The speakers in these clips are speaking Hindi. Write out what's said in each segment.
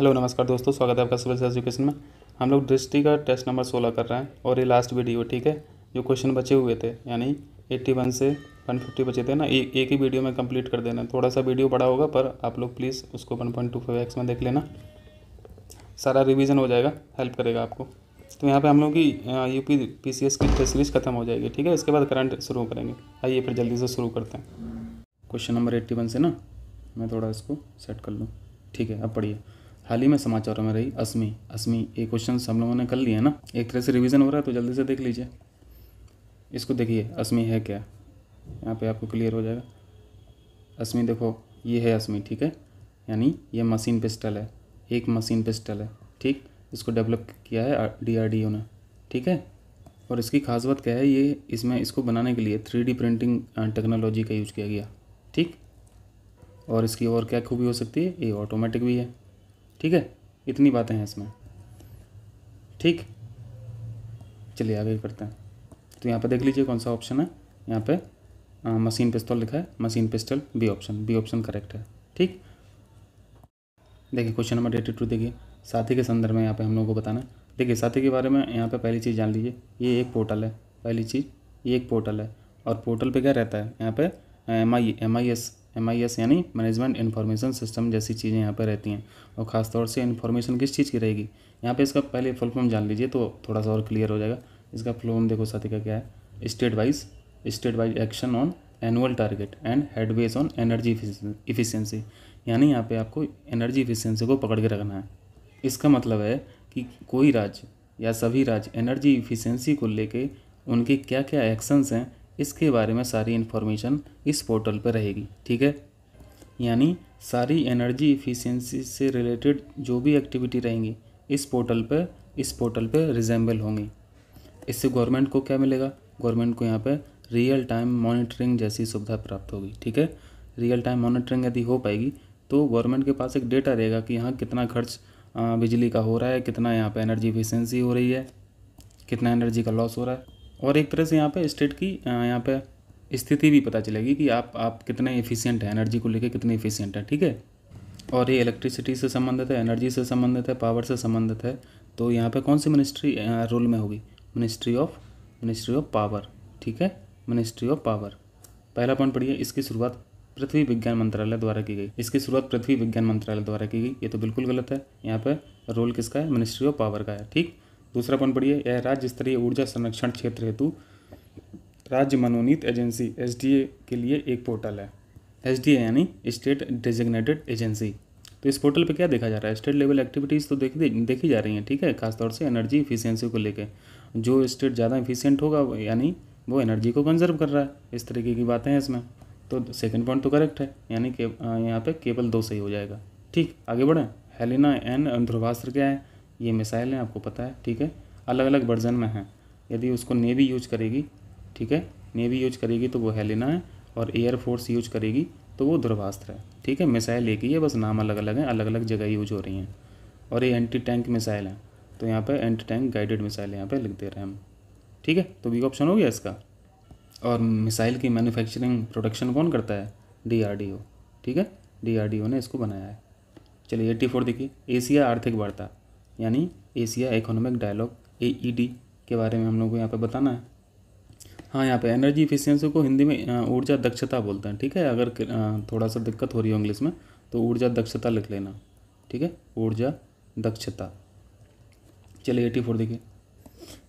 हेलो नमस्कार दोस्तों स्वागत है आपका सिविल एजुकेशन में हम लोग दृष्टि का टेस्ट नंबर सोलह कर रहे हैं और ये लास्ट वीडियो ठीक है जो क्वेश्चन बचे हुए थे यानी एट्टी वन से वन फिफ्टी बचे थे ना ए, एक ही वीडियो में कंप्लीट कर देना थोड़ा सा वीडियो बड़ा होगा पर आप लोग प्लीज़ उसको one point two five X में देख लेना सारा रिविज़न हो जाएगा हेल्प करेगा आपको तो यहाँ पर हम लोग की U P P C S की टेस्ट सीरीज खत्म हो जाएगी ठीक है इसके बाद करंट शुरू करेंगे आइए फिर जल्दी से शुरू करते हैं क्वेश्चन नंबर एट्टी वन से ना मैं थोड़ा इसको सेट कर लूँ ठीक है अब पढ़िए हाल ही में समाचारों में रही अश्मि अश्मि ये क्वेश्चन हम लोगों ने कर लिए ना एक तरह से रिविज़न हो रहा है तो जल्दी से देख लीजिए इसको देखिए अश्मि है क्या यहाँ पर आपको क्लियर हो जाएगा अश्मि देखो ये है अश्मि ठीक है यानी ये मशीन पिस्टल है एक मशीन पिस्टल है ठीक इसको डेवलप किया है डी ने ठीक है और इसकी खास बात क्या है ये इसमें इसको बनाने के लिए थ्री प्रिंटिंग टेक्नोलॉजी का यूज़ किया गया ठीक और इसकी और क्या खूबी हो सकती है ये ऑटोमेटिक भी है ठीक है इतनी बातें हैं इसमें ठीक चलिए आगे करते हैं तो यहाँ पे देख लीजिए कौन सा ऑप्शन है यहाँ पे आ, मशीन पिस्तौल लिखा है machine pistol B option B option correct है ठीक देखिए क्वेश्चन नंबर एटी टू देखिए साथी के संदर्भ में यहाँ पे हम लोगों को बताना है देखिए साथी के बारे में यहाँ पे पहली चीज़ जान लीजिए ये एक पोर्टल है पहली चीज़ ये एक पोर्टल है और पोर्टल पे क्या रहता है यहाँ पे M I M I S M यानी मैनेजमेंट इन्फॉर्मेशन सिस्टम जैसी चीज़ें यहाँ पर रहती हैं और ख़ासतौर से इन्फॉर्मेशन किस चीज़ की रहेगी यहाँ पे इसका पहले फुल फॉर्म जान लीजिए तो थोड़ा सा और क्लियर हो जाएगा इसका फुल फॉर्म देखो साथी का क्या है state wise state wise action on annual target and headways on energy efficiency यानी यहाँ पे आपको एनर्जी इफिशियंसी को पकड़ के रखना है इसका मतलब है कि कोई राज्य या सभी राज्य एनर्जी इफिशियंसी को लेके उनके क्या क्या एक्शंस हैं इसके बारे में सारी इन्फॉर्मेशन इस पोर्टल पर रहेगी ठीक है यानी सारी एनर्जी इफ़िशेंसी से रिलेटेड जो भी एक्टिविटी रहेंगी इस पोर्टल पर इस पोर्टल पर रिजेंबल होंगी इससे गवर्नमेंट को क्या मिलेगा गवर्नमेंट को यहाँ पर रियल टाइम मॉनिटरिंग जैसी सुविधा प्राप्त होगी ठीक है रियल टाइम मॉनिटरिंग यदि हो पाएगी तो गवर्नमेंट के पास एक डेटा रहेगा कि यहाँ कितना खर्च बिजली का हो रहा है कितना यहाँ पर एनर्जी इफिशेंसी हो रही है कितना एनर्जी का लॉस हो रहा है और एक तरह से यहाँ पे स्टेट की यहाँ पे स्थिति भी पता चलेगी कि आप आप कितने इफ़िशियंट हैं एनर्जी को लेके कितने इफिशियंट हैं ठीक है और ये इलेक्ट्रिसिटी से संबंधित है एनर्जी से संबंधित है पावर से संबंधित है तो यहाँ पे कौन सी मिनिस्ट्री रोल में होगी ministry of ministry of power ठीक है मिनिस्ट्री ऑफ पावर पहला पॉइंट पढ़िए इसकी शुरुआत पृथ्वी विज्ञान मंत्रालय द्वारा की गई इसकी शुरुआत पृथ्वी विज्ञान मंत्रालय द्वारा की गई ये तो बिल्कुल गलत है यहाँ पर रोल किसका है मिनिस्ट्री ऑफ पावर का है ठीक दूसरा पॉइंट पढ़िए यह राज्य स्तरीय ऊर्जा संरक्षण क्षेत्र हेतु राज्य मनोनीत एजेंसी एस के लिए एक पोर्टल है एस यानी स्टेट डेजिग्नेटेड एजेंसी तो इस पोर्टल पे क्या देखा जा रहा है स्टेट लेवल एक्टिविटीज़ तो देखी देखी जा रही हैं ठीक है खासतौर से एनर्जी इफिशियंसी को लेकर जो स्टेट ज़्यादा इफिशियंट होगा यानी वो एनर्जी को कंजर्व कर रहा है इस तरीके की बातें हैं इसमें तो सेकंड पॉइंट तो करेक्ट है यानी के यहाँ पे केवल दो सही हो जाएगा ठीक आगे बढ़ें हेलिना एन ध्रुवास्त्र क्या है ये मिसाइल हैं आपको पता है ठीक है अलग अलग वर्जन में हैं यदि उसको नेवी यूज करेगी ठीक है नेवी यूज करेगी तो वो हेलिना है और एयरफोर्स यूज करेगी तो वो दुर्भास्त्र है ठीक है मिसाइल एक ही है बस नाम अलग अलग हैं अलग अलग जगह यूज हो रही हैं और ये एंटी टैंक मिसाइल हैं तो यहाँ पर एंटी टैंक गाइडेड मिसाइल यहाँ पर लिख दे रहे हैं हम ठीक है तो वी ऑप्शन हो गया इसका और मिसाइल की मैन्युफैक्चरिंग प्रोडक्शन कौन करता है डीआरडीओ ठीक है डीआरडीओ ने इसको बनाया है चलिए एट्टी फोर देखिए एशिया आर्थिक वार्ता यानी एशिया इकोनॉमिक डायलॉग ए के बारे में हम लोग को यहाँ पर बताना है हाँ यहाँ पे एनर्जी इफिशियंसी को हिंदी में ऊर्जा दक्षता बोलते हैं ठीक है अगर थोड़ा सा दिक्कत हो रही हो इंग्लिश में तो ऊर्जा दक्षता लिख लेना ठीक है ऊर्जा दक्षता चलिए एटी फोर देखिए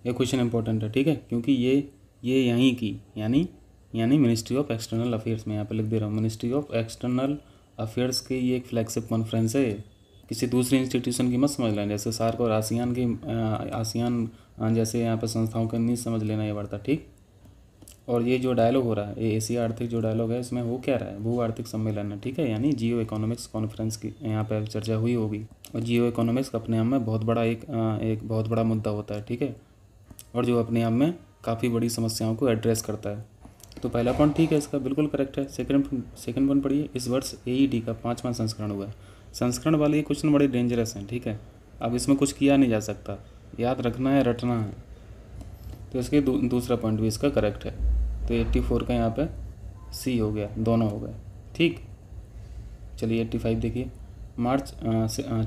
ये क्वेश्चन इंपॉर्टेंट है ठीक है क्योंकि ये ये यहीं की यानी यानी मिनिस्ट्री ऑफ एक्सटर्नल अफेयर्स में यहाँ पे लिख दे रहा हूँ मिनिस्ट्री ऑफ एक्सटर्नल अफेयर्स के ये एक फ्लैगशिप कॉन्फ्रेंस है किसी दूसरे इंस्टीट्यूशन की मत समझ लेना जैसे सार्क और आसियान की आसियान जैसे यहाँ पर संस्थाओं का नहीं समझ लेना ये वार्ता ठीक और ये जो डायलॉग हो रहा है ये एशिया आर्थिक जो डायलॉग है इसमें हो क्या रहा है भू आर्थिक सम्मेलन है ठीक है यानी जियो इकोनॉमिक्स कॉन्फ्रेंस की यहाँ पर चर्चा हुई होगी और जियो इकोनॉमिक्स अपने आप में बहुत बड़ा एक एक बहुत बड़ा मुद्दा होता है ठीक है और जो अपने आप में काफ़ी बड़ी समस्याओं को एड्रेस करता है तो पहला पॉइंट ठीक है इसका बिल्कुल करेक्ट है सेकेंड सेकंड पॉइंट पढ़िए इस वर्ष ए e का पाँचवा संस्करण हुआ है संस्करण वाले ये क्वेश्चन बड़े डेंजरस हैं ठीक है अब इसमें कुछ किया नहीं जा सकता याद रखना है रटना है तो इसके दू, दूसरा पॉइंट भी इसका करेक्ट है तो एट्टी फोर का यहाँ पे सी हो गया दोनों हो गए ठीक चलिए एट्टी फाइव देखिए मार्च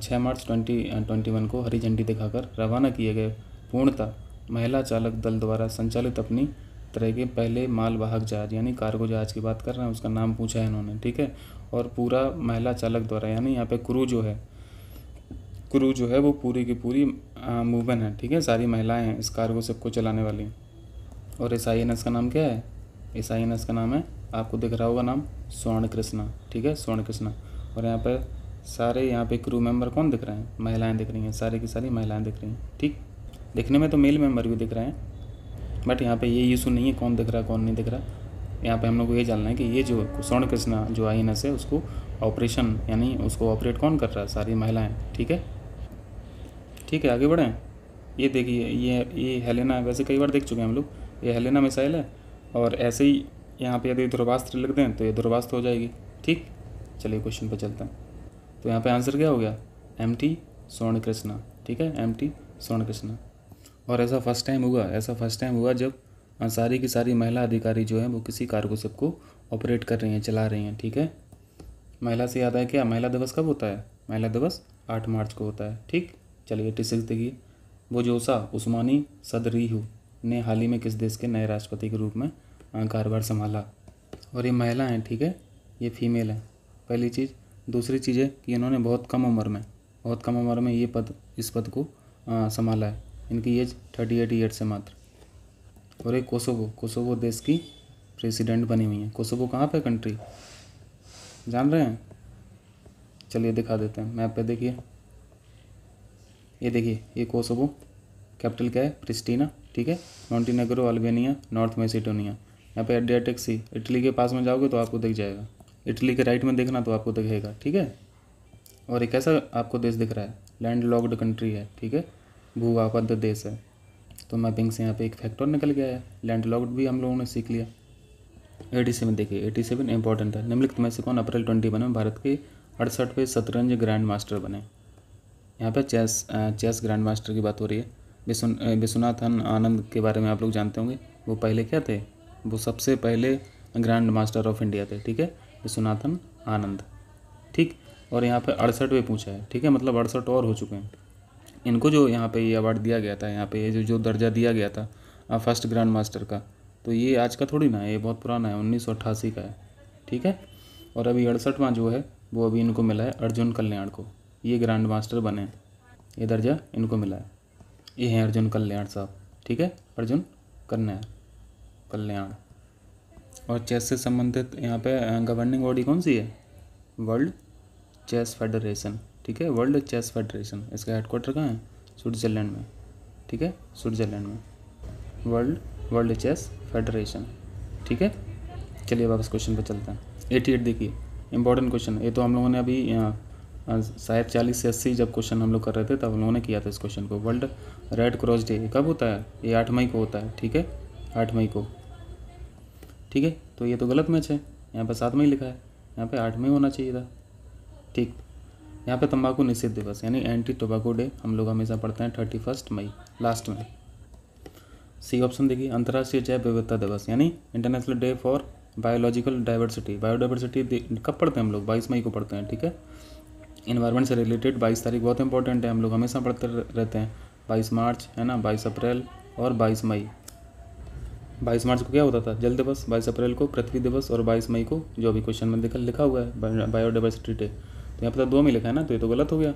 छः मार्च ट्वेंटी ट्वेंटी वन को हरी झंडी दिखाकर रवाना किए गए पूर्णतः महिला चालक दल द्वारा संचालित अपनी तरह के पहले मालवाहक जहाज यानी कार्गो जहाज की बात कर रहे हैं उसका नाम पूछा है इन्होंने ठीक है और पूरा महिला चालक द्वारा यानी यहाँ पे क्रू जो है क्रू जो है वो पूरी की पूरी मूवन है ठीक है सारी महिलाएं हैं इस को सबको चलाने वाली और एस आई का नाम क्या है एस आई एस का नाम है आपको दिख रहा होगा नाम स्वर्ण कृष्णा ठीक है स्वर्ण कृष्णा और यहाँ पर सारे यहाँ पे क्रू मेंबर कौन दिख रहे हैं महिलाएं दिख रही हैं सारी की सारी महिलाएं दिख रही हैं ठीक दिखने में तो मेल मेंबर भी दिख रहे हैं बट यहाँ पे ये इशू नहीं है कौन दिख रहा है कौन नहीं दिख रहा यहाँ पे हम लोग को ये जानना है कि ये जो स्वर्ण कृष्णा जो आई है उसको ऑपरेशन यानी उसको ऑपरेट कौन कर रहा है सारी महिलाएं ठीक है ठीक है आगे बढ़ें ये देखिए ये ये हेलेना वैसे कई बार देख चुके हैं हम लोग ये हेलेना मिसाइल है और ऐसे ही यहाँ पे यदि ध्रुवास्त्र लिख दें तो ये ध्रुवास्त्र हो जाएगी ठीक चलिए क्वेश्चन पर चलते हैं तो यहाँ पर आंसर क्या हो गया एम टी स्वर्ण कृष्णा ठीक है एम टी स्वर्ण कृष्णा और ऐसा फर्स्ट टाइम हुआ ऐसा फर्स्ट टाइम हुआ जब सारी की सारी महिला अधिकारी जो है वो किसी कार्गो शिप को ऑपरेट कर रही हैं चला रही हैं ठीक है महिला से याद है क्या महिला दिवस कब होता है महिला दिवस आठ मार्च को होता है ठीक चलिए टी सिक्स देखिए बोजोसा उस्मानी सदरीहू ने हाल ही में किस देश के नए राष्ट्रपति के रूप में कारोबार संभाला और ये महिला हैं ठीक है ये फीमेल है पहली चीज़ दूसरी चीज़ है कि इन्होंने बहुत कम उम्र में बहुत कम उम्र में ये पद इस पद को संभाला है इनकी एज थर्टी एट ईयर से मात्र और एक कोसोवो कोसोवो देश की प्रेसिडेंट बनी हुई हैं कोसोवो कहाँ पे कंट्री जान रहे हैं चलिए दिखा देते हैं मैप पे देखिए ये देखिए ये कोसोवो कैपिटल क्या है प्रिस्टीना ठीक है मॉन्टीनेग्रो अल्बेनिया नॉर्थ मैसिडोनिया यहाँ पे एडियाटिक सी इटली के पास में जाओगे तो आपको दिख जाएगा इटली के राइट में देखना तो आपको दिखेगा ठीक है और एक ऐसा आपको देश दिख रहा है लैंड लॉक्ड कंट्री है ठीक है भू आबद्ध देश है तो मैपिंग से यहाँ पे एक फैक्टर निकल गया है लैंड लॉकड भी हम लोगों ने सीख लिया एटी सेवन देखिए एटी सेवन इंपॉर्टेंट है निम्नलिखित में से कौन अप्रैल ट्वेंटी वन में भारत के अड़सठवें शतरंज ग्रैंड मास्टर बने यहाँ पे चेस चेस ग्रैंड मास्टर की बात हो रही है विश्वनाथन आनंद के बारे में आप लोग जानते होंगे वो पहले क्या थे वो सबसे पहले ग्रैंड मास्टर ऑफ इंडिया थे ठीक है विश्वनाथन आनंद ठीक और यहाँ पे अड़सठवें पूछा है ठीक है मतलब अड़सठ और हो चुके हैं इनको जो यहाँ पे ये अवार्ड दिया गया था यहाँ पे ये जो जो दर्जा दिया गया था फर्स्ट ग्रैंड मास्टर का तो ये आज का थोड़ी ना है ये बहुत पुराना है उन्नीस का है ठीक है और अभी अड़सठवां जो है वो अभी इनको मिला है अर्जुन कल्याण को ये ग्रैंड मास्टर बने ये दर्जा इनको मिला है ये हैं अर्जुन कल्याण साहब ठीक है अर्जुन कन्या कल्याण और चेस से संबंधित यहाँ पे गवर्निंग बॉडी कौन सी है वर्ल्ड चेस फेडरेशन ठीक है वर्ल्ड चेस फेडरेशन इसका हेडक्वार्टर कहाँ है स्विट्ज़रलैंड में ठीक है स्विट्ज़रलैंड में वर्ल्ड वर्ल्ड चेस फेडरेशन ठीक है चलिए वापस क्वेश्चन पर चलते हैं एटी एट देखिए इंपॉर्टेंट क्वेश्चन ये तो हम लोगों ने अभी शायद चालीस से अस्सी जब क्वेश्चन हम लोग कर रहे थे तब हम लोगों ने किया था इस क्वेश्चन को वर्ल्ड रेड क्रॉस डे कब होता है ये आठ मई को होता है ठीक है आठ मई को ठीक है तो ये तो गलत मैच है यहाँ पर सात मई लिखा है यहाँ पर आठ मई होना चाहिए था ठीक यहाँ पे तंबाकू निषेध दिवस यानी एंटी टोबाको डे हम लोग हमेशा पढ़ते हैं थर्टी फर्स्ट मई लास्ट में सी ऑप्शन देखिए अंतर्राष्ट्रीय जैव विविधता दिवस यानी international day for biological diversity biodiversity कब पढ़ते हैं हम लोग बाईस मई को पढ़ते हैं ठीक है इन्वायरमेंट से रिलेटेड बाईस तारीख बहुत इंपॉर्टेंट है हम लोग हमेशा पढ़ते रहते हैं बाईस मार्च है ना बाईस अप्रैल और बाईस मई बाईस मार्च को क्या होता था जल दिवस बाईस अप्रैल को पृथ्वी दिवस और बाईस मई को जो अभी क्वेश्चन में देखा लिखा हुआ है बायोडाइवर्सिटी डे तो यहाँ पर तो दो में लिखा है ना तो ये तो गलत हो गया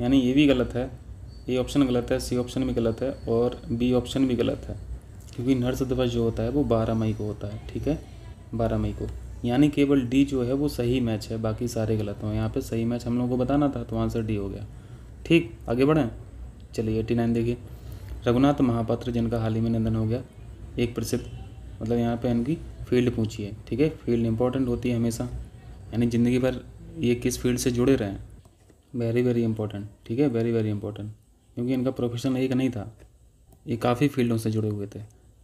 यानी ये भी गलत है ए ऑप्शन गलत है सी ऑप्शन भी गलत है और बी ऑप्शन भी गलत है क्योंकि नर्स दिवस जो होता है वो बारह मई को होता है ठीक है बारह मई को यानी केवल डी जो है वो सही मैच है बाकी सारे गलत हैं यहाँ पे सही मैच हम लोगों को बताना था तो आंसर डी हो गया ठीक आगे बढ़ें चलिए एटी नाइन देखिए रघुनाथ महापात्र जिनका हाल ही में निधन हो गया एक प्रसिद्ध मतलब यहाँ पे इनकी फील्ड पूछी है ठीक है फील्ड इंपॉर्टेंट होती है हमेशा यानी ज़िंदगी भर ये किस फील्ड से जुड़े हैं वेरी वेरी इंपॉर्टेंट ठीक है वेरी वेरी इंपॉर्टेंट क्योंकि इनका प्रोफेशन एक नहीं था ये काफ़ी फील्डों से जुड़े हुए थे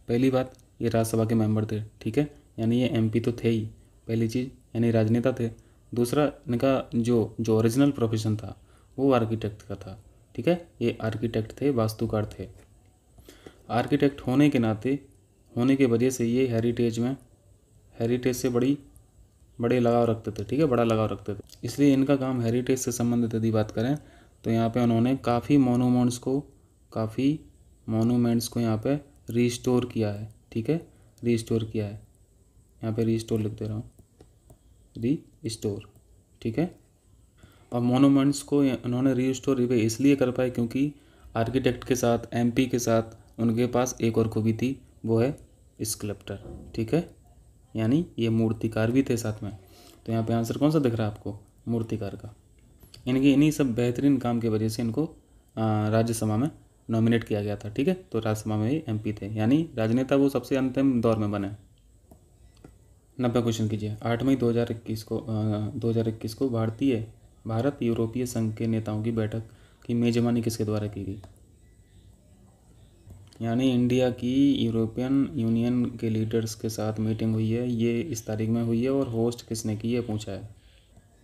पहली बात ये राज्यसभा के मेंबर थे ठीक है यानी ये एमपी तो थे ही पहली चीज़ यानी राजनेता थे दूसरा इनका जो जो ओरिजिनल प्रोफेशन था वो आर्किटेक्ट का था ठीक है ये आर्किटेक्ट थे वास्तुकार थे आर्किटेक्ट होने के नाते होने के वजह से ये हेरिटेज में हेरिटेज से बड़ी बड़े लगाव रखते थे ठीक है बड़ा लगाव रखते थे इसलिए इनका काम हेरिटेज से संबंधित यदि बात करें तो यहाँ पे उन्होंने काफ़ी मोनूमेंट्स को काफ़ी मोनूमेंट्स को यहाँ पे रिस्टोर किया है ठीक है रिस्टोर किया है यहाँ पे रिस्टोर लिख दे रहा हूँ री स्टोर ठीक है और मोनूमेंट्स को उन्होंने रिस्टोर रिवे इसलिए कर पाए क्योंकि आर्किटेक्ट के साथ एम के साथ उनके पास एक और खूबी थी वो है स्कल्प्टर ठीक है यानी ये मूर्तिकार भी थे साथ में तो यहाँ पे आंसर कौन सा दिख रहा है आपको मूर्तिकार का इनके इन्हीं सब बेहतरीन काम की वजह से इनको राज्यसभा में नॉमिनेट किया गया था ठीक है तो राज्यसभा में ये पी थे यानी राजनेता वो सबसे अंतिम दौर में बने नब्बे क्वेश्चन कीजिए आठ मई 2021 को दो हज़ार इक्कीस को भारतीय भारत यूरोपीय संघ के नेताओं की बैठक की मेजबानी किसके द्वारा की गई यानी इंडिया की यूरोपियन यूनियन के लीडर्स के साथ मीटिंग हुई है ये इस तारीख में हुई है और होस्ट किसने की है पूछा है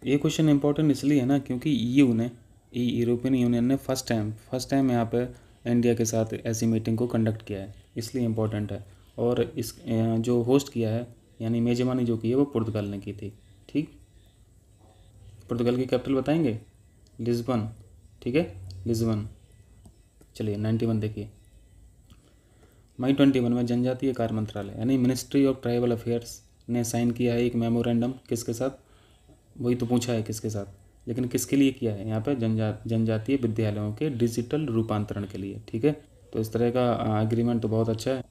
ये क्वेश्चन इंपॉर्टेंट इसलिए है ना क्योंकि ईयू e ने यूरोपियन e यूनियन ने फर्स्ट टाइम फर्स्ट टाइम यहाँ पर इंडिया के साथ ऐसी मीटिंग को कंडक्ट किया है इसलिए इम्पोर्टेंट है और इस जो होस्ट किया है यानी मेजबानी जो की है वो पुर्तगाल ने की थी ठीक पुर्तगाल की कैपिटल बताएंगे लिस्बन ठीक है लिस्बन चलिए नाइन्टी वन देखिए मई ट्वेंटी वन में जनजातीय कार्य मंत्रालय यानी मिनिस्ट्री ऑफ ट्राइबल अफेयर्स ने साइन किया है एक मेमोरेंडम किसके साथ वही तो पूछा है किसके साथ लेकिन किसके लिए किया है यहाँ पर जनजा जनजातीय विद्यालयों के डिजिटल रूपांतरण के लिए ठीक है तो इस तरह का एग्रीमेंट तो बहुत अच्छा है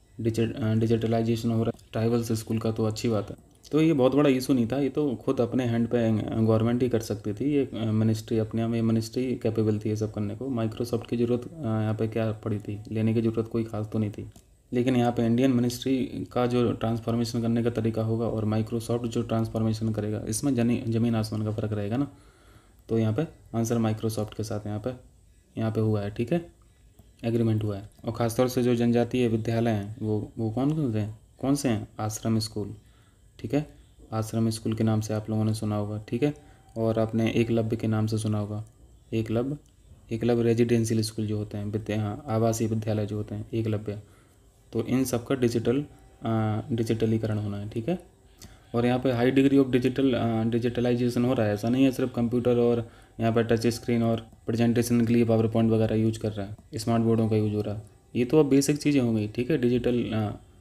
डिजिटलाइजेशन हो रहा है ट्राइबल्स स्कूल का तो अच्छी बात है तो ये बहुत बड़ा इशू नहीं था ये तो खुद अपने हैंड पे गवर्नमेंट ही कर सकती थी ये मिनिस्ट्री अपने आप में मिनिस्ट्री कैपेबल थी ये सब करने को माइक्रोसॉफ्ट की ज़रूरत यहाँ पे क्या पड़ी थी लेने की ज़रूरत कोई खास तो नहीं थी लेकिन यहाँ पे इंडियन मिनिस्ट्री का जो ट्रांसफॉर्मेशन करने का तरीका होगा और माइक्रोसॉफ्ट जो ट्रांसफॉर्मेशन करेगा इसमें जनी जमीन आसमान का फ़र्क रहेगा ना तो यहाँ पे आंसर माइक्रोसॉफ्ट के साथ यहाँ पे यहाँ पे हुआ है ठीक है एग्रीमेंट हुआ है और ख़ासतौर से जो जनजातीय विद्यालय हैं वो वो कौन कौन से हैं कौन से हैं आश्रम स्कूल ठीक है आश्रम स्कूल के नाम से आप लोगों ने सुना होगा ठीक है और आपने एक के नाम से सुना होगा एक लब्य एकलव्य रेजिडेंशियल स्कूल जो होते हैं विद्या हाँ, आवासीय विद्यालय जो होते हैं एकलव्य तो इन सब का डिजिटल डिजिटलीकरण होना है ठीक है और यहाँ पे high degree of digital digitalization हो रहा है ऐसा नहीं है सिर्फ कंप्यूटर और यहाँ पर टच स्क्रीन और प्रेजेंटेशन के लिए पावर पॉइंट वगैरह यूज कर रहा है स्मार्ट बोर्डों का यूज हो रहा है ये तो अब बेसिक चीज़ें हो गई ठीक है डिजिटल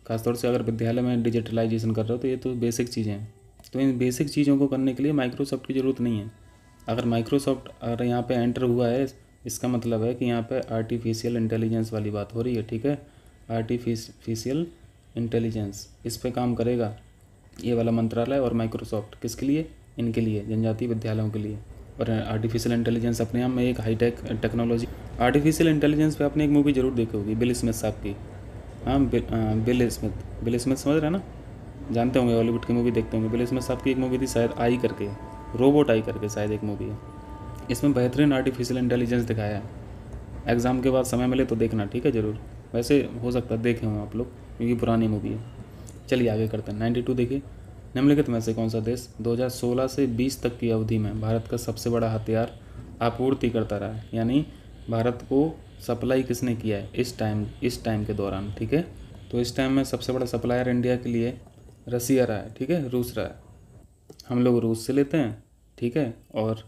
खासतौर से अगर विद्यालय में डिजिटलाइजेशन कर रहा हो तो ये तो बेसिक चीज़ें हैं तो इन बेसिक चीज़ों को करने के लिए माइक्रोसॉफ्ट की ज़रूरत नहीं है अगर माइक्रोसॉफ्ट अगर यहाँ पे एंटर हुआ है इसका मतलब है कि यहाँ पे आर्टिफिशियल इंटेलिजेंस वाली बात हो रही है ठीक है आर्टिफिशियल इंटेलिजेंस इस पे काम करेगा ये वाला मंत्रालय और माइक्रोसॉफ्ट किसके लिए इनके लिए जनजातीय विद्यालयों के लिए और आर्टिफिशियल इंटेलिजेंस अपने आप में एक हाईटेक टेक्नोलॉजी आर्टिफिशियल इंटेलिजेंस पे आपने एक मूवी जरूर देखी होगी बिल स्मिथ साहब की हाँ बिल, आ, बिल स्मिथ बिल स्मिथ समझ रहे हैं ना जानते होंगे हॉलीवुड की मूवी देखते होंगे बिल स्मिथ साहब की एक मूवी थी शायद आई करके रोबोट आई करके शायद एक मूवी है इसमें बेहतरीन आर्टिफिशियल इंटेलिजेंस दिखाया है एग्ज़ाम के बाद समय मिले तो देखना ठीक है ज़रूर वैसे हो सकता है देखे हों आप लोग क्योंकि पुरानी मूवी है चलिए आगे करते हैं नाइन्टी टू देखिए निम्नलिखित में से कौन सा देश 2016 से 20 तक की अवधि में भारत का सबसे बड़ा हथियार आपूर्ति करता रहा है यानी भारत को सप्लाई किसने किया है इस टाइम इस टाइम के दौरान ठीक है तो इस टाइम में सबसे बड़ा सप्लायर इंडिया के लिए रसिया रहा है ठीक है रूस रहा है हम लोग रूस से लेते हैं ठीक है और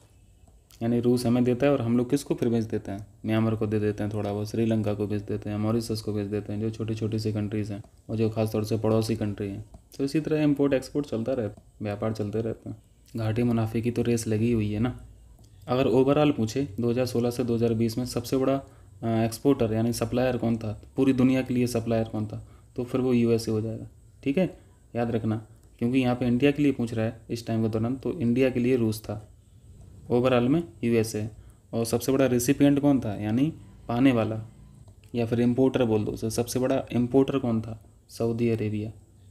यानी रूस हमें देता है और हम लोग किसको फिर भेज देते हैं म्यांमार को दे देते हैं थोड़ा बहुत श्रीलंका को भेज देते हैं मॉरिसस को भेज देते हैं जो छोटी छोटी सी कंट्रीज़ हैं और जो खासतौर से पड़ोसी कंट्री हैं तो इसी तरह इम्पोर्ट एक्सपोर्ट चलता रहता है व्यापार चलते रहते हैं घाटी मुनाफे की तो रेस लगी हुई है ना अगर ओवरऑल पूछे 2016 से 2020 में सबसे बड़ा एक्सपोर्टर यानी सप्लायर कौन था पूरी दुनिया के लिए सप्लायर कौन था तो फिर वो यू हो जाएगा ठीक है याद रखना क्योंकि यहाँ पे इंडिया के लिए पूछ रहा है इस टाइम के दौरान तो इंडिया के लिए रूस था ओवरऑल में यू और सबसे बड़ा रेसिपिएंट कौन था यानी पाने वाला या फिर इम्पोर्टर बोल दो सर सबसे बड़ा इम्पोर्टर कौन था सऊदी अरेबिया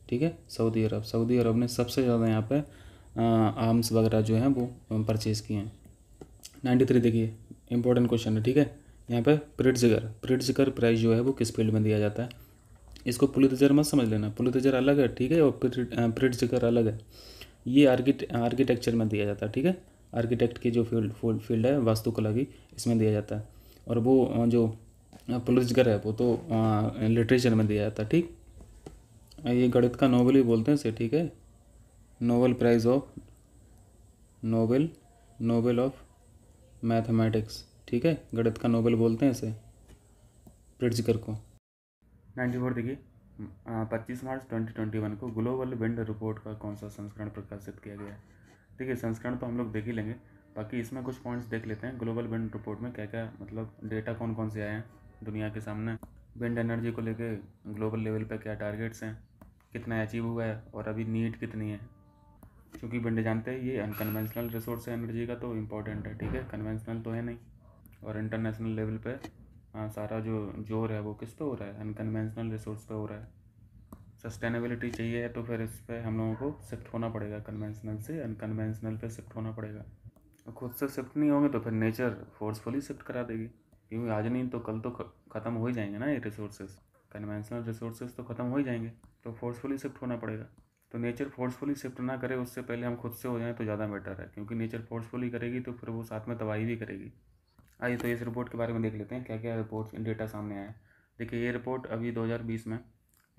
ठीक है सऊदी अरब सऊदी अरब ने सबसे ज़्यादा यहाँ पर आर्म्स वगैरह जो हैं वो परचेज़ किए हैं नाइन्टी थ्री देखिए इंपॉर्टेंट क्वेश्चन है ठीक है यहाँ पे प्रिट्जगर प्रिट्जगर प्राइस जो है वो किस फील्ड में दिया जाता है इसको पुलितजर मत समझ लेना पुलितजर अलग है ठीक है और प्रिट्जगर अलग है ये आर्किटेक्चर में दिया जाता है ठीक है आर्किटेक्ट की जो फील्ड फील्ड है वास्तुकला की इसमें दिया जाता है और वो जो पुलिसगर है वो तो लिटरेचर में दिया जाता है ठीक ये गणित का नोबेल ही बोलते हैं इसे ठीक है Nobel prize of Nobel Nobel of mathematics ठीक है गणित का नोबेल बोलते हैं इसे प्रिट्जकर को नाइन्टी फोर देखिए पच्चीस मार्च ट्वेंटी ट्वेंटी वन को ग्लोबल विंड रिपोर्ट का कौन सा संस्करण प्रकाशित किया गया है ठीक है संस्करण तो हम लोग देख ही लेंगे बाकी इसमें कुछ पॉइंट्स देख लेते हैं ग्लोबल विंड रिपोर्ट में क्या क्या मतलब डेटा कौन कौन से आए हैं दुनिया के सामने विंड एनर्जी को लेके ग्लोबल लेवल पे क्या टारगेट्स हैं कितना अचीव हुआ है और अभी नीड कितनी है क्योंकि विंड जानते हैं ये अनकन्वेंशनल रिसोर्स है एनर्जी का तो इम्पोर्टेंट है ठीक है कन्वेंशनल तो है नहीं और इंटरनेशनल लेवल पर सारा जो जोर है वो किस पे हो रहा है अनकन्वेंशनल रिसोर्स पर हो रहा है सस्टेनेबिलिटी चाहिए तो फिर इस पर हम लोगों को शिफ्ट होना पड़ेगा कन्वेंशनल से अनकन्वेंशनल पे शिफ्ट होना पड़ेगा खुद से शिफ्ट नहीं होंगे तो फिर नेचर फोर्सफुली शिफ्ट करा देगी क्योंकि आज नहीं तो कल तो ख़त्म हो ही जाएंगे ना ये रिसोर्सेज कन्वेंशनल रिसोर्सेज तो ख़त्म हो ही जाएंगे तो फोर्सफुली शिफ्ट होना पड़ेगा तो नेचर फोर्सफुली शिफ्ट ना करे उससे पहले हम खुद से हो जाएं तो ज़्यादा बेटर है क्योंकि नेचर फोर्सफुली करेगी तो फिर वो साथ में तबाही भी करेगी आइए तो इस रिपोर्ट के बारे में देख लेते हैं क्या क्या रिपोर्ट डेटा सामने आया देखिए ये रिपोर्ट अभी 2020 में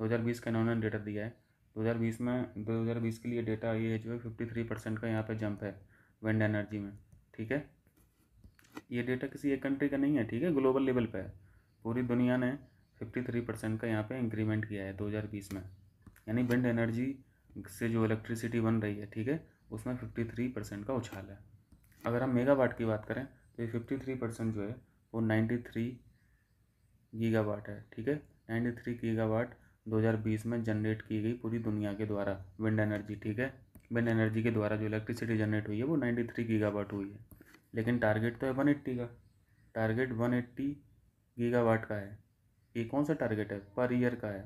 2020 का इन्होंने डेटा दिया है 2020 में 2020 के लिए डेटा ये जो है फिफ्टी थ्री परसेंट का यहाँ पे जंप है विंड एनर्जी में ठीक है ये डेटा किसी एक कंट्री का नहीं है ठीक है ग्लोबल लेवल पे है पूरी दुनिया ने फिफ्टी थ्री परसेंट का यहाँ पे इंक्रीमेंट किया है दो हज़ार बीस में यानी विंड एनर्जी से जो इलेक्ट्रिसिटी बन रही है ठीक है उसमें फिफ्टी थ्री परसेंट का उछाल है अगर हम मेगावाट की बात करें तो ये फिफ्टी थ्री परसेंट जो है वो नाइन्टी थ्री गीगावाट है ठीक है नाइन्टी थ्री गीगावाट 2020 में जनरेट की गई पूरी दुनिया के द्वारा विंड एनर्जी ठीक है विंड एनर्जी के द्वारा जो इलेक्ट्रिसिटी जनरेट हुई है वो 93 गीगावाट हुई है लेकिन टारगेट तो है 180 का टारगेट 180 गीगावाट का है ये कौन सा टारगेट है पर ईयर का है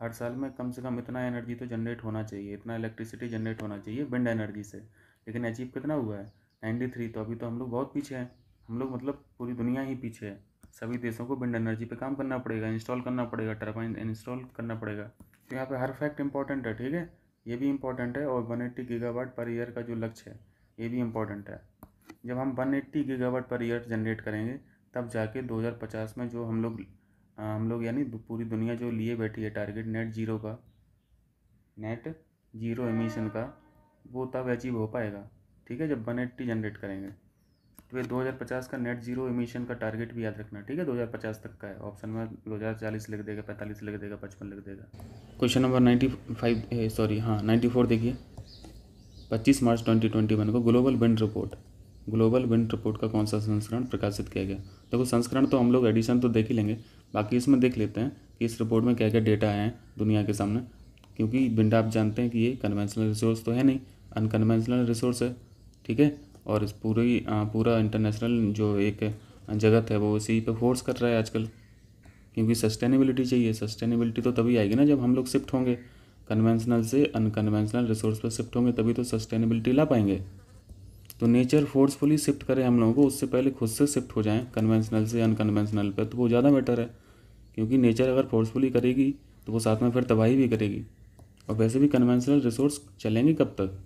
हर साल में कम से कम इतना एनर्जी तो जनरेट होना चाहिए इतना इलेक्ट्रिसिटी जनरेट होना चाहिए विंड एनर्जी से लेकिन अचीव कितना हुआ है नाइन्टी थ्री तो अभी तो हम लोग बहुत पीछे हैं हम लोग मतलब पूरी दुनिया ही पीछे है सभी देशों को विंड एनर्जी पे काम करना पड़ेगा इंस्टॉल करना पड़ेगा टर्बाइन इंस्टॉल करना पड़ेगा तो यहाँ पे हर फैक्ट इंपॉर्टेंट है ठीक है ये भी इंपॉर्टेंट है और one eighty gigawatt per year का जो लक्ष्य है ये भी इंपॉर्टेंट है जब हम one eighty gigawatt per year generate करेंगे तब जाके दो हज़ार पचास में जो हम लोग हम लोग यानी पूरी दुनिया जो लिए बैठी है टारगेट नेट जीरो का नेट जीरो एमिशन का वो तब अचीव हो पाएगा ठीक है जब वन एट्टी जनरेट करेंगे तो ये 2050 का नेट जीरो इमिशन का टारगेट भी याद रखना ठीक है 2050 तक का है ऑप्शन में दो लिख देगा 45 लिख देगा 55 लिख देगा क्वेश्चन नंबर 95 सॉरी हाँ 94 देखिए 25 मार्च 2021 को global wind report global wind report का कौन सा संस्करण प्रकाशित किया गया देखो संस्करण तो हम लोग एडिशन तो देख ही लेंगे बाकी इसमें देख लेते हैं कि इस रिपोर्ट में क्या क्या डेटा आए हैं दुनिया के सामने क्योंकि विंड आप जानते हैं कि ये कन्वेंशनल रिसोर्स तो है नहीं अनकन्वेंशनल रिसोर्स है ठीक है और इस पूरी पूरा इंटरनेशनल जो एक जगत है वो इसी पे फोर्स कर रहा है आजकल क्योंकि सस्टेनेबिलिटी चाहिए सस्टेनेबिलिटी तो तभी आएगी ना जब हम लोग शिफ्ट होंगे कन्वेंशनल से अनकन्वेंशनल रिसोर्स पर शिफ्ट होंगे तभी तो सस्टेनेबिलिटी ला पाएंगे तो नेचर फोर्सफुली शिफ्ट करें हम लोगों को उससे पहले खुद से शिफ्ट हो जाएं कन्वेंशनल से अनकन्वेंशनल पर तो वो ज़्यादा बेटर है क्योंकि नेचर अगर फोर्सफुली करेगी तो वो साथ में फिर तबाही भी करेगी और वैसे भी कन्वेंशनल रिसोर्स चलेंगे कब तक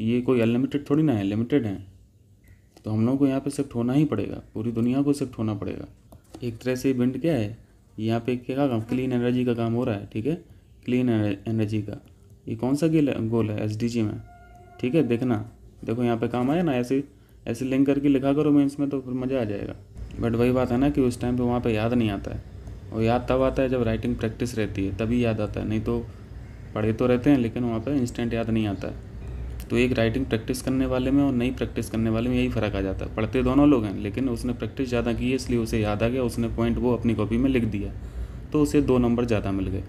ये कोई अनलिमिटेड थोड़ी ना है लिमिटेड हैं तो हम लोगों को यहाँ पे शिफ्ट होना ही पड़ेगा पूरी दुनिया को शिफ्ट होना पड़ेगा एक तरह से इवेंट क्या है यहाँ पे क्या काम क्लीन एनर्जी का काम हो रहा है ठीक है क्लीन एनर्जी का ये कौन सा गोल है एस में ठीक है देखना देखो यहाँ पे काम आया ना ऐसे ऐसे लिंक करके लिखा करो मैं इसमें तो फिर मज़ा आ जाएगा बट वही बात है ना कि उस टाइम पे वहाँ पे याद नहीं आता है और याद तब आता है जब राइटिंग प्रैक्टिस रहती है तभी याद आता है नहीं तो पढ़े तो रहते हैं लेकिन वहाँ पर इंस्टेंट याद नहीं आता है तो एक राइटिंग प्रैक्टिस करने वाले में और नहीं प्रैक्टिस करने वाले में यही फ़र्क आ जाता है पढ़ते दोनों लोग हैं लेकिन उसने प्रैक्टिस ज़्यादा की है इसलिए उसे याद आ गया उसने पॉइंट वो अपनी कॉपी में लिख दिया तो उसे दो नंबर ज़्यादा मिल गए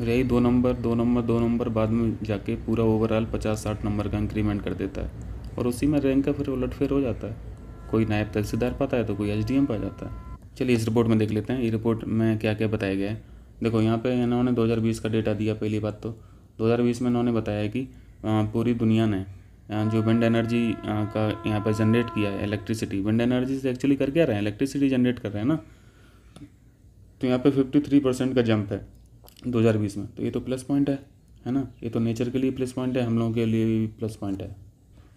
और यही दो नंबर दो नंबर दो नंबर बाद में जाके पूरा ओवरऑल पचास साठ नंबर का इंक्रीमेंट कर देता है और उसी में रैंक का फिर उलटफेर हो जाता है कोई नायब तहसीलदार पाता है तो कोई एच डी पा जाता है चलिए इस रिपोर्ट में देख लेते हैं ये रिपोर्ट में क्या क्या बताया गया है देखो यहाँ पे इन्होंने 2020 का डेटा दिया पहली बात तो 2020 में इन्होंने बताया कि पूरी दुनिया ने जो विंड एनर्जी का यहाँ पर जनरेट किया है इलेक्ट्रिसिटी विंड एनर्जी से एक्चुअली कर क्या रहे हैं इलेक्ट्रिसिटी जनरेट कर रहे हैं ना तो यहाँ पे 53 परसेंट का जंप है 2020 में तो ये तो प्लस पॉइंट है है ना ये तो नेचर के लिए प्लस पॉइंट है हम लोगों के लिए भी प्लस पॉइंट है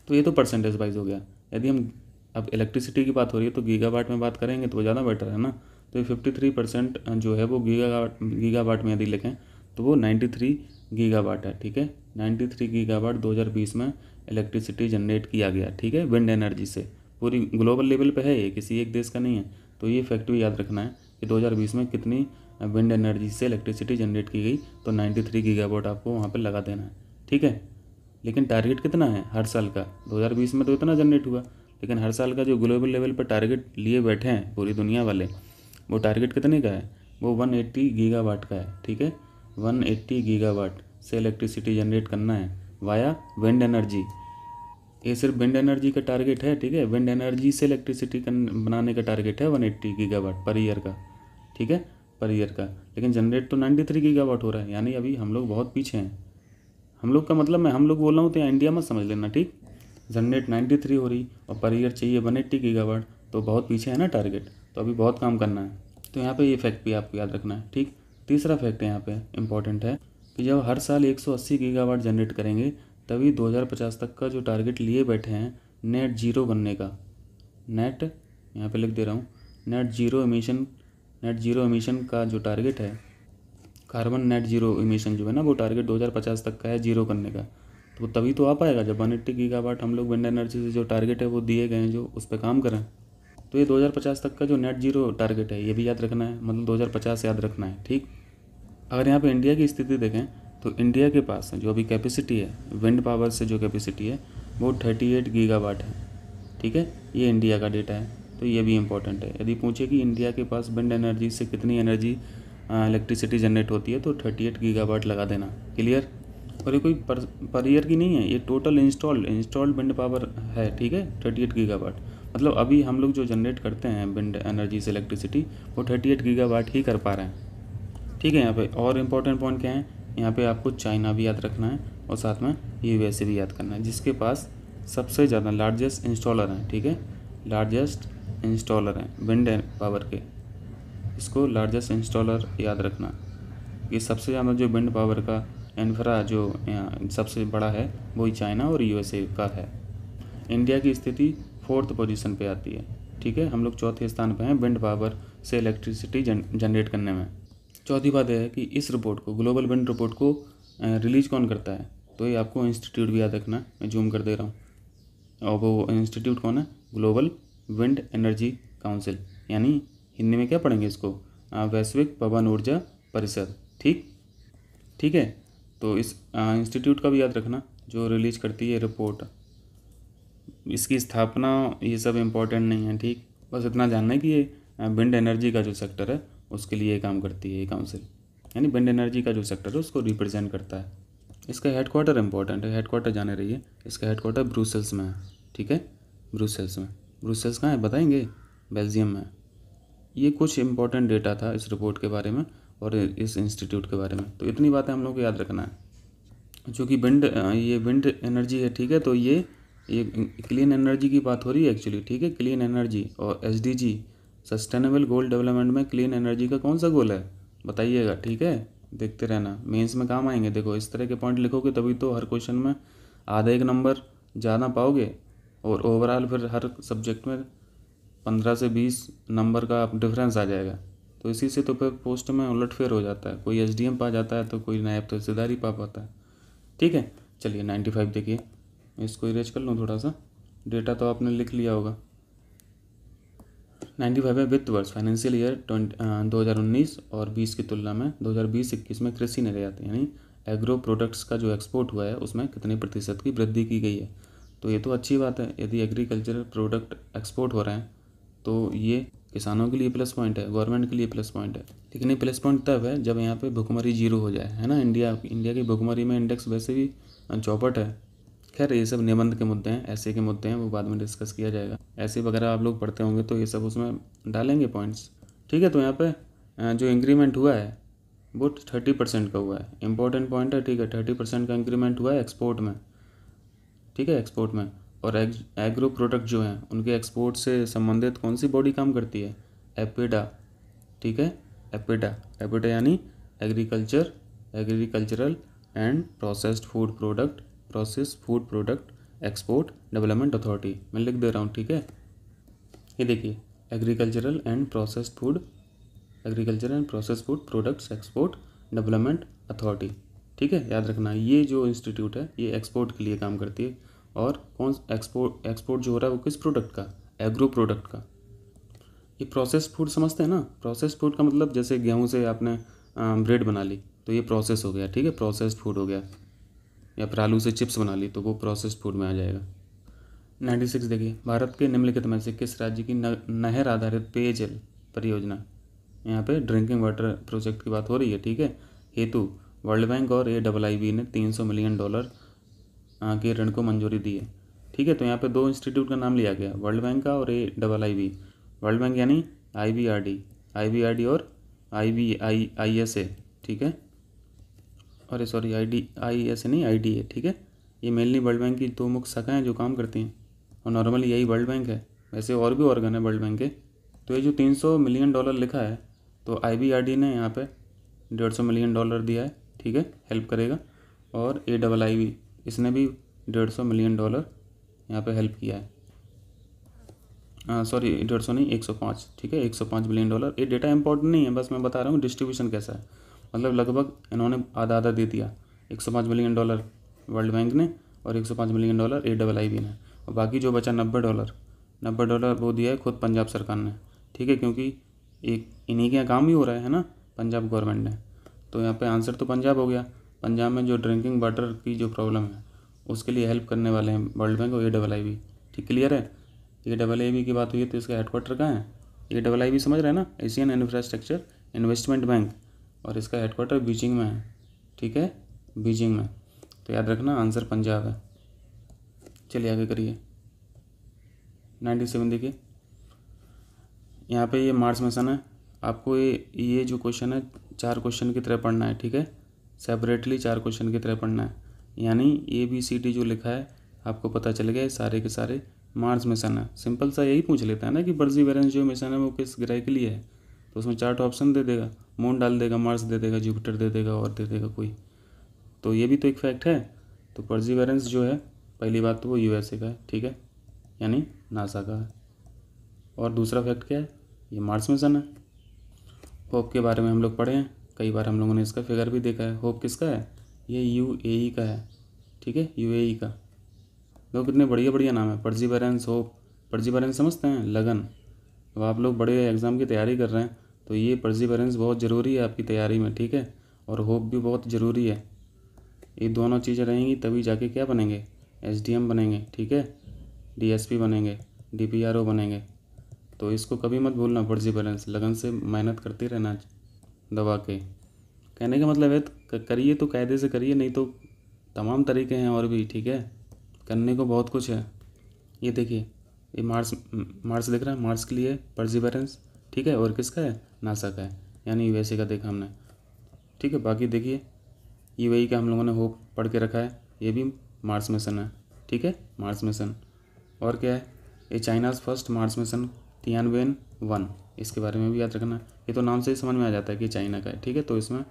तो ये तो परसेंटेज वाइज हो गया यदि हम अब इलेक्ट्रिसिटी की बात हो रही है तो गीगावाट में बात करेंगे तो ज़्यादा बेटर है ना तो ये फिफ्टी थ्री परसेंट जो है वो गीगा गीगावाट में यदि लिखें तो वो नाइन्टी थ्री गीगावाट है ठीक है 93 गीगावाट 2020 में इलेक्ट्रिसिटी जनरेट किया गया ठीक है विंड एनर्जी से पूरी ग्लोबल लेवल पे है ये किसी एक देश का नहीं है तो ये फैक्ट भी याद रखना है कि 2020 में कितनी विंड एनर्जी से इलेक्ट्रिसिटी जनरेट की गई तो 93 गीगावाट आपको वहाँ पर लगा देना है ठीक है लेकिन टारगेट कितना है हर साल का बीस में तो इतना जनरेट हुआ लेकिन हर साल का जो ग्लोबल लेवल पर टारगेट लिए बैठे हैं पूरी दुनिया वाले वो टारगेट कितने का है वो 180 गीगावाट का है ठीक है 180 गीगावाट से इलेक्ट्रिसिटी जनरेट करना है वाया विंड एनर्जी ये सिर्फ विंड एनर्जी का टारगेट है ठीक है विंड एनर्जी से इलेक्ट्रिसिटी बनाने का टारगेट है 180 गीगावाट पर ईयर का ठीक है पर ईयर का लेकिन जनरेट तो 93 गीगावाट हो रहा है यानी अभी हम लोग बहुत पीछे हैं हम लोग का मतलब मैं हम लोग बोल रहा हूँ तो इंडिया में समझ लेना ठीक जनरेट थ्री हो रही और पर ईयर चाहिए वन एट्टी गीगावाट तो बहुत पीछे है ना टारगेट तो अभी बहुत काम करना है तो यहाँ पर ये फैक्ट भी आपको याद रखना है ठीक तीसरा फैक्ट यहाँ पे इम्पॉर्टेंट है कि जब हर साल 180 गीगावाट जनरेट करेंगे तभी 2050 तक का जो टारगेट लिए बैठे हैं नेट जीरो बनने का नेट यहाँ पे लिख दे रहा हूँ net zero emission net zero emission का जो टारगेट है कार्बन नेट जीरो इमीशन जो है ना वो टारगेट 2050 तक का है जीरो करने का तो तभी तो आ पाएगा जब वन एट्टी गीगावाट हम लोग विंड एनर्जी से जो टारगेट है वो दिए गए हैं जो उस पर काम करें तो ये 2050 तक का जो नेट जीरो टारगेट है ये भी याद रखना है मतलब 2050 याद रखना है ठीक अगर यहाँ पे इंडिया की स्थिति देखें तो इंडिया के पास जो अभी कैपेसिटी है विंड पावर से जो कैपेसिटी है वो 38 गीगावाट है ठीक है ये इंडिया का डेटा है तो ये भी इम्पोर्टेंट है यदि पूछे कि इंडिया के पास विंड एनर्जी से कितनी एनर्जी इलेक्ट्रिसिटी जनरेट होती है तो थर्टी एट लगा देना क्लियर और ये कोई पर, पर ईयर की नहीं है ये total installed installed wind power है ठीक है थर्टी एट मतलब अभी हम लोग जो जनरेट करते हैं विंड एनर्जी से इलेक्ट्रिसिटी वो थर्टी एट गीगावाट ही कर पा रहे हैं ठीक है यहाँ पे और इम्पोर्टेंट पॉइंट क्या है यहाँ पे आपको चाइना भी याद रखना है और साथ में यू भी याद करना है जिसके पास सबसे ज़्यादा लार्जेस्ट इंस्टॉलर हैं ठीक है लार्जेस्ट इंस्टॉलर हैं विंड पावर के इसको लार्जेस्ट इंस्टॉलर याद रखना ये सबसे ज़्यादा जो विंड पावर का इन्फ्रा जो सबसे बड़ा है वही चाइना और यूएसए का है इंडिया की स्थिति फोर्थ पोजीशन पे आती है ठीक है हम लोग चौथे स्थान पर हैं विंड पावर से इलेक्ट्रिसिटी जन, जनरेट करने में चौथी बात है कि इस रिपोर्ट को ग्लोबल विंड रिपोर्ट को रिलीज कौन करता है तो ये आपको इंस्टीट्यूट भी याद रखना मैं जूम कर दे रहा हूँ और वो इंस्टीट्यूट कौन है ग्लोबल विंड एनर्जी काउंसिल यानी हिंदी में क्या पढ़ेंगे इसको वैश्विक पवन ऊर्जा परिषद ठीक ठीक है तो इस इंस्टीट्यूट का भी याद रखना जो रिलीज करती है रिपोर्ट इसकी स्थापना ये सब इम्पोर्टेंट नहीं है ठीक बस इतना जानना है कि ये विंड एनर्जी का जो सेक्टर है उसके लिए काम करती है ये काउंसिल यानी विंड एनर्जी का जो सेक्टर है उसको रिप्रेजेंट करता है इसका हेडक्वार्टर इंपॉर्टेंट है हेडक्वार्टर जाने रही है इसका हेडक्वार्टर ब्रूसेल्स में है ठीक है ब्रूसेल्स में ब्रूसेल्स कहाँ है बताएंगे बेल्जियम में ये कुछ इंपॉर्टेंट डेटा था इस रिपोर्ट के बारे में और इस इंस्टीट्यूट के बारे में तो इतनी बातें हम लोग को याद रखना है चूँकि विंड ये विंड एनर्जी है ठीक है तो ये ये क्लीन एनर्जी की बात हो रही है एक्चुअली ठीक है क्लीन एनर्जी और S D G sustainable goal development में क्लीन एनर्जी का कौन सा गोल है बताइएगा ठीक है देखते रहना मेंस में काम आएंगे देखो इस तरह के पॉइंट लिखोगे तभी तो हर क्वेश्चन में आधा एक नंबर ज़्यादा पाओगे और ओवरऑल फिर हर सब्जेक्ट में पंद्रह से बीस नंबर का डिफरेंस आ जाएगा तो इसी से तो फिर पोस्ट में उलट फेर हो जाता है कोई एस पा जाता है तो कोई नायब तो ही पा पाता है ठीक है चलिए नाइन्टी फाइव देखिए मैं इसको इरेज कर लूँ थोड़ा सा डेटा तो आपने लिख लिया होगा नाइन्टी फाइव में वित्त वर्ष फाइनेंशियल ईयर दो हज़ार उन्नीस और बीस की तुलना में दो हज़ार बीस इक्कीस में कृषि निर्यात यानी एग्रो प्रोडक्ट्स का जो एक्सपोर्ट हुआ है उसमें कितने प्रतिशत की वृद्धि की गई है तो ये तो अच्छी बात है यदि एग्रीकल्चरल प्रोडक्ट एक्सपोर्ट हो रहे हैं तो ये किसानों के लिए प्लस पॉइंट है गवर्नमेंट के लिए प्लस पॉइंट है लेकिन ये प्लस पॉइंट तब है जब यहाँ पे भुखमरी जीरो हो जाए है ना इंडिया इंडिया की भुखमरी में इंडेक्स वैसे भी चौपट है खैर ये सब निबंध के मुद्दे हैं ऐसे के मुद्दे हैं वो बाद में डिस्कस किया जाएगा ऐसे वगैरह आप लोग पढ़ते होंगे तो ये सब उसमें डालेंगे पॉइंट्स ठीक है तो यहाँ पे जो इंक्रीमेंट हुआ है वो थर्टी परसेंट का हुआ है इंपॉर्टेंट पॉइंट है ठीक है थर्टी परसेंट का इंक्रीमेंट हुआ है एक्सपोर्ट में ठीक है एक्सपोर्ट में और एग्रो प्रोडक्ट जो हैं उनके एक्सपोर्ट से संबंधित कौन सी बॉडी काम करती है एपिडा ठीक है एपिडा एपिडा यानी agriculture agricultural and processed food product process food product export development authority मैं लिख दे रहा हूँ ठीक है ये देखिए agricultural and process food agriculture and process food products export development authority ठीक है याद रखना ये जो इंस्टीट्यूट है ये एक्सपोर्ट के लिए काम करती है और कौन एक्सपोर्ट एक्सपोर्ट जो हो रहा है वो किस प्रोडक्ट का एग्रो प्रोडक्ट का ये प्रोसेस फूड समझते हैं ना प्रोसेस फूड का मतलब जैसे गेहूँ से आपने ब्रेड बना ली तो ये प्रोसेस हो गया ठीक है प्रोसेस फूड हो गया या फिर आलू से चिप्स बना ली तो वो प्रोसेस्ड फूड में आ जाएगा नाइन्टी सिक्स देखिए भारत के निम्नलिखित में से किस राज्य की नहर आधारित पेयजल परियोजना यहाँ पे ड्रिंकिंग वाटर प्रोजेक्ट की बात हो रही है ठीक है हेतु वर्ल्ड बैंक और ए डबल आई बी ने तीन सौ मिलियन डॉलर के ऋण को मंजूरी दी है ठीक है तो यहाँ पे दो इंस्टीट्यूट का नाम लिया गया वर्ल्ड बैंक का और A double I B world bank यानी I B R D I B R D और I B I I S A ठीक है अरे sorry I D I S नहीं आई डी ए ठीक है ये मेनली वर्ल्ड बैंक की दो मुख्य शाखाएँ हैं जो काम करती हैं और नॉर्मली यही वर्ल्ड बैंक है वैसे और भी ऑर्गन है वर्ल्ड बैंक के तो ये जो तीन सौ मिलियन डॉलर लिखा है तो आई बी आर डी ने यहाँ पर डेढ़ सौ मिलियन डॉलर दिया है ठीक है हेल्प करेगा और ए डबल आई बी इसने भी डेढ़ सौ मिलियन डॉलर यहाँ पे हेल्प किया है सॉरी हाँ, डेढ़ सौ नहीं एक सौ पाँच ठीक है एक सौ पाँच मिलियन डॉलर ये डेटा इंपॉर्टेंट नहीं है बस मैं बता रहा हूँ डिस्ट्रीब्यूशन कैसा है मतलब लगभग इन्होंने आधा आधा दे दिया एक सौ पाँच मिलियन डॉलर वर्ल्ड बैंक ने और एक सौ पाँच million dollar A double I B ने और बाकी जो बचा नब्बे डॉलर नब्बे डॉलर वो दिया है खुद पंजाब सरकार ने ठीक है क्योंकि एक इन्हीं के यहाँ काम ही हो रहा है ना पंजाब गवर्नमेंट ने तो यहाँ पे आंसर तो पंजाब हो गया पंजाब में जो ड्रिंकिंग वाटर की जो प्रॉब्लम है उसके लिए हेल्प करने वाले हैं वर्ल्ड बैंक और ए डबल आई बी ठीक क्लियर है ए डबल आई बी की बात हुई है तो इसका हेडक्वार्टर कहाँ है ए डबल आई बी समझ रहे हैं ना एशियन इंफ्रास्ट्रक्चर इन्वेस्टमेंट बैंक और इसका हेडक्वार्टर बीजिंग में है ठीक है बीजिंग में तो याद रखना आंसर पंजाब है चलिए आगे करिए नाइन्टी सेवन देखिए यहाँ पे ये मार्स मिशन है आपको ये ये जो क्वेश्चन है चार क्वेश्चन की तरह पढ़ना है ठीक है सेपरेटली चार क्वेश्चन की तरह पढ़ना है यानी ए बी सी डी जो लिखा है आपको पता चल गया सारे के सारे मार्स मिशन है सिंपल सा यही पूछ लेता है ना कि बर्जी वेरेंस जो मिशन है वो किस ग्रह के लिए है तो उसमें चार्ट ऑप्शन दे देगा मून डाल देगा मार्स दे देगा जुपिटर दे देगा और दे देगा कोई तो ये भी तो एक फैक्ट है तो परजीवरेंस जो है पहली बात तो वो यू का है ठीक है यानी नासा का है और दूसरा फैक्ट क्या है ये मार्स मिशन है होप के बारे में हम लोग पढ़े हैं कई बार हम लोगों ने इसका फिगर भी देखा है होप किसका है ये यू का है ठीक है यू का लोग कितने बढ़िया बढ़िया नाम है परजीवरेंस होप परजीवरेंस समझते हैं लगन अब आप लोग बड़े एग्ज़ाम की तैयारी कर रहे हैं तो ये परसिवरेंस बहुत ज़रूरी है आपकी तैयारी में ठीक है और होप भी बहुत ज़रूरी है ये दोनों चीज़ें रहेंगी तभी जाके क्या बनेंगे एस बनेंगे ठीक है डी बनेंगे डी बनेंगे तो इसको कभी मत भूलना बैलेंस लगन से मेहनत करते रहना दवा के कहने का मतलब है करिए तो कायदे से करिए नहीं तो तमाम तरीके हैं और भी ठीक है करने को बहुत कुछ है ये देखिए ये मार्स मार्स दिख रहा है मार्स के लिए बैलेंस ठीक है और किसका है ना सका है यानी यूएसए का देखा हमने ठीक है बाकी देखिए यूएई का हम लोगों ने होप पढ़ के रखा है ये भी मार्स मिशन है ठीक है मार्स मिशन और क्या है ये China's first Mars mission Tianwen one इसके बारे में भी याद रखना ये तो नाम से ही समझ में आ जाता है कि चाइना का है ठीक है तो इसमें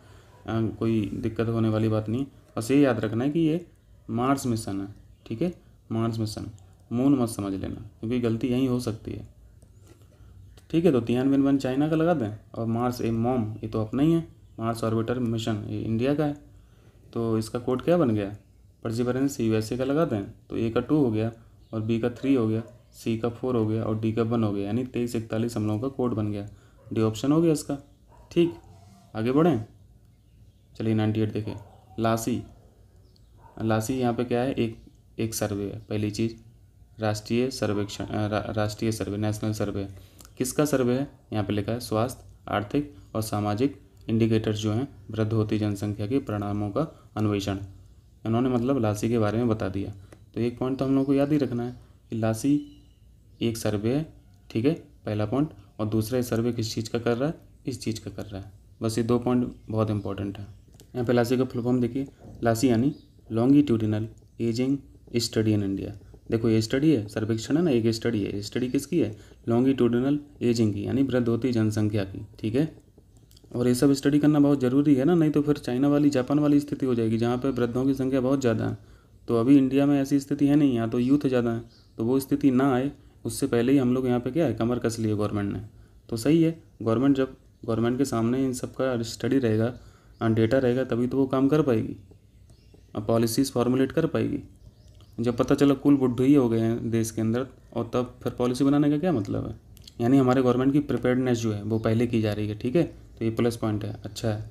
कोई दिक्कत होने वाली बात नहीं बस ये याद रखना है कि ये मार्स मिशन है ठीक है मार्स मिशन मून मत समझ लेना क्योंकि गलती यहीं हो सकती है ठीक है तो बिन वन चाइना का लगा दें और मार्स ए मॉम ये तो अपना ही है मार्स ऑर्बिटर मिशन ये इंडिया का है तो इसका कोड क्या बन गया परसिवरेंस यू एस ए का लगा दें तो ए का टू हो गया और बी का थ्री हो गया सी का फोर हो गया और डी का वन हो गया यानी तेईस इकतालीस हम लोगों का कोड बन गया डी ऑप्शन हो गया इसका ठीक आगे बढ़ें चलिए नाइन्टी एट देखें लासी लासी यहाँ पे क्या है एक एक सर्वे है पहली चीज़ राष्ट्रीय सर्वेक्षण रा, राष्ट्रीय सर्वे नेशनल सर्वे किसका सर्वे है यहाँ पे लिखा है स्वास्थ्य आर्थिक और सामाजिक इंडिकेटर्स जो हैं वृद्ध होती जनसंख्या के परिणामों का अन्वेषण इन्होंने मतलब लासी के बारे में बता दिया तो एक पॉइंट तो हम लोग को याद ही रखना है कि लासी एक सर्वे है ठीक है पहला पॉइंट और दूसरा सर्वे किस चीज़ का कर रहा है इस चीज़ का कर रहा है बस ये दो पॉइंट बहुत इंपॉर्टेंट है यहाँ पे लासी का फुल फॉर्म देखिए लासी यानी longitudinal ageing study in India देखो ये स्टडी है सर्वेक्षण है ना एक स्टडी है स्टडी किसकी है लॉन्गिट्यूडनल एजिंग की यानी वृद्ध होती जनसंख्या की ठीक है और ये सब स्टडी करना बहुत ज़रूरी है ना नहीं तो फिर चाइना वाली जापान वाली स्थिति हो जाएगी जहाँ पर वृद्धों की संख्या बहुत ज़्यादा है तो अभी इंडिया में ऐसी स्थिति है नहीं यहाँ तो यूथ ज़्यादा है तो वो स्थिति ना आए उससे पहले ही हम लोग यहाँ पे क्या है कमर कस लिए गवर्नमेंट ने तो सही है गवर्नमेंट जब गवर्नमेंट के सामने इन सब का स्टडी रहेगा डेटा रहेगा तभी तो वो काम कर पाएगी और पॉलिसीज़ फॉर्मुलेट कर पाएगी जब पता चला कुल बुढ़ ही हो गए हैं देश के अंदर और तब फिर पॉलिसी बनाने का क्या मतलब है यानी हमारे गवर्नमेंट की प्रिपेयर्डनेस जो है वो पहले की जा रही है ठीक है तो ये प्लस पॉइंट है अच्छा है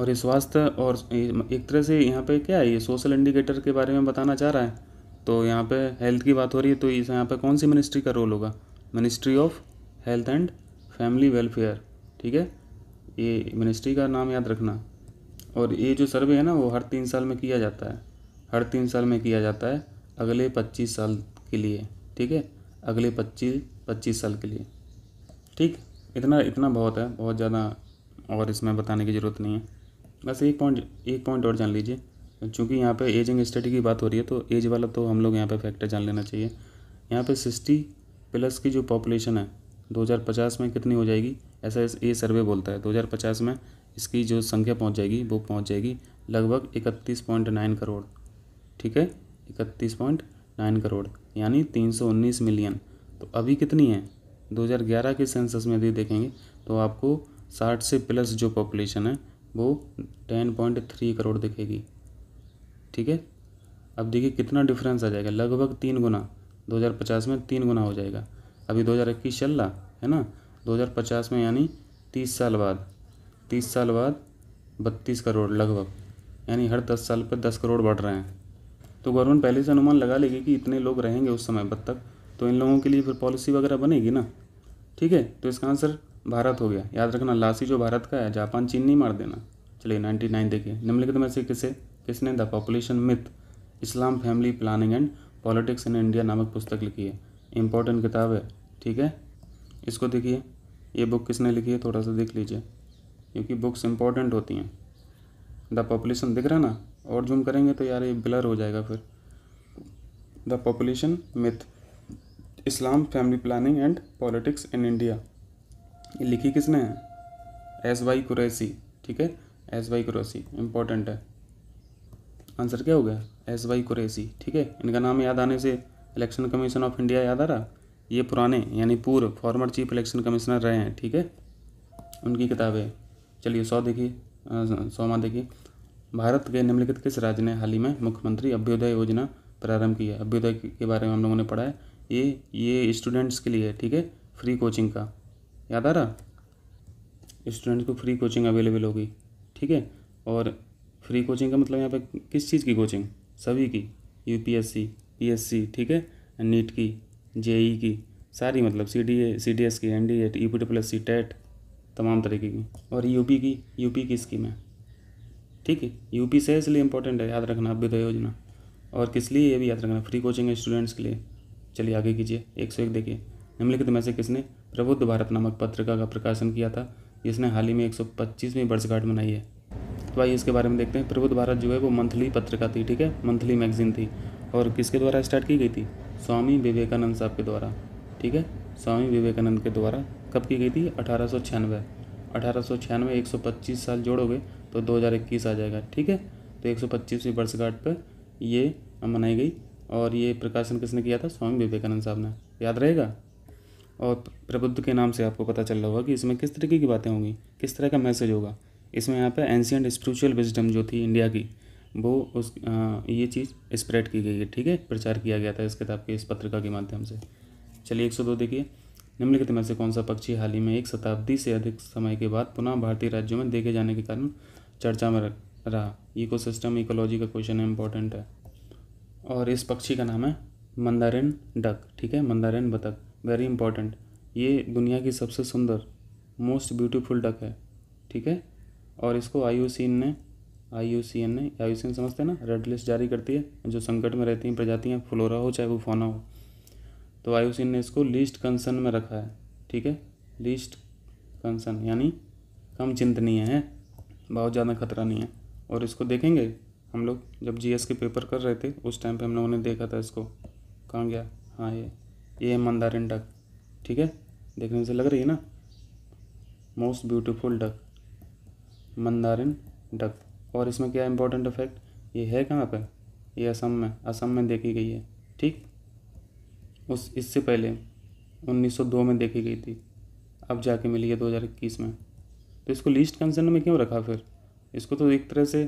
और ये स्वास्थ्य और एक तरह से यहाँ पे क्या है ये सोशल इंडिकेटर के बारे में बताना चाह रहा है तो यहाँ पे हेल्थ की बात हो रही है तो इस यहाँ पे कौन सी मिनिस्ट्री का रोल होगा ministry of health and family welfare ठीक है ये मिनिस्ट्री का नाम याद रखना और ये जो सर्वे है ना वो हर तीन साल में किया जाता है हर तीन साल में किया जाता है अगले पच्चीस साल के लिए ठीक है अगले पच्चीस पच्चीस साल के लिए ठीक इतना इतना बहुत है बहुत ज़्यादा और इसमें बताने की ज़रूरत नहीं है बस एक पॉइंट एक पॉइंट और जान लीजिए चूँकि यहाँ पे एजिंग स्टडी की बात हो रही है तो एज वाला तो हम लोग यहाँ पे फैक्टर जान लेना चाहिए यहाँ पे सिक्सटी प्लस की जो पॉपुलेशन है 2050 में कितनी हो जाएगी ऐसा ये सर्वे बोलता है 2050 में इसकी जो संख्या पहुँच जाएगी वो पहुँच जाएगी लगभग इकतीस पॉइंट नाइन करोड़ ठीक है इकतीस पॉइंट नाइन करोड़ यानी 319 मिलियन तो अभी कितनी है 2011 के सेंसस में यदि देखेंगे तो आपको 60 से प्लस जो पॉपुलेशन है वो 10.3 करोड़ दिखेगी ठीक है अब देखिए कितना डिफरेंस आ जाएगा लगभग तीन गुना 2050 में तीन गुना हो जाएगा अभी 2021 चल रहा है ना 2050 में यानी 30 साल बाद 30 साल बाद बत्तीस करोड़ लगभग यानी हर दस साल पर दस करोड़ बढ़ रहे हैं तो गवर्नमेंट पहले से अनुमान लगा लेगी कि इतने लोग रहेंगे उस समय बद तक तो इन लोगों के लिए फिर पॉलिसी वगैरह बनेगी ना ठीक है तो इसका आंसर भारत हो गया याद रखना लासी जो भारत का है जापान चीन नहीं मार देना चलिए नाइन्टी नाइन देखिए निम्नलिखित में से किसे किसने the population myth Islam family planning and politics in India नामक पुस्तक लिखी है इंपॉर्टेंट किताब है ठीक है इसको देखिए ये बुक किसने लिखी है थोड़ा सा देख लीजिए क्योंकि बुक्स इंपॉर्टेंट होती हैं द पॉपुलेशन दिख रहा ना और जूम करेंगे तो यार ये ब्लर हो जाएगा फिर the population myth Islam family planning and politics in India ये लिखी किसने है एस वाई कुरैसी ठीक है एस वाई कुरैसी इम्पोर्टेंट है आंसर क्या हो गया एस वाई कुरैसी ठीक है इनका नाम याद आने से इलेक्शन कमीशन ऑफ इंडिया याद आ रहा ये पुराने यानी पूर्व फॉर्मर चीफ इलेक्शन कमिश्नर रहे हैं ठीक है उनकी किताबें चलिए सौ देखिए सौमा देखिए भारत के निम्नलिखित किस राज्य ने हाल ही में मुख्यमंत्री अभ्योदय योजना प्रारंभ की है अभ्योदय के बारे में हम लोगों ने पढ़ा है ये ये स्टूडेंट्स के लिए है ठीक है फ्री कोचिंग का याद आ रहा स्टूडेंट्स को फ्री कोचिंग अवेलेबल होगी ठीक है और फ्री कोचिंग का मतलब यहाँ पे किस चीज़ की कोचिंग सभी की यूपीएससी पीएससी ठीक है नीट की जेई e e की सारी मतलब C D A C D S की एन डी एट U P S C TET तरीके की और यूपी की यूपी की स्कीम है ठीक है यूपी से इसलिए इंपॉर्टेंट है याद रखना अभ्युदय योजना और किस लिए ये भी याद रखना फ्री कोचिंग है स्टूडेंट्स के लिए चलिए आगे कीजिए एक सौ एक देखिए निम्नलिखित में से किसने प्रबुद्ध भारत नामक पत्रिका का प्रकाशन किया था जिसने हाल ही में एक सौ पच्चीसवीं वर्षगांठ मनाई है तो भाई इसके बारे में देखते हैं प्रबुद्ध भारत जो है वो मंथली पत्रिका थी ठीक है मंथली मैगजीन थी और किसके द्वारा स्टार्ट की गई थी स्वामी विवेकानंद साहब के द्वारा ठीक है स्वामी विवेकानंद के द्वारा कब की गई थी अठारह सौ छियानवे अठारह सौ छियानवे एक सौ पच्चीस साल जोड़ोगे तो 2021 आ जाएगा ठीक है तो एक सौ पच्चीसवीं वर्षगांठ पर ये मनाई गई और ये प्रकाशन किसने किया था स्वामी विवेकानंद साहब ने याद रहेगा और प्रबुद्ध के नाम से आपको पता चल रहा होगा कि इसमें किस तरीके की बातें होंगी किस तरह का मैसेज होगा इसमें यहाँ पर एंशियंट स्परिचुअल विजडम जो थी इंडिया की वो उस आ, ये चीज़ स्प्रेड की गई है ठीक है प्रचार किया गया था इस किताब के इस पत्रिका के माध्यम से चलिए एक सौ दो देखिए निम्नलिखित में से कौन सा पक्षी हाल ही में एक शताब्दी से अधिक समय के बाद पुनः भारतीय राज्यों में देखे जाने के कारण चर्चा में रहा इकोसिस्टम इकोलॉजी का क्वेश्चन इंपॉर्टेंट है और इस पक्षी का नाम है मंदारिन डक ठीक है मंदारिन बतख वेरी इंपॉर्टेंट ये दुनिया की सबसे सुंदर मोस्ट ब्यूटीफुल डक है ठीक है और इसको आई ने आई ने आई समझते हैं ना रेड लिस्ट जारी करती है जो संकट में रहती हैं प्रजातियाँ फ्लोरा हो चाहे वो फोना हो तो आई ने इसको लीस्ट कंसर्न में रखा है ठीक है लीस्ट कंसर्न यानी कम चिंतनीय है बहुत ज़्यादा खतरा नहीं है और इसको देखेंगे हम लोग जब जी के पेपर कर रहे थे उस टाइम पे हम लोगों ने देखा था इसको कहाँ गया हाँ ये ये है मंदारिन डक ठीक है देखने से लग रही है ना most beautiful duck mandarin duck और इसमें क्या इंपॉर्टेंट इफेक्ट ये है कहाँ पर ये असम में असम में देखी गई है ठीक उस इससे पहले 1902 में देखी गई थी अब जाके मिली है 2021 में तो इसको लीस्ट कंसर्न में क्यों रखा फिर इसको तो एक तरह से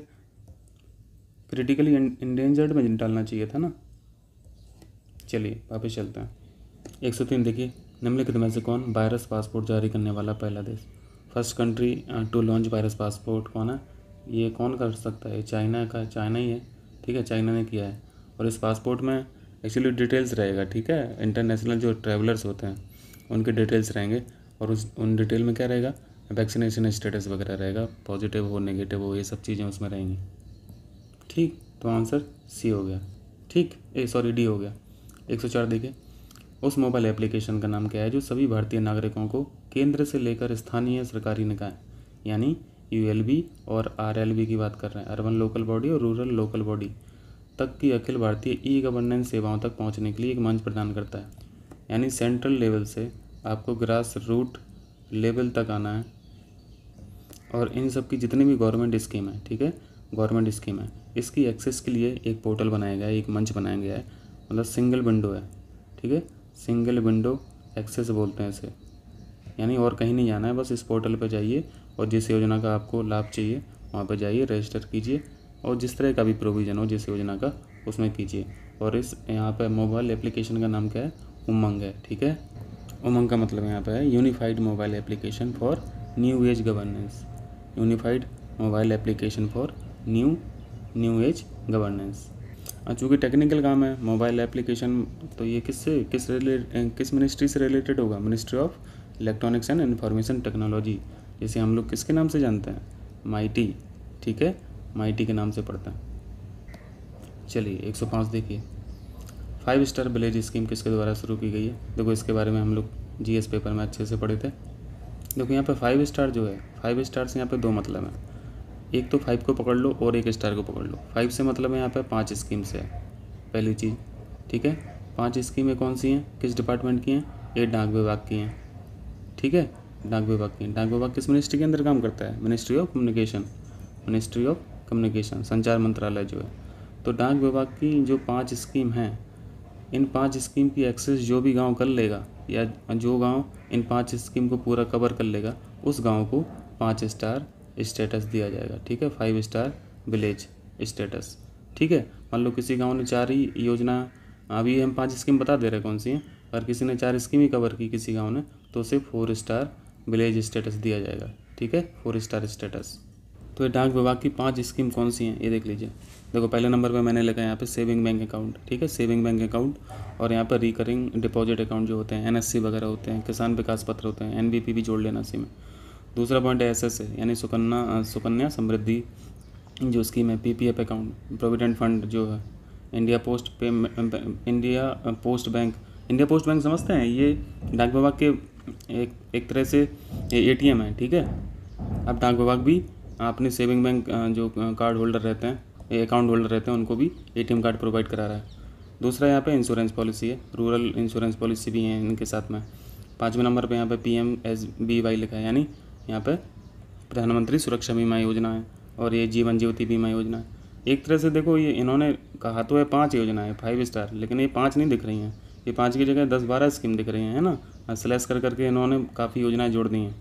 क्रिटिकली इंडेंजर्ड में डालना चाहिए था ना चलिए वापस चलते हैं एक सौ तीन देखिए निम्नलिखित में से कौन वायरस पासपोर्ट जारी करने वाला पहला देश first country to launch virus passport कौन है ये कौन कर सकता है चाइना का चाइना ही है ठीक है चाइना ने किया है और इस पासपोर्ट में एक्चुअली डिटेल्स रहेगा ठीक है इंटरनेशनल जो ट्रैवलर्स होते हैं उनके डिटेल्स रहेंगे और उस उन डिटेल में क्या रहेगा वैक्सीनेशन स्टेटस वगैरह रहेगा पॉजिटिव हो नेगेटिव हो ये सब चीज़ें उसमें रहेंगी ठीक तो आंसर सी हो गया ठीक ए सॉरी डी हो गया एक सौ चार देखिए उस मोबाइल एप्लीकेशन का नाम क्या है जो सभी भारतीय नागरिकों को केंद्र से लेकर स्थानीय सरकारी निकाय यानी यू और आर की बात कर रहे हैं अर्बन लोकल बॉडी और रूरल लोकल बॉडी तक की अखिल भारतीय ई गवर्नेंस सेवाओं तक पहुंचने के लिए एक मंच प्रदान करता है यानी सेंट्रल लेवल से आपको ग्रास रूट लेवल तक आना है और इन सब की जितनी भी गवर्नमेंट स्कीम है ठीक है गवर्नमेंट स्कीम है इसकी एक्सेस के लिए एक पोर्टल बनाया गया है एक मंच बनाया गया है मतलब सिंगल विंडो है ठीक है सिंगल विंडो एक्सेस बोलते हैं इसे यानी और कहीं नहीं जाना है बस इस पोर्टल पर जाइए और जिस योजना का आपको लाभ चाहिए वहाँ पर जाइए रजिस्टर कीजिए और जिस तरह का भी प्रोविज़न हो जिस योजना का उसमें कीजिए और इस यहाँ पर मोबाइल एप्लीकेशन का नाम क्या है उमंग है ठीक है उमंग का मतलब यहाँ पे है unified mobile application for new age governance unified mobile application for new new age governance चूँकि टेक्निकल काम है मोबाइल एप्लीकेशन तो ये किससे किस रिलेट अं, किस मिनिस्ट्री से रिलेटेड होगा ministry of electronics and information technology जैसे हम लोग किसके नाम से जानते हैं माइटी ठीक है माइटी के नाम से पढ़ते हैं चलिए एक सौ पाँच देखिए फाइव स्टार विलेज स्कीम किसके द्वारा शुरू की गई है देखो इसके बारे में हम लोग जी पेपर में अच्छे से पढ़े थे देखो यहाँ पर फाइव स्टार जो है फाइव स्टार से यहाँ पे दो मतलब है एक तो फाइव को पकड़ लो और एक स्टार को पकड़ लो फाइव से मतलब है यहाँ पर पाँच स्कीम से है पहली चीज़ ठीक है पाँच स्कीमें कौन सी हैं किस डिपार्टमेंट की हैं ये डाक विभाग की हैं ठीक है डाक विभाग की डाक विभाग किस मिनिस्ट्री के अंदर काम करता है ministry of communication ministry of communication संचार मंत्रालय जो है तो डाक विभाग की जो पाँच स्कीम हैं इन पांच स्कीम की एक्सेस जो भी गांव कर लेगा या जो गांव इन पांच स्कीम को पूरा कवर कर लेगा उस गांव को पाँच स्टार स्टेटस दिया जाएगा ठीक है फाइव स्टार विलेज स्टेटस ठीक है मान लो किसी गांव ने चार ही योजना अभी हम पांच स्कीम बता दे रहे हैं कौन सी हैं पर किसी ने चार स्कीम ही कवर की किसी गाँव ने तो उसे फोर स्टार विलेज स्टेटस दिया जाएगा ठीक है फोर स्टार स्टेटस तो ये डाक विभाग की पाँच स्कीम कौन सी हैं ये देख लीजिए देखो पहले नंबर पे मैंने लिखा है यहाँ पे सेविंग बैंक अकाउंट ठीक है सेविंग बैंक अकाउंट और यहाँ पर रिकरिंग डिपॉजिट अकाउंट जो होते हैं एनएससी वगैरह होते हैं किसान विकास पत्र होते हैं एनबीपी भी जोड़ लेना इसी में दूसरा पॉइंट है एस यानी सुकन्या सुकन्या समृद्धि जो स्कीम है पी अकाउंट प्रोविडेंट फंड जो है इंडिया पोस्ट पे India post bank India post bank समझते हैं ये डाक विभाग के एक एक तरह से ए टी एम है ठीक है अब डाक विभाग भी अपने सेविंग बैंक जो कार्ड होल्डर रहते हैं ये अकाउंट होल्डर रहते हैं उनको भी ए कार्ड प्रोवाइड करा रहा है दूसरा यहाँ पे इंश्योरेंस पॉलिसी है रूरल इंश्योरेंस पॉलिसी भी है इनके साथ में पाँचवें नंबर पे यहाँ पे P M S B Y लिखा है यानी यहाँ पे प्रधानमंत्री सुरक्षा बीमा योजना है और ये जीवन ज्योति बीमा योजना है एक तरह से देखो ये इन्होंने कहा तो है पाँच योजनाएँ फाइव स्टार लेकिन ये पाँच नहीं दिख रही हैं ये पाँच की जगह दस बारह स्कीम दिख रही हैं है ना स्लैश कर करके इन्होंने काफ़ी योजनाएँ जोड़ दी हैं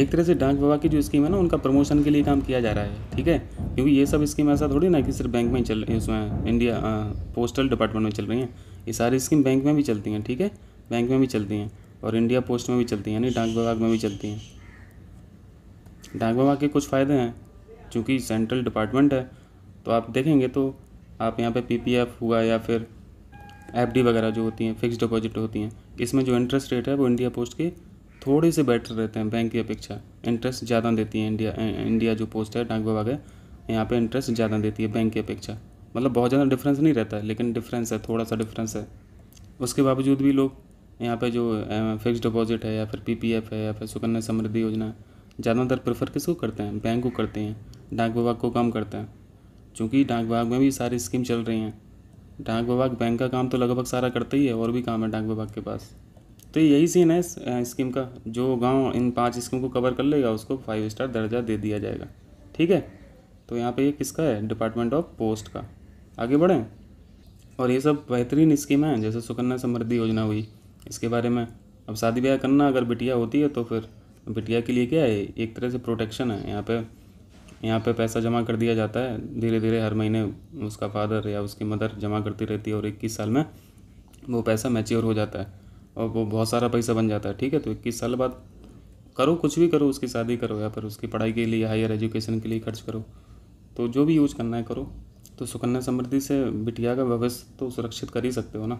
एक तरह से डाक विभाग की जो स्कीम है ना उनका प्रमोशन के लिए काम किया जा रहा है ठीक है क्योंकि ये सब स्कीम ऐसा थोड़ी ना कि सिर्फ बैंक में चल रही इसमें इंडिया आ, पोस्टल डिपार्टमेंट में चल रही हैं ये सारी स्कीम बैंक में भी चलती हैं ठीक है बैंक में भी चलती हैं और इंडिया पोस्ट में भी चलती हैं यानी डाक विभाग में भी चलती हैं डाक विभाग के कुछ फ़ायदे हैं चूँकि सेंट्रल डिपार्टमेंट है तो आप देखेंगे तो आप यहाँ पर पी हुआ या फिर एफ वगैरह जो होती हैं फिक्स डिपॉजिट होती हैं इसमें जो इंटरेस्ट रेट है वो इंडिया पोस्ट के थोड़े से बेटर रहते हैं बैंक की अपेक्षा इंटरेस्ट ज़्यादा देती है इंडिया इंडिया जो पोस्ट है डाक विभाग है यहाँ पे इंटरेस्ट ज़्यादा देती है बैंक की अपेक्षा मतलब बहुत ज़्यादा डिफरेंस नहीं रहता है लेकिन डिफरेंस है थोड़ा सा डिफरेंस है उसके बावजूद भी लोग यहाँ पे जो फिक्स डिपॉजिट है या फिर पीपीएफ है या फिर सुकन्या समृद्धि योजना है ज़्यादातर प्रेफर किसको करते हैं बैंक को करते हैं डाक विभाग को कम करते हैं चूँकि डाक विभाग में भी सारी स्कीम चल रही हैं डाक विभाग बैंक का काम तो लगभग सारा करता ही है और भी काम है डाक विभाग के पास तो यही सीन है इस स्कीम का जो गांव इन पांच स्कीम को कवर कर लेगा उसको फाइव स्टार दर्जा दे दिया जाएगा ठीक है तो यहाँ पे ये किसका है डिपार्टमेंट ऑफ पोस्ट का आगे बढ़ें और ये सब बेहतरीन स्कीम है जैसे सुकन्या समृद्धि योजना हुई इसके बारे में अब शादी ब्याह करना अगर बिटिया होती है तो फिर बिटिया के लिए क्या है एक तरह से प्रोटेक्शन है यहाँ पर यहाँ पे पैसा जमा कर दिया जाता है धीरे धीरे हर महीने उसका फादर या उसकी मदर जमा करती रहती है और इक्कीस साल में वो पैसा मैच्योर हो जाता है और वो बहुत सारा पैसा बन जाता है ठीक है तो इक्कीस साल बाद करो कुछ भी करो उसकी शादी करो या फिर उसकी पढ़ाई के लिए हायर एजुकेशन के लिए खर्च करो तो जो भी यूज करना है करो तो सुकन्या समृद्धि से बिटिया का भविष्य तो सुरक्षित कर ही सकते हो ना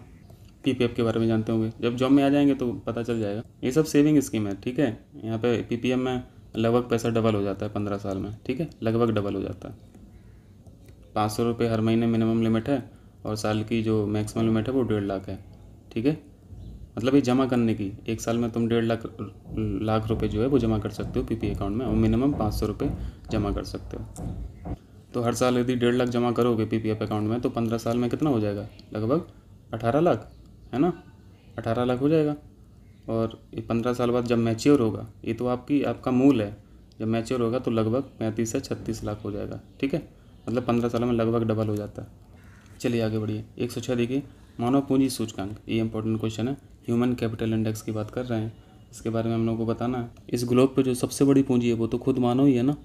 पी पी एफ के बारे में जानते होंगे जब जॉब में आ जाएंगे तो पता चल जाएगा ये सब सेविंग स्कीम है ठीक है यहाँ पे पी पी एम में लगभग पैसा डबल हो जाता है पंद्रह साल में ठीक है लगभग डबल हो जाता है पाँच सौ रुपये हर महीने मिनिमम लिमिट है और साल की जो मैक्सिमम लिमिट है वो डेढ़ लाख है ठीक है मतलब ये जमा करने की एक साल में तुम डेढ़ लाख लाख रुपए जो है वो जमा कर सकते हो पीपी अकाउंट में और मिनिमम पाँच सौ रुपये जमा कर सकते हो तो हर साल यदि डेढ़ लाख जमा करोगे पी अकाउंट में तो पंद्रह साल में कितना हो जाएगा लगभग अठारह लाख है ना अठारह लाख हो जाएगा और ये पंद्रह साल बाद जब मैच्योर होगा ये तो आपकी आपका मूल है जब मैच्योर होगा तो लगभग पैंतीस से छत्तीस लाख हो जाएगा ठीक है मतलब पंद्रह साल में लगभग डबल हो जाता है चलिए आगे बढ़िए एक सौ छः देखिए मानव पूंजी सूचकांक ये इंपॉर्टेंट क्वेश्चन है ह्यूमन कैपिटल इंडेक्स की बात कर रहे हैं इसके बारे में हम लोगों को बताना है इस ग्लोब पे जो सबसे बड़ी पूंजी है वो तो खुद मानव ही है ना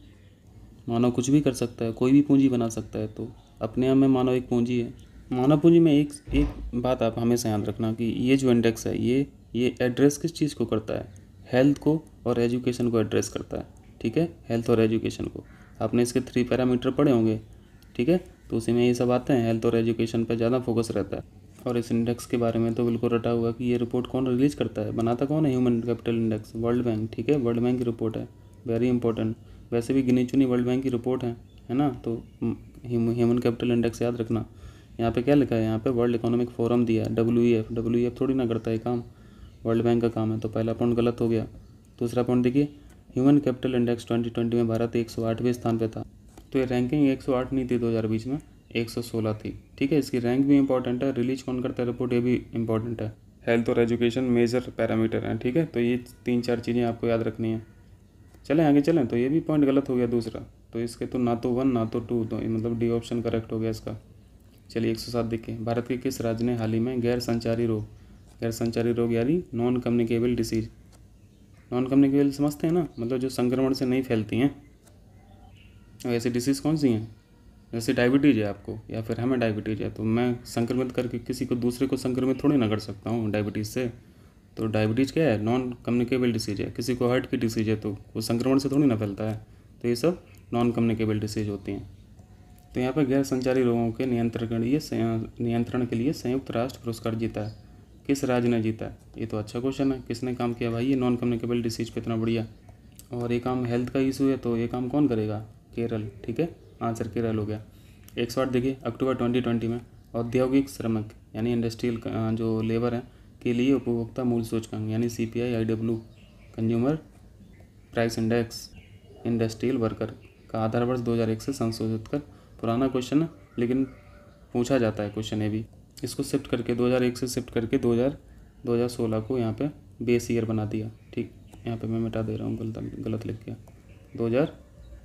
मानव कुछ भी कर सकता है कोई भी पूंजी बना सकता है तो अपने आप में मानव एक पूंजी है मानव पूंजी में एक एक बात आप हमेशा याद रखना कि ये जो इंडेक्स है ये ये एड्रेस किस चीज़ को करता है हेल्थ को और एजुकेशन को एड्रेस करता है ठीक है हेल्थ और एजुकेशन को आपने इसके थ्री पैरामीटर पढ़े होंगे ठीक है तो उसी में ये सब आते हैं हेल्थ और एजुकेशन पर ज़्यादा फोकस रहता है और इस इंडेक्स के बारे में तो बिल्कुल रटा हुआ कि ये रिपोर्ट कौन रिलीज़ करता है बनाता कौन है human capital index world bank ठीक है वर्ल्ड बैंक की रिपोर्ट है वेरी इंपॉर्टेंट वैसे भी गिनी चुनी वर्ल्ड बैंक की रिपोर्ट है है ना तो ह्यूमन कैपिटल इंडेक्स याद रखना यहाँ पे क्या लिखा है यहाँ पे वर्ल्ड इकोनॉमिक फोरम दिया है W E F W E F थोड़ी ना करता है काम वर्ल्ड बैंक का काम है तो पहला पॉइंट गलत हो गया दूसरा पॉइंट देखिए human capital index twenty twenty में भारत एक सौ आठवें स्थान पर था तो ये रैंकिंग एक सौ आठ नहीं थी दो हज़ार बीस में एक सौ सोलह थी ठीक है इसकी रैंक भी इंपॉर्टेंट है रिलीज कौन करता है रिपोर्ट ये भी इंपॉर्टेंट है हेल्थ और एजुकेशन मेजर पैरामीटर हैं ठीक है तो ये तीन चार चीज़ें आपको याद रखनी है चलें आगे चलें तो ये भी पॉइंट गलत हो गया दूसरा तो इसके तो ना तो वन ना तो टू तो मतलब डी ऑप्शन करेक्ट हो गया इसका चलिए एक सौ सात देखिए भारत के किस राज्य ने हाल ही में गैर संचारी रोग गैर संचारी रोग यानी non communicable disease non communicable समझते हैं ना मतलब जो संक्रमण से नहीं फैलती हैं ऐसी डिसीज़ कौन सी हैं जैसे डायबिटीज़ है आपको या फिर हमें डायबिटीज़ है तो मैं संक्रमित करके किसी को दूसरे को संक्रमित थोड़ी ना कर सकता हूँ डायबिटीज़ से तो डायबिटीज़ क्या है नॉन कम्युनिकेबल डिसीज़ है किसी को हार्ट की डिसीज़ है तो वो संक्रमण से थोड़ी ना फैलता है तो ये सब नॉन कम्युनिकेबल डिसीज़ होती हैं तो यहाँ पर गैर संचारी रोगों के नियंत्रण ये नियंत्रण के लिए संयुक्त राष्ट्र पुरस्कार जीता है किस राज्य ने जीता ये तो अच्छा क्वेश्चन है किसने काम किया भाई ये नॉन कम्युनिकेबल डिसीज पर इतना बढ़िया और ये काम हेल्थ का इशू है तो ये काम कौन करेगा केरल ठीक है आंसर के रल हो गया एक सौ देखिए अक्टूबर ट्वेंटी ट्वेंटी में औद्योगिक श्रमिक यानी इंडस्ट्रियल जो लेबर हैं के लिए उपभोक्ता मूल सूचकांक यानी C P I I W consumer price index industrial worker का आधार वर्ष दो हज़ार एक से संशोधित कर पुराना क्वेश्चन है लेकिन पूछा जाता है क्वेश्चन ये भी इसको शिफ्ट करके 2001 से शिफ्ट करके 2000 2016 को यहाँ पे बेस ईयर बना दिया ठीक यहाँ पे मैं मिटा दे रहा हूँ गलत गलत लिख गया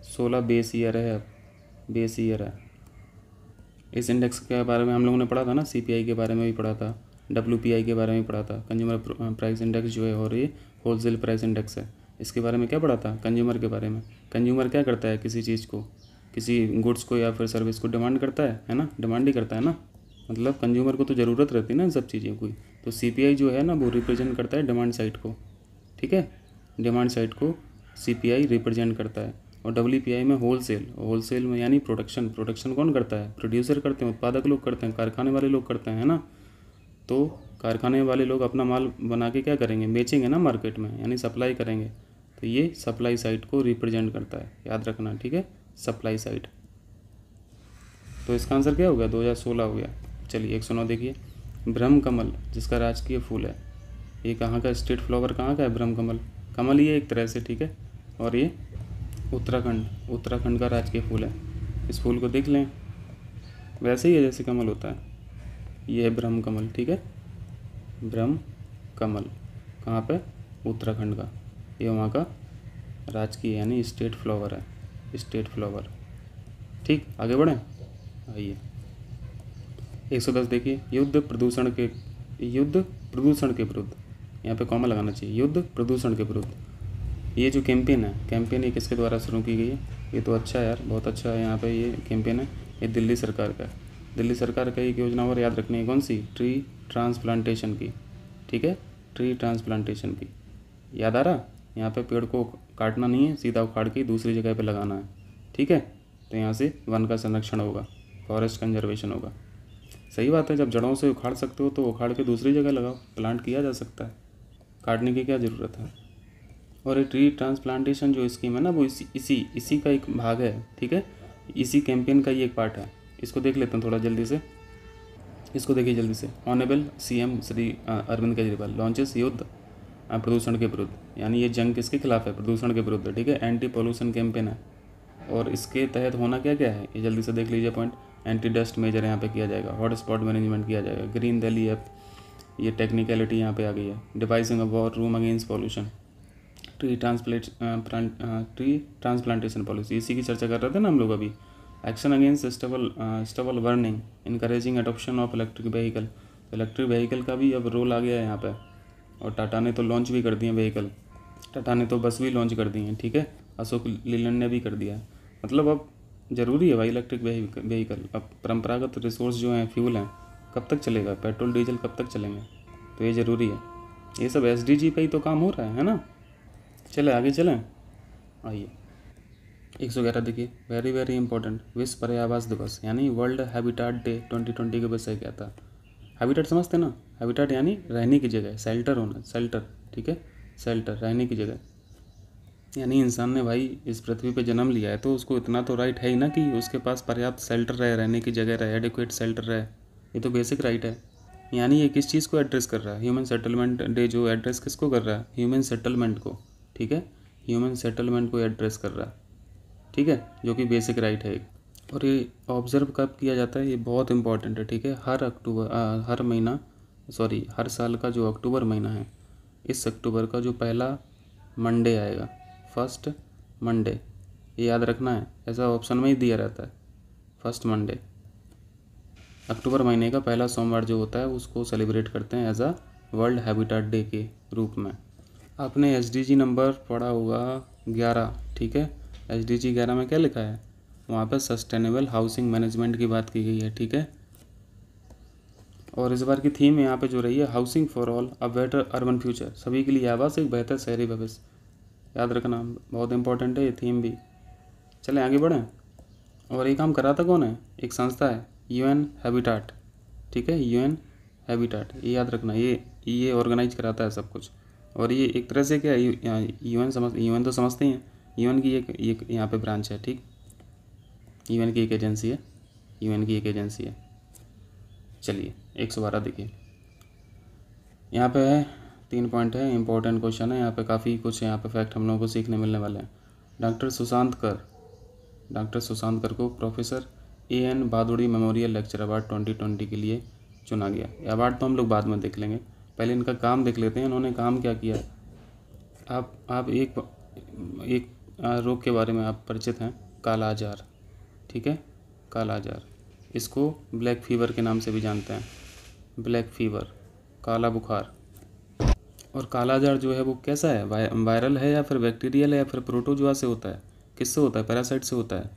2016 बेस ईयर है अब बेस ईयर है इस इंडेक्स के बारे में हम लोगों ने पढ़ा था ना सी के बारे में भी पढ़ा था डब्ल्यू के बारे में भी पढ़ा था कंज्यूमर प्राइस इंडेक्स जो है और ये होलसेल प्राइस इंडेक्स है इसके बारे में क्या पढ़ा था कंज्यूमर के बारे में कंज्यूमर क्या करता है किसी चीज़ को किसी गुड्स को या फिर सर्विस को डिमांड करता है है ना डिमांड ही करता है ना मतलब कंज्यूमर को तो ज़रूरत रहती है ना सब चीज़ें कोई तो सी जो है ना वो रिप्रेजेंट करता है डिमांड साइड को ठीक है डिमांड साइड को सी रिप्रेजेंट करता है और डब्ल्यू में होल सेल होल सेल में यानी प्रोडक्शन प्रोडक्शन कौन करता है प्रोड्यूसर करते हैं उत्पादक लोग करते हैं कारखाने वाले लोग करते हैं है ना तो कारखाने वाले लोग अपना माल बना के क्या करेंगे बेचेंगे ना मार्केट में यानी सप्लाई करेंगे तो ये सप्लाई साइड को रिप्रेजेंट करता है याद रखना ठीक है सप्लाई साइड तो इसका आंसर क्या हो गया सोलह हो गया चलिए एक सौ देखिए ब्रह्म कमल जिसका राजकीय फूल है ये कहाँ का स्टेट फ्लावर कहाँ का है ब्रह्म कमल कमल ये एक तरह से ठीक है और ये उत्तराखंड उत्तराखंड का राजकीय फूल है इस फूल को देख लें वैसे ही है जैसे कमल होता है ये है ब्रह्म कमल ठीक है ब्रह्म कमल कहाँ पे उत्तराखंड का ये वहाँ का राजकीय यानी स्टेट फ्लावर है स्टेट फ्लावर ठीक आगे बढ़ें आइए एक सौ दस देखिए युद्ध प्रदूषण के युद्ध प्रदूषण के विरुद्ध यहाँ पे कॉमा लगाना चाहिए युद्ध प्रदूषण के विरुद्ध ये जो कैंपेन है कैंपेन ये किसके द्वारा शुरू की गई है ये तो अच्छा है यार बहुत अच्छा है यहाँ पे ये कैंपेन है ये दिल्ली सरकार का है दिल्ली सरकार का एक योजना और याद रखनी है कौन सी ट्री ट्रांसप्लांटेशन की ठीक है ट्री ट्रांसप्लांटेशन की याद आ रहा यहाँ पे पेड़ को काटना नहीं है सीधा उखाड़ के दूसरी जगह पर लगाना है ठीक है तो यहाँ से वन का संरक्षण होगा फॉरेस्ट कंजर्वेशन होगा सही बात है जब जड़ों से उखाड़ सकते हो तो उखाड़ के दूसरी जगह लगाओ प्लांट किया जा सकता है काटने की क्या ज़रूरत है और ये ट्री ट्रांसप्लांटेशन जो स्कीम है ना वो इसी इसी इसी का एक भाग है ठीक है इसी कैंपेन का ही एक पार्ट है इसको देख लेते हैं थोड़ा जल्दी से इसको देखिए जल्दी से honourable CM Shri Arvind Kejriwal launches युद्ध प्रदूषण के विरुद्ध यानी ये जंग किसके खिलाफ है प्रदूषण के विरुद्ध ठीक है एंटी पोल्यूशन कैंपेन है और इसके तहत होना क्या क्या है ये जल्दी से देख लीजिए पॉइंट एंटी डस्ट मेजर यहाँ पे किया जाएगा हॉट स्पॉट मैनेजमेंट किया जाएगा ग्रीन दिल्ली एप ये टेक्निकलिटी यहाँ पे आ गई है devising a war room against pollution tree transplant tree transplantation policy इसी की चर्चा कर रहे थे ना हम लोग अभी action against stubble stubble burning increasing adoption of electric vehicle तो इलेक्ट्रिक व्हीकल का भी अब रोल आ गया है यहाँ पर और टाटा ने तो लॉन्च भी कर दिए व्हीकल टाटा ने तो बस भी लॉन्च कर दी है ठीक है अशोक लीलन ने भी कर दिया है मतलब अब ज़रूरी है भाई इलेक्ट्रिक व्हीकल अब परंपरागत रिसोर्स जो हैं फ्यूल हैं कब तक चलेगा पेट्रोल डीजल कब तक चलेंगे तो ये ज़रूरी है ये सब एस पे ही तो काम हो रहा है, है ना चले आगे चलें आइए एक सौ ग्यारह देखिए वेरी वेरी इंपॉर्टेंट विश्व पर्यावास दिवस यानी world habitat day twenty twenty के विषय क्या था हैबिटाट समझते ना हैबिटाट यानी रहने की जगह सेल्टर होना सेल्टर ठीक है सेल्टर रहने की जगह यानी इंसान ने भाई इस पृथ्वी पे जन्म लिया है तो उसको इतना तो राइट है ही ना कि उसके पास पर्याप्त सेल्टर रहे रहने की जगह रहे एडिक्वेट सेल्टर रहे ये तो बेसिक राइट है यानी ये किस चीज़ को एड्रेस कर रहा है ह्यूमन सेटलमेंट डे जो एड्रेस किसको कर रहा है ह्यूमन सेटलमेंट को ठीक है ह्यूमन सेटलमेंट को एड्रेस कर रहा है ठीक है जो कि बेसिक राइट है एक और ये ऑब्ज़र्व कब किया जाता है ये बहुत इंपॉर्टेंट है ठीक है हर अक्टूबर हर महीना सॉरी हर साल का जो अक्टूबर महीना है इस अक्टूबर का जो पहला मंडे आएगा फर्स्ट मंडे ये याद रखना है ऐसा ऑप्शन में ही दिया रहता है फर्स्ट मंडे अक्टूबर महीने का पहला सोमवार जो होता है उसको सेलिब्रेट करते हैं as a world habitat day के रूप में आपने एस डी जी नंबर पढ़ा होगा ग्यारह ठीक है एस डी जी ग्यारह में क्या लिखा है वहाँ पर सस्टेनेबल हाउसिंग मैनेजमेंट की बात की गई है ठीक है और इस बार की थीम यहाँ पे जो रही है housing for all a better urban future सभी के लिए आवास एक बेहतर शहरी भविष्य याद रखना बहुत इंपॉर्टेंट है ये थीम भी चले आगे बढ़ें और ये काम कराता कौन है एक संस्था है यू एन हैबिटाट ठीक है यू एन हैबिटाट ये याद रखना ये ये ऑर्गेनाइज कराता है सब कुछ और ये एक तरह से क्या यूएन समझ यूएन तो समझते ही हैं यूएन की एक ये यहाँ पे ब्रांच है ठीक यूएन की एक एजेंसी है यूएन की एक एजेंसी है चलिए एक सौ बारह देखिए यहाँ पे है तीन पॉइंट है इंपॉर्टेंट क्वेश्चन है यहाँ पे काफ़ी कुछ यहाँ पे फैक्ट हम लोगों को सीखने मिलने वाले हैं डॉक्टर सुशांत कर डॉक्टर सुशांत कर को प्रोफेसर ए एन बहादुड़ी memorial lecture award twenty twenty के लिए चुना गया अवार्ड तो हम लोग बाद में देख लेंगे पहले इनका काम देख लेते हैं इन्होंने काम क्या किया आप आप एक एक रोग के बारे में आप परिचित हैं काला आजार ठीक है काला आजार इसको ब्लैक फीवर के नाम से भी जानते हैं ब्लैक फीवर काला बुखार और काला आजार जो है वो कैसा है वायरल है या फिर बैक्टीरियल है या फिर प्रोटोजुआ से होता है किससे होता है पैरासाइट से होता है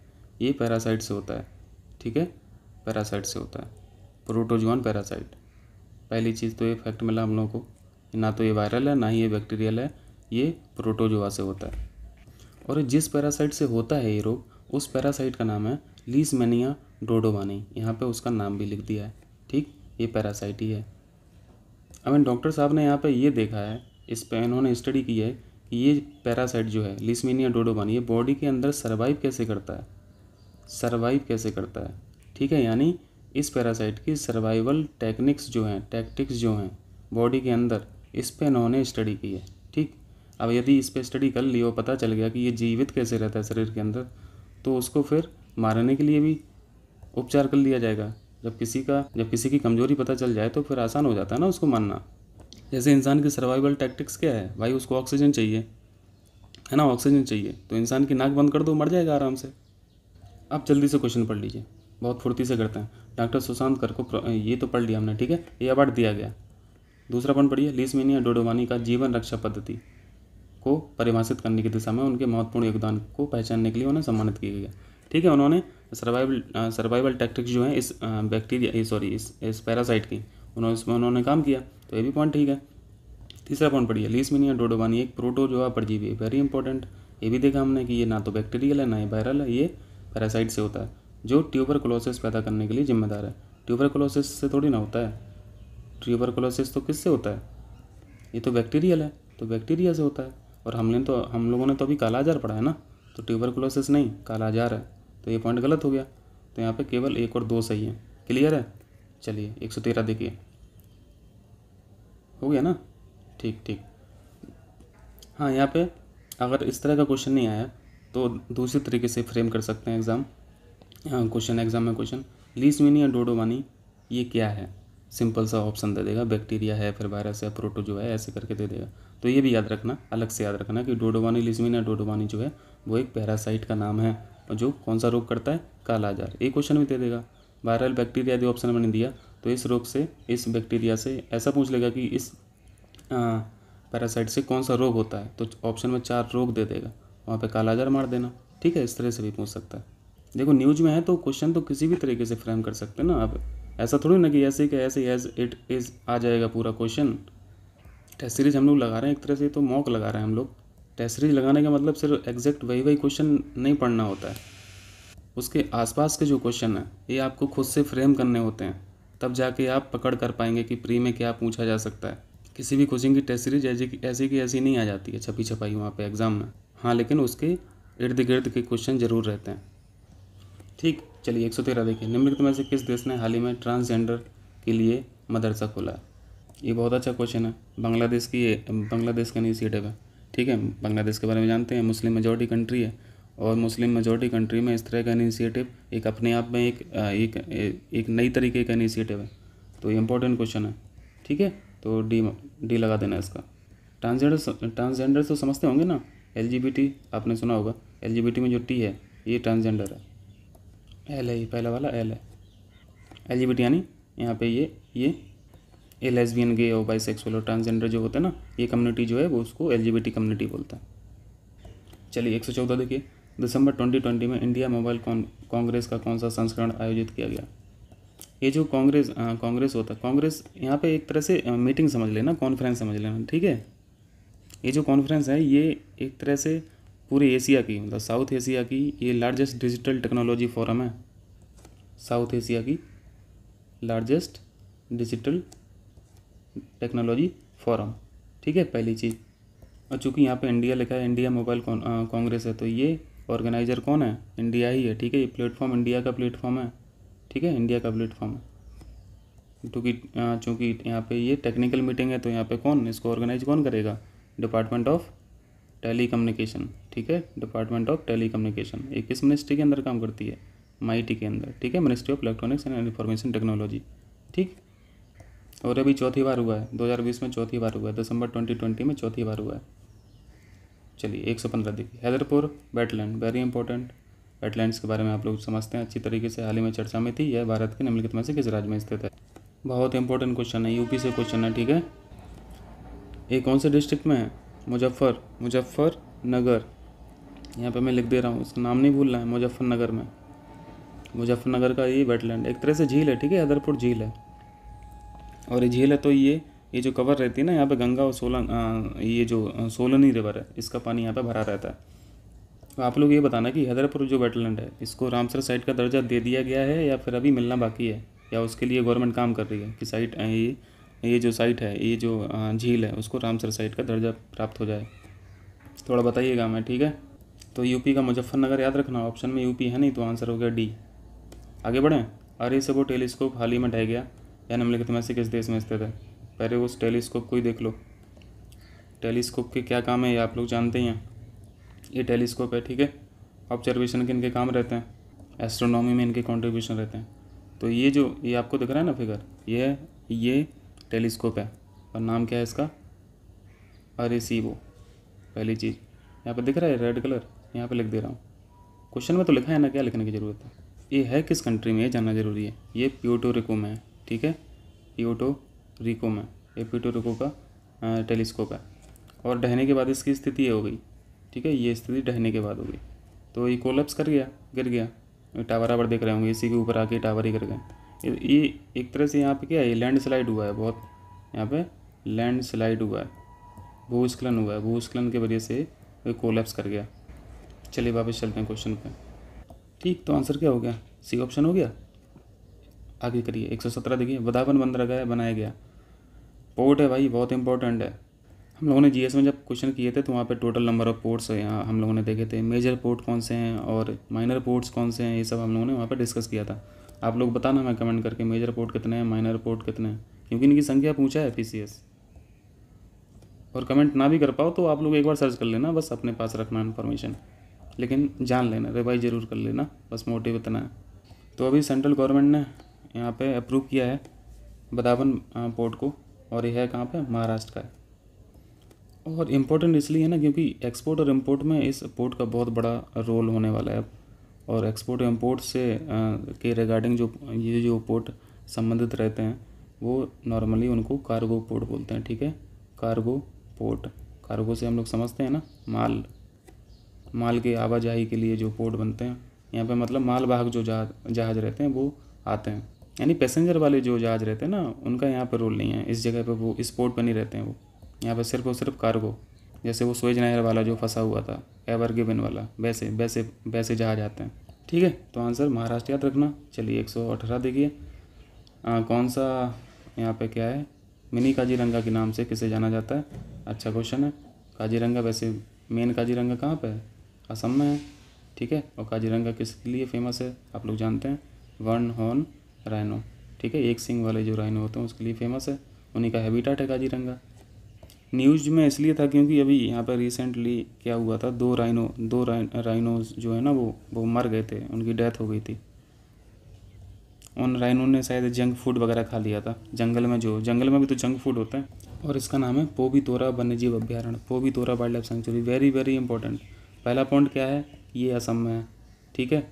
ये पैरासाइट से होता है ठीक है पैरासाइट से होता है प्रोटोजुआन पैरासाइट पहली चीज़ तो ये फैक्ट मिला हम लोगों को ना तो ये वायरल है ना ही ये बैक्टीरियल है ये प्रोटोजोआ से होता है और जिस पैरासाइट से होता है ये रोग उस पैरासाइट का नाम है लीसमेनिया डोडोवानी यहाँ पे उसका नाम भी लिख दिया है ठीक ये पैरासाइट ही है आई मीन डॉक्टर साहब ने यहाँ पे ये देखा है इस पर इन्होंने स्टडी की है कि ये पैरासाइट जो है लिस्मीनिया डोडोबानी ये बॉडी के अंदर सर्वाइव कैसे करता है सर्वाइव कैसे करता है ठीक है यानी इस पैरासाइट की सर्वाइवल टेक्निक्स जो हैं टैक्टिक्स जो हैं बॉडी के अंदर इस पर इन्होंने स्टडी की है ठीक अब यदि इस पर स्टडी कर ली और पता चल गया कि ये जीवित कैसे रहता है शरीर के अंदर तो उसको फिर मारने के लिए भी उपचार कर लिया जाएगा जब किसी का जब किसी की कमज़ोरी पता चल जाए तो फिर आसान हो जाता है ना उसको मानना जैसे इंसान की सर्वाइवल टैक्टिक्स क्या है भाई उसको ऑक्सीजन चाहिए है ना ऑक्सीजन चाहिए तो इंसान की नाक बंद कर दो मर जाएगा आराम से आप जल्दी से क्वेश्चन पढ़ लीजिए बहुत फुर्ती से करते हैं डॉक्टर सुशांत कर को ये तो पढ़ लिया हमने ठीक है ये अवार्ड दिया गया दूसरा पॉइंट पढ़िए लीसमेनिया डोडोवानी का जीवन रक्षा पद्धति को परिभाषित करने की दिशा में उनके महत्वपूर्ण योगदान को पहचानने के लिए उन्हें सम्मानित किया गया ठीक है उन्होंने सर्वाइवल सर्वाइवल टैक्टिक्स जो है इस बैक्टीरिया सॉरी इस इस पैरासाइट की उन्होंने इसमें उन्होंने काम किया तो ये भी पॉइंट ठीक है तीसरा पॉइंट पढ़िए लीसमिनिया डोडोवानी एक प्रोटो जो है वेरी इंपॉर्टेंट ये भी देखा हमने कि ये ना तो बैक्टीरियल है ना ही वायरल है ये पैरासाइट से होता है जो ट्यूबरकुलोसिस पैदा करने के लिए जिम्मेदार है ट्यूबरकुलोसिस से थोड़ी ना होता है ट्यूबरकुलोसिस तो किससे होता है ये तो बैक्टीरियल है तो बैक्टीरिया से होता है और हमने तो हम लोगों ने तो अभी कालाजार पढ़ा है ना तो ट्यूबरकुलोसिस नहीं कालाजार है तो ये पॉइंट गलत हो गया तो यहाँ पे केवल एक और दो सही है क्लियर है चलिए एक सौ तेरह देखिए हो गया ना ठीक ठीक हाँ यहाँ पे अगर इस तरह का क्वेश्चन नहीं आया तो दूसरे तरीके से फ्रेम कर सकते हैं एग्ज़ाम क्वेश्चन एग्जाम में क्वेश्चन लीसमिनी या डोडोवानी ये क्या है सिंपल सा ऑप्शन दे देगा बैक्टीरिया है फिर वायरस है जो है ऐसे करके दे देगा तो ये भी याद रखना अलग से याद रखना कि डोडोवानी लिजमिना डोडोवानी जो है वो एक पैरासाइट का नाम है और जो कौन सा रोग करता है कालाजार ये क्वेश्चन भी दे देगा वायरल बैक्टीरिया यदि ऑप्शन मैंने दिया तो इस रोग से इस बैक्टीरिया से ऐसा पूछ लेगा कि इस पैरासाइट से कौन सा रोग होता है तो ऑप्शन में चार रोग दे देगा वहाँ पर कालाजार मार देना ठीक है इस तरह से भी पूछ सकता है देखो न्यूज में है तो क्वेश्चन तो किसी भी तरीके से फ्रेम कर सकते हैं ना आप ऐसा थोड़ी ना कि ऐसे कि ऐसे एज इट इज़ आ जाएगा पूरा क्वेश्चन टेस्ट सीरीज हम लोग लगा रहे हैं एक तरह से तो मॉक लगा रहे हैं हम लोग टेस्ट सीरीज लगाने का मतलब सिर्फ एग्जैक्ट वही वही क्वेश्चन नहीं पढ़ना होता है उसके आसपास के जो क्वेश्चन हैं ये आपको खुद से फ्रेम करने होते हैं तब जाके आप पकड़ कर पाएंगे कि प्री में क्या पूछा जा सकता है किसी भी कोचिंग की टेस्ट सीरीज ऐसी की ऐसी की ऐसी नहीं आ जाती है छपी छपाई वहाँ पे एग्ज़ाम में हाँ लेकिन उसके इर्द गिर्द के क्वेश्चन ज़रूर रहते हैं ठीक चलिए एक सौ तेरह देखिए निम्नलिखित में से किस देश ने हाल ही में ट्रांसजेंडर के लिए मदरसा खोला ये बहुत अच्छा क्वेश्चन है बांग्लादेश की बांग्लादेश का इनिशिएटिव है ठीक है बांग्लादेश के बारे में जानते हैं मुस्लिम मेजोरिटी कंट्री है और मुस्लिम मेजोरिटी कंट्री में इस तरह का इनिशिएटिव एक अपने आप में एक एक एक नई तरीके का इनिशिएटिव है तो ये इंपॉर्टेंट क्वेश्चन है ठीक है तो डी डी लगा देना इसका ट्रांसजेंडर ट्रांसजेंडर तो समझते होंगे ना एल आपने सुना होगा एल में जो टी है ये ट्रांसजेंडर है एल है ये पहला वाला एल है एल जी बी टी यानी यहाँ पे ये ये ए लेसबियन गे और बाई सेक्सुअल और ट्रांसजेंडर जो होता है ना ये कम्युनिटी जो है वो उसको L G B T community बोलता है चलिए एक सौ चौदह देखिए दिसंबर ट्वेंटी ट्वेंटी में इंडिया मोबाइल कांग्रेस का कौन सा संस्करण आयोजित किया गया ये जो कांग्रेस कांग्रेस होता है कांग्रेस यहाँ पे एक तरह से मीटिंग समझ लेना कॉन्फ्रेंस समझ लेना ठीक है ये जो कॉन्फ्रेंस है ये एक तरह से पूरे एशिया की मतलब साउथ एशिया की ये लार्जेस्ट डिजिटल टेक्नोलॉजी फोरम है साउथ एशिया की लार्जेस्ट डिजिटल टेक्नोलॉजी फोरम ठीक है पहली चीज़ और चूँकि यहाँ पे इंडिया लिखा है इंडिया मोबाइल कांग्रेस है तो ये ऑर्गेनाइज़र कौन है इंडिया ही है ठीक है ये प्लेटफॉर्म इंडिया का प्लेटफॉर्म है ठीक है इंडिया का प्लेटफॉर्म है क्योंकि चूँकि यहाँ पे ये टेक्निकल मीटिंग है तो यहाँ पे कौन इसको ऑर्गेनाइज कौन करेगा डिपार्टमेंट ऑफ टेली कम्युनिकेशन ठीक है डिपार्टमेंट ऑफ टेली कम्युनिकेशन ये किस मिनिस्ट्री के अंदर काम करती है माइटी के अंदर ठीक है ministry of electronics and information technology ठीक और अभी चौथी बार हुआ है 2020 में चौथी बार हुआ है दिसंबर 2020 में चौथी बार हुआ है चलिए एक सौ पंद्रह देखिए Haiderpur wetland very important wetlands के बारे में आप लोग समझते हैं अच्छी तरीके से हाल ही में चर्चा में थी यह भारत के निम्नलिखित में से किस राज्य में स्थित है बहुत इंपॉर्टेंट क्वेश्चन है यूपी से क्वेश्चन है ठीक है ये कौन से डिस्ट्रिक्ट में है मुजफ्फर मुजफ्फर नगर यहाँ पे मैं लिख दे रहा हूँ इसका नाम नहीं भूलना है मुजफ्फरनगर में मुजफ्फरनगर का ये वेटलैंड एक तरह से झील है ठीक है अदरपुर झील है और ये झील है तो ये ये जो कवर रहती है ना यहाँ पे गंगा और सोलन आ, ये जो सोलनी रिवर है इसका पानी यहाँ पे भरा रहता है तो आप लोग ये बताना कि हैदरपुर जो वेटलैंड है इसको रामसर साइट का दर्जा दे दिया गया है या फिर अभी मिलना बाकी है या उसके लिए गवर्नमेंट काम कर रही है कि साइट ये ये जो साइट है ये जो झील है उसको रामसर साइट का दर्जा प्राप्त हो जाए थोड़ा बताइएगा मैं ठीक है तो यूपी का मुजफ्फरनगर याद रखना ऑप्शन में यूपी है नहीं तो आंसर हो गया डी आगे बढ़ें अरे वो टेलीस्कोप हाल ही में ढह गया यह निम्नलिखित में से किस देश में स्थित है पहले उस टेलीस्कोप को ही देख लो टेलीस्कोप के क्या काम है ये आप लोग जानते ही हैं ये टेलीस्कोप है ठीक है ऑब्जर्वेशन के इनके काम रहते हैं एस्ट्रोनॉमी में इनके कॉन्ट्रीब्यूशन रहते हैं तो ये जो ये आपको दिख रहा है ना फिगर ये ये टेलीस्कोप है और नाम क्या है इसका अरे सी वो पहली चीज़ यहाँ पर दिख रहा है रेड कलर यहाँ पे लिख दे रहा हूँ क्वेश्चन में तो लिखा है ना क्या लिखने की ज़रूरत है ये है किस कंट्री में ये जानना ज़रूरी है ये प्योटो रिको में है ठीक है प्योटो रिको में ये प्योटो रिको का टेलीस्कोप है और ढहने के बाद इसकी स्थिति ये हो गई ठीक है ये स्थिति ढहने के बाद हो गई तो ये कोलेप्स कर गया गिर गया टावर आवर देख रहे होंगे इसी के ऊपर आके टावर ही गिर गए ये एक तरह से यहाँ पे क्या है लैंड स्लाइड हुआ है बहुत यहाँ पे लैंड स्लाइड हुआ है भूस्खलन हुआ है भूस्खलन के वजह से कोलैप्स कर गया चलिए वापस चलते हैं क्वेश्चन पे ठीक तो आंसर क्या हो गया सी ऑप्शन हो गया आगे करिए एक सौ सत्रह देखिए वधावन बंदरगाह बनाया गया पोर्ट है भाई बहुत इंपॉर्टेंट है हम लोगों ने जीएस में जब क्वेश्चन किए थे तो वहाँ पे टोटल नंबर ऑफ पोर्ट्स यहाँ हम लोगों ने देखे थे मेजर पोर्ट कौन से हैं और माइनर पोर्ट्स कौन से हैं ये सब हम लोगों ने वहाँ पे डिस्कस किया था आप लोग बताना मैं कमेंट करके मेजर पोर्ट कितने हैं माइनर पोर्ट कितने हैं क्योंकि इनकी संख्या पूछा है पी और कमेंट ना भी कर पाओ तो आप लोग एक बार सर्च कर लेना बस अपने पास रखना इन्फॉर्मेशन लेकिन जान लेना रिवाइज ज़रूर कर लेना बस मोटिव इतना है तो अभी सेंट्रल गवर्नमेंट ने यहाँ पे अप्रूव किया है बदावन पोर्ट को और यह है कहाँ पे महाराष्ट्र का है और इम्पोर्टेंट इसलिए है ना क्योंकि एक्सपोर्ट और इम्पोर्ट में इस पोर्ट का बहुत बड़ा रोल होने वाला है अब और एक्सपोर्ट और इम्पोर्ट से आ, के रिगार्डिंग जो ये जो पोर्ट संबंधित रहते हैं वो नॉर्मली उनको कार्गो पोर्ट बोलते हैं ठीक है कार्गो पोर्ट कार्गो से हम लोग समझते हैं ना माल माल के आवाजाही के लिए जो पोर्ट बनते हैं यहाँ पे मतलब मालवाहक जो जहाज जहाज रहते हैं वो आते हैं यानी पैसेंजर वाले जो जहाज रहते हैं ना उनका यहाँ पर रोल नहीं है इस जगह पर वो इस पोर्ट पर नहीं रहते हैं वो यहाँ पर सिर्फ और सिर्फ कार्गो जैसे वो सोएज नहर वाला जो फंसा हुआ था एवर गिवन वाला वैसे वैसे वैसे जहाज आते हैं ठीक है तो आंसर महाराष्ट्र याद रखना चलिए एक सौ अठारह देखिए कौन सा यहाँ पे क्या है मिनी काजीरंगा के नाम से किसे जाना जाता है अच्छा क्वेश्चन है काजीरंगा वैसे मेन काजीरंगा कहाँ पर है असम में है ठीक है और काजीरंगा किसके लिए फेमस है आप लोग जानते हैं वन हॉर्न राइनो ठीक है एक सिंग वाले जो राइनो होते हैं उसके लिए फेमस है उन्हीं का हैबिटाट है काजीरंगा न्यूज में इसलिए था क्योंकि अभी यहाँ पर रिसेंटली क्या हुआ था दो राइनो दो राइनोज जो है ना वो वो मर गए थे उनकी डेथ हो गई थी उन राइनो ने शायद जंक फूड वगैरह खा लिया था जंगल में जो जंगल में भी तो जंक फूड होता है और इसका नाम है पोबी तोरा वन्यजीव अभ्यारण्य Pobitora wildlife sanctuary very very important पहला पॉइंट क्या है ये असम में है ठीक है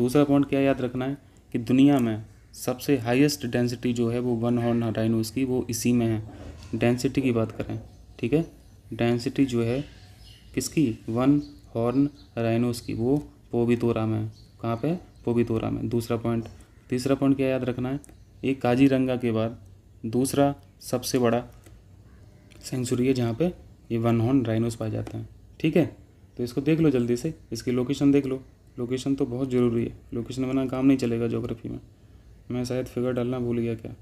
दूसरा पॉइंट क्या याद रखना है कि दुनिया में सबसे हाईएस्ट डेंसिटी जो है वो वन हॉर्न राइनोस की वो इसी में है डेंसिटी की बात करें ठीक है डेंसिटी जो है किसकी वन हॉर्न राइनोस की वो पोबितोरा में कहाँ पे पोबितोरा में दूसरा पॉइंट तीसरा पॉइंट क्या याद रखना है एक काजीरंगा के बाद दूसरा सबसे बड़ा सेंचुरी है जहाँ पे ये वन हॉर्न राइनोस पाए जाते हैं ठीक है तो इसको देख लो जल्दी से इसकी लोकेशन देख लो लोकेशन तो बहुत ज़रूरी है लोकेशन बना काम नहीं चलेगा जोग्राफी में मैं शायद फिगर डालना भूल गया क्या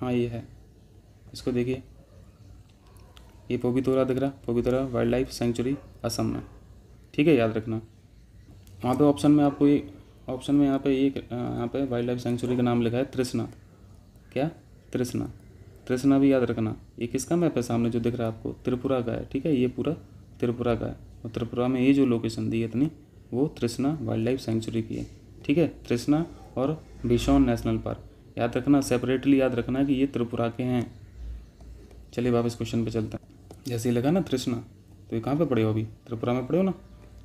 हाँ ये है इसको देखिए ये पोबीतोरा दिख रहा Pobitora wildlife sanctuary Assam में ठीक है याद रखना वहाँ पे ऑप्शन में आपको ये ऑप्शन में यहाँ पे एक यहाँ पे वाइल्ड लाइफ सेंचुरी का नाम लिखा है तृष्णा क्या तृष्णा तृष्णा भी याद रखना ये किसका मैप है सामने जो दिख रहा है आपको त्रिपुरा का है ठीक है ये पूरा त्रिपुरा का है और त्रिपुरा में ये जो लोकेशन दी है इतनी वो तृष्णा वाइल्ड लाइफ सेंचुरी की है ठीक है तृष्णा और भीषण नेशनल पार्क याद रखना सेपरेटली याद रखना कि ये त्रिपुरा के हैं चलिए वापस क्वेश्चन पे चलते हैं जैसे ही लगा ना तृष्णा तो ये कहाँ पे पढ़े हो अभी त्रिपुरा में पढ़े हो ना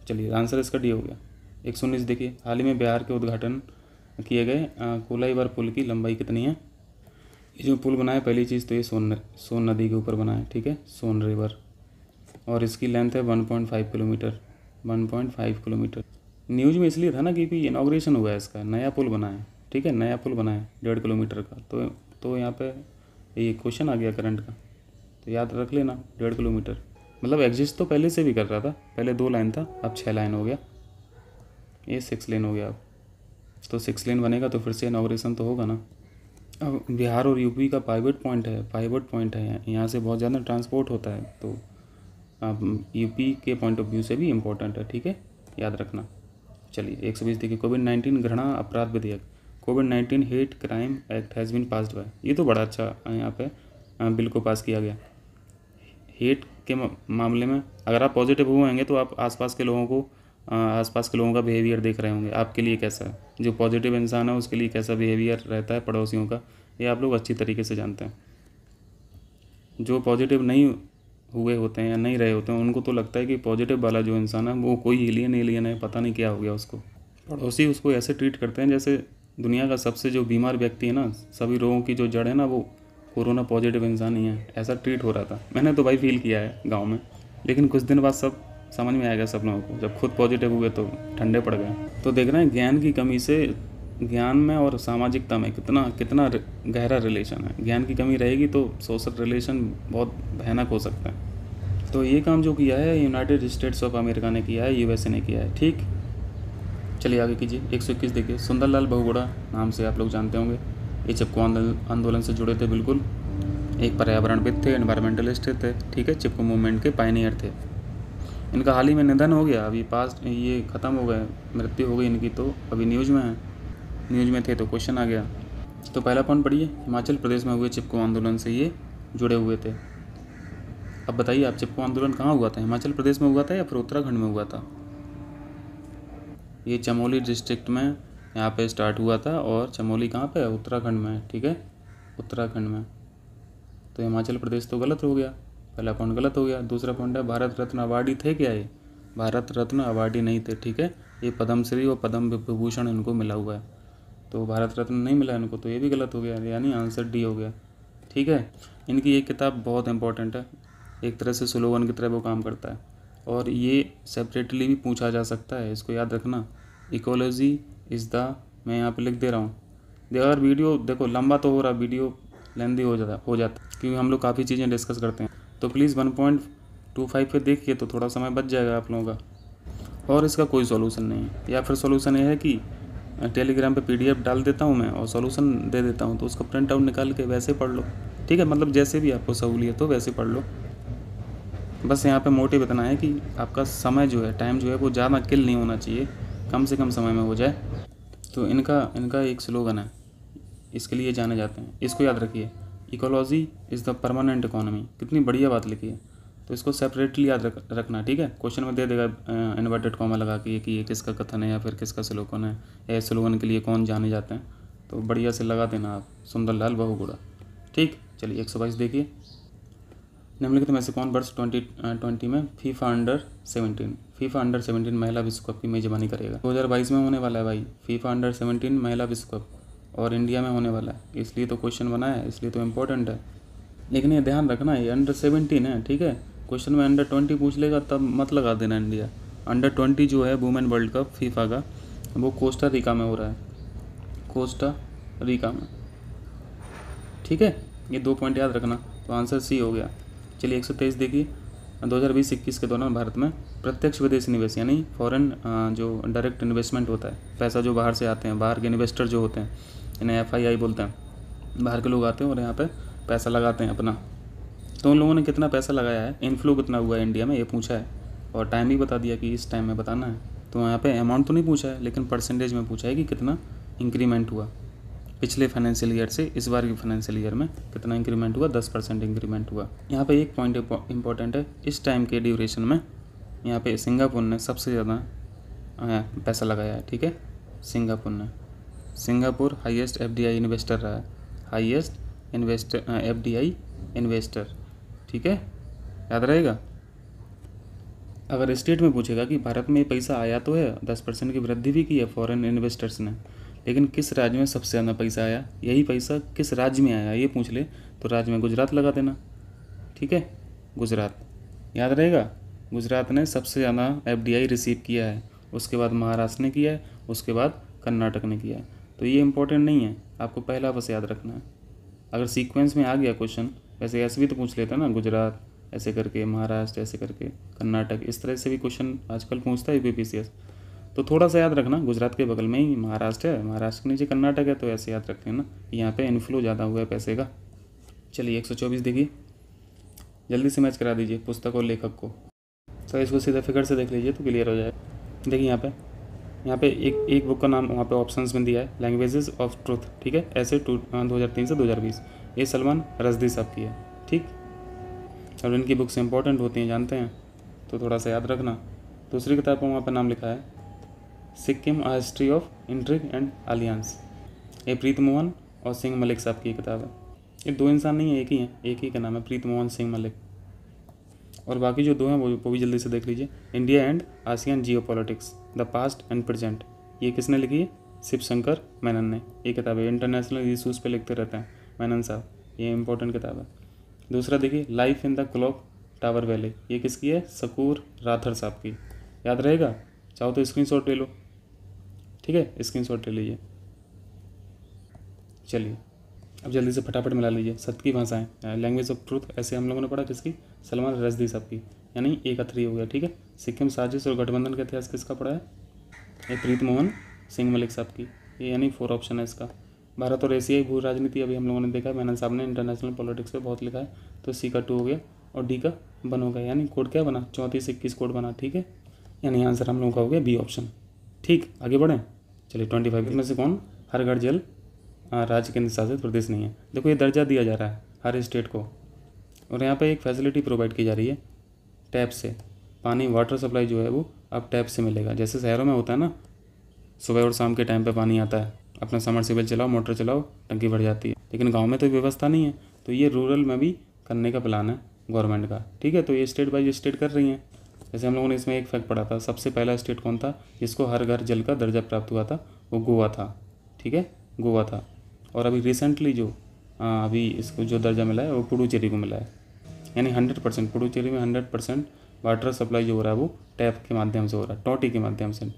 चलिए आंसर इसका डी हो गया एक सौ उन्नीस देखिए हाल ही में बिहार के उद्घाटन किए गए कोलाईवर पुल की लंबाई कितनी है ये जो पुल बना है पहली चीज़ तो ये सोन सोन नदी के ऊपर बना है ठीक है सोन रिवर और इसकी लेंथ है 1.5 किलोमीटर 1.5 किलोमीटर न्यूज़ में इसलिए था ना कि इनाग्रेशन हुआ है इसका नया पुल बना है ठीक है नया पुल बना है डेढ़ किलोमीटर का तो तो यहाँ पे ये क्वेश्चन आ गया करंट का तो याद रख लेना डेढ़ किलोमीटर मतलब एग्जिस्ट तो पहले से भी कर रहा था पहले दो लाइन था अब छः लाइन हो गया ये सिक्स लेन हो गया अब तो सिक्स लेन बनेगा तो फिर से इनाग्रेशन तो होगा ना अब बिहार और यूपी का पाइवेट पॉइंट है पाइवेट पॉइंट है यहाँ से बहुत ज़्यादा ट्रांसपोर्ट होता है तो यूपी के पॉइंट ऑफ व्यू से भी इम्पोर्टेंट है ठीक है याद रखना चलिए एक सौ बीस देखिए कोविड नाइन्टीन घृणा अपराध विधेयक COVID nineteen hate crime act has been passed by ये तो बड़ा अच्छा यहाँ पे बिल को पास किया गया हेट के मामले में अगर आप पॉजिटिव हुए होंगे तो आप आसपास के लोगों को आसपास के लोगों का बिहेवियर देख रहे होंगे आपके लिए कैसा है जो पॉजिटिव इंसान है उसके लिए कैसा बिहेवियर रहता है पड़ोसियों का ये आप लोग अच्छी तरीके से जानते हैं जो पॉजिटिव नहीं हुए होते हैं या नहीं रहे होते हैं उनको तो लगता है कि पॉजिटिव वाला जो इंसान है वो कोई एलियन एलियन है पता नहीं क्या हो गया उसको पड़ोसी उसको ऐसे ट्रीट करते हैं जैसे दुनिया का सबसे जो बीमार व्यक्ति है ना सभी रोगों की जो जड़ है ना वो कोरोना पॉजिटिव इंसान ही है ऐसा ट्रीट हो रहा था मैंने तो भाई फील किया है गाँव में लेकिन कुछ दिन बाद सब समझ में आएगा सब लोगों को जब खुद पॉजिटिव हुए तो ठंडे पड़ गए तो देख रहे हैं ज्ञान की कमी से ज्ञान में और सामाजिकता में कितना कितना गहरा रिलेशन है ज्ञान की कमी रहेगी तो सोशल रिलेशन बहुत भयानक हो सकता है तो ये काम जो किया है यूनाइटेड स्टेट्स ऑफ अमेरिका ने किया है यूएसए ने किया है ठीक चलिए आगे कीजिए एक सौ इक्कीस देखिए सुंदरलाल बहुगुड़ा नाम से आप लोग जानते होंगे ये चिपको आंदोलन से जुड़े थे बिल्कुल एक पर्यावरणविद थे इन्वायरमेंटलिस्ट थे ठीक है चिपको मूवमेंट के पाइनियर थे इनका हाल ही में निधन हो गया अभी पास्ट ये ख़त्म हो गए मृत्यु हो गई इनकी तो अभी न्यूज़ में है न्यूज में थे तो क्वेश्चन आ गया तो पहला पॉइंट पढ़िए हिमाचल प्रदेश में हुए चिपको आंदोलन से ये जुड़े हुए थे अब बताइए आप चिपको आंदोलन कहाँ हुआ था हिमाचल प्रदेश में हुआ था या फिर उत्तराखंड में हुआ था ये चमोली डिस्ट्रिक्ट में यहाँ पे स्टार्ट हुआ था और चमोली कहाँ पे है उत्तराखंड में ठीक है उत्तराखंड में तो हिमाचल प्रदेश तो गलत हो गया पहला पॉइंट गलत हो गया दूसरा पॉइंट है भारत रत्न अवार्डी थे क्या ये भारत रत्न अवार्डी नहीं थे ठीक है ये पद्मश्री और पद्म विभूषण इनको मिला हुआ है तो भारत रत्न नहीं मिला इनको तो ये भी गलत हो गया यानी आंसर डी हो गया ठीक है इनकी ये किताब बहुत इंपॉर्टेंट है एक तरह से स्लोगन की तरह वो काम करता है और ये सेपरेटली भी पूछा जा सकता है इसको याद रखना इकोलॉजी इज़ द मैं यहाँ पे लिख दे रहा हूँ यार वीडियो देखो लंबा तो हो रहा वीडियो लेंदी हो जाता हो जाता क्योंकि हम लोग काफ़ी चीज़ें डिस्कस करते हैं तो please one point two five पर देखिए तो थोड़ा समय बच जाएगा आप लोगों का और इसका कोई सोल्यूसन नहीं है या फिर सोल्यूसन ये है कि टेलीग्राम पे पीडीएफ डाल देता हूँ मैं और सॉल्यूशन दे देता हूँ तो उसका प्रिंट आउट निकाल के वैसे पढ़ लो ठीक है मतलब जैसे भी आपको सहूलियत हो वैसे पढ़ लो बस यहाँ पे मोटिव इतना है कि आपका समय जो है टाइम जो है वो ज़्यादा किल नहीं होना चाहिए कम से कम समय में हो जाए तो इनका इनका एक स्लोगन है इसके लिए जाने जाते हैं इसको याद रखिए ecology is the permanent economy कितनी बढ़िया बात लिखी है तो इसको सेपरेटली याद रख, रखना ठीक है क्वेश्चन में दे देगा इन्वर्टेड कॉमा लगा के कि ये किसका कथन है या फिर किसका स्लोगन है या स्लोगन के लिए कौन जाने जाते हैं तो बढ़िया से लगा देना आप सुंदर सुंदरलाल बहुगुड़ा ठीक चलिए एक सौ बाईस देखिए निम्नलिखित में से कौन वर्ष ट्वेंटी ट्वेंटी में FIFA under seventeen FIFA under seventeen महिला विश्व कप की मेजबानी करेगा 2022 में होने वाला है भाई फीफा अंडर सेवनटीन महिला विश्व कप और इंडिया में होने वाला है इसलिए तो क्वेश्चन बना है इसलिए तो इम्पोर्टेंट है लेकिन ये ध्यान रखना ये अंडर सेवनटीन है ठीक है क्वेश्चन में अंडर ट्वेंटी पूछ लेगा तब मत लगा देना इंडिया अंडर ट्वेंटी जो है वुमेन वर्ल्ड कप फीफा का वो कोस्टा रिका में हो रहा है कोस्टा रिका में ठीक है ये दो पॉइंट याद रखना तो आंसर सी हो गया चलिए एक सौ तेईस देखिए दो हज़ार बीस इक्कीस के दौरान भारत में प्रत्यक्ष विदेशी निवेश यानी फॉरेन जो डायरेक्ट इन्वेस्टमेंट होता है पैसा जो बाहर से आते हैं बाहर के इन्वेस्टर जो होते हैं इन्हें एफ बोलते हैं बाहर के लोग आते हैं और यहाँ पर पैसा लगाते हैं अपना तो उन लोगों ने कितना पैसा लगाया है इनफ्लो कितना हुआ है इंडिया में ये पूछा है और टाइम भी बता दिया कि इस टाइम में बताना है तो यहाँ पे अमाउंट तो नहीं पूछा है लेकिन परसेंटेज में पूछा है कि कितना इंक्रीमेंट हुआ पिछले फाइनेंशियल ईयर से इस बार के फाइनेंशियल ईयर में कितना इंक्रीमेंट हुआ दस परसेंट इंक्रीमेंट हुआ यहाँ पे एक पॉइंट इंपॉर्टेंट है इस टाइम के ड्यूरेशन में यहाँ पे सिंगापुर ने सबसे ज़्यादा पैसा लगाया है ठीक है सिंगापुर ने सिंगापुर हाईएस्ट एफ इन्वेस्टर रहा है हाईएस्ट इन्वेस्टर एफ इन्वेस्टर ठीक है याद रहेगा अगर स्टेट में पूछेगा कि भारत में पैसा आया तो है दस परसेंट की वृद्धि भी की है फॉरेन इन्वेस्टर्स ने लेकिन किस राज्य में सबसे ज़्यादा पैसा आया यही पैसा किस राज्य में आया ये पूछ ले तो राज्य में गुजरात लगा देना ठीक है गुजरात याद रहेगा गुजरात ने सबसे ज़्यादा एफ रिसीव किया है उसके बाद महाराष्ट्र ने किया है उसके बाद कर्नाटक ने किया है तो ये इंपॉर्टेंट नहीं है आपको पहला बस याद रखना है अगर सीक्वेंस में आ गया क्वेश्चन वैसे ऐसे भी तो पूछ लेता है ना गुजरात ऐसे करके महाराष्ट्र ऐसे करके कर्नाटक इस तरह से भी क्वेश्चन आजकल पूछता है यू तो थोड़ा सा याद रखना गुजरात के बगल में ही महाराष्ट्र है महाराष्ट्र के नीचे कर्नाटक है तो ऐसे याद रख लेना यहाँ पे इनफ्लो ज़्यादा हुआ है पैसे का चलिए एक देखिए जल्दी से मैच करा दीजिए पुस्तक और लेखक को सर इसको सीधा फिगर से देख लीजिए तो क्लियर हो जाए देखिए यहाँ पे यहाँ पे एक एक बुक का नाम वहाँ पे ऑप्शंस में दिया है लैंग्वेजेस ऑफ ट्रूथ ठीक है ऐसे टू हाँ, दो हज़ार तीन से दो हज़ार बीस ये सलमान रजदी साहब की है ठीक और इनकी बुक्स इंपॉर्टेंट होती हैं जानते हैं तो थोड़ा सा याद रखना दूसरी किताब का वहाँ पर नाम लिखा है Sikkim a history of intrigue and alliance ये प्रीत मोहन और सिंह मलिक साहब की किताब है ये दो इंसान नहीं है एक ही हैं एक ही का नाम है प्रीत मोहन सिंह मलिक और बाकी जो दो हैं वो वो भी जल्दी से देख लीजिए India and ASEAN geopolitics the past and present ये किसने लिखी है शिव शंकर मैनन ने ये किताब है इंटरनेशनल इशूज़ पर लिखते रहते हैं मैनन साहब ये इंपॉर्टेंट किताब है दूसरा देखिए life in the clock tower valley ये किसकी है सकूर राथर साहब की याद रहेगा चाहो तो स्क्रीन ले लो ठीक है स्क्रीन ले लीजिए चलिए अब जल्दी से फटाफट मिला लीजिए सत्य की भाषाएँ लैंग्वेज ऑफ ट्रूथ ऐसे हम लोगों ने पढ़ा किसकी सलमान रजदी साहब की यानी एक अथरी हो गया ठीक है सिक्किम साजिश और गठबंधन का इतिहास किसका पढ़ा है ये प्रीत मोहन सिंह मलिक साहब की ये यानी फोर ऑप्शन है इसका भारत और एशियाई भू राजनीति अभी हम लोगों ने देखा मैंने साहब ने इंटरनेशनल पॉलिटिक्स पे बहुत लिखा है तो सी का टू हो गया और डी का वन हो गया यानी कोड क्या बना चौंतीस इक्कीस कोड बना ठीक है यानी आंसर हम लोगों का हो गया बी ऑप्शन ठीक आगे बढ़ें चलिए ट्वेंटी फाइव में से कौन हर घर जल राज्य केंद्र शासित प्रदेश नहीं है देखो ये दर्जा दिया जा रहा है हर स्टेट को और यहाँ पर एक फैसिलिटी प्रोवाइड की जा रही है टैप से पानी वाटर सप्लाई जो है वो अब टैप से मिलेगा जैसे शहरों में होता है ना सुबह और शाम के टाइम पर पानी आता है अपना सेबल चलाओ मोटर चलाओ टंकी भर जाती है लेकिन गाँव में तो व्यवस्था नहीं है तो ये रूरल में भी करने का प्लान है गवर्नमेंट का ठीक है तो ये स्टेट बाई स्टेट कर रही हैं जैसे हम लोगों ने इसमें एक फैक्ट पढ़ा था सबसे पहला स्टेट कौन था जिसको हर घर जल का दर्जा प्राप्त हुआ था वो गोवा था ठीक है गोवा था और अभी रिसेंटली जो आ, अभी इसको जो दर्जा मिला है वो पुडुचेरी को मिला है यानी हंड्रेड परसेंट पुडुचेरी में हंड्रेड परसेंट वाटर सप्लाई जो हो रहा है वो टैप के माध्यम से हो रहा है टोटी के माध्यम से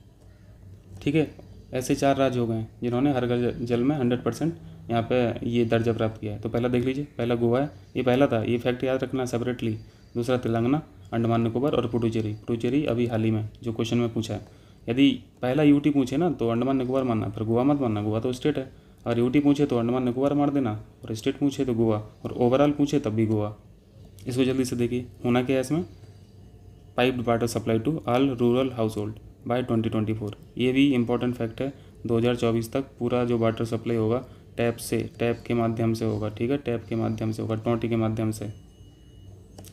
ठीक है ऐसे चार राज्य हो गए जिन्होंने हर घर जल में हंड्रेड परसेंट यहाँ पे ये दर्जा प्राप्त किया है तो पहला देख लीजिए पहला गोवा है ये पहला था ये फैक्ट याद रखना सेपरेटली दूसरा तेलंगाना अंडमान निकोबार और पुडुचेरी पुडुचेरी अभी हाल ही में जो क्वेश्चन में पूछा है यदि पहला यूटी पूछे ना तो अंडमान निकोबार मानना फिर गोवा मत मानना गोवा तो स्टेट है अगर यूटी पूछे तो अंडमान निकोबार मार देना और स्टेट पूछे तो गोवा और ओवरऑल पूछे तब भी गोवा इसको जल्दी से देखिए होना क्या है इसमें pipe water supply to all rural household by 2024 ये भी इम्पोर्टेंट फैक्ट है 2024 तक पूरा जो वाटर सप्लाई होगा टैप से टैप के माध्यम से होगा ठीक है टैप के माध्यम से होगा टोंटी के माध्यम से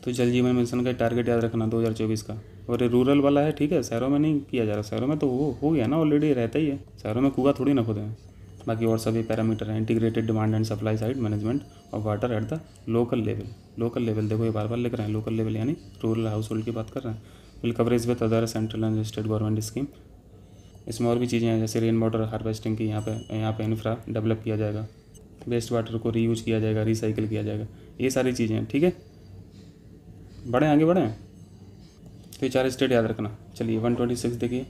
तो जल जीवन मिशन का टारगेट याद रखना 2024 का और ये रूरल वाला है ठीक है शहरों में नहीं किया जा रहा शहरों में तो वो हो गया ना ऑलरेडी रहता ही है शहरों में कुआ थोड़ी ना खुद है बाकी और सभी पैरामीटर हैं integrated demand and supply side management और water at the local level local level देखो ये बार बार लिख रहे हैं लोकल लेवल यानी रूरल हाउस होल्ड की बात कर रहे हैं will coverage with other central and state government scheme इसमें और भी चीज़ें हैं जैसे रेन वाटर हार्वेस्टिंग की यहाँ पे यहाँ पे इंफ्रा डेवलप किया जाएगा वेस्ट वाटर को रीयूज किया जाएगा रिसाइकिल किया जाएगा ये सारी चीज़ें हैं ठीक है बढ़ें आगे बढ़ें तो ये चार स्टेट याद रखना चलिए वन ट्वेंटी सिक्स देखिए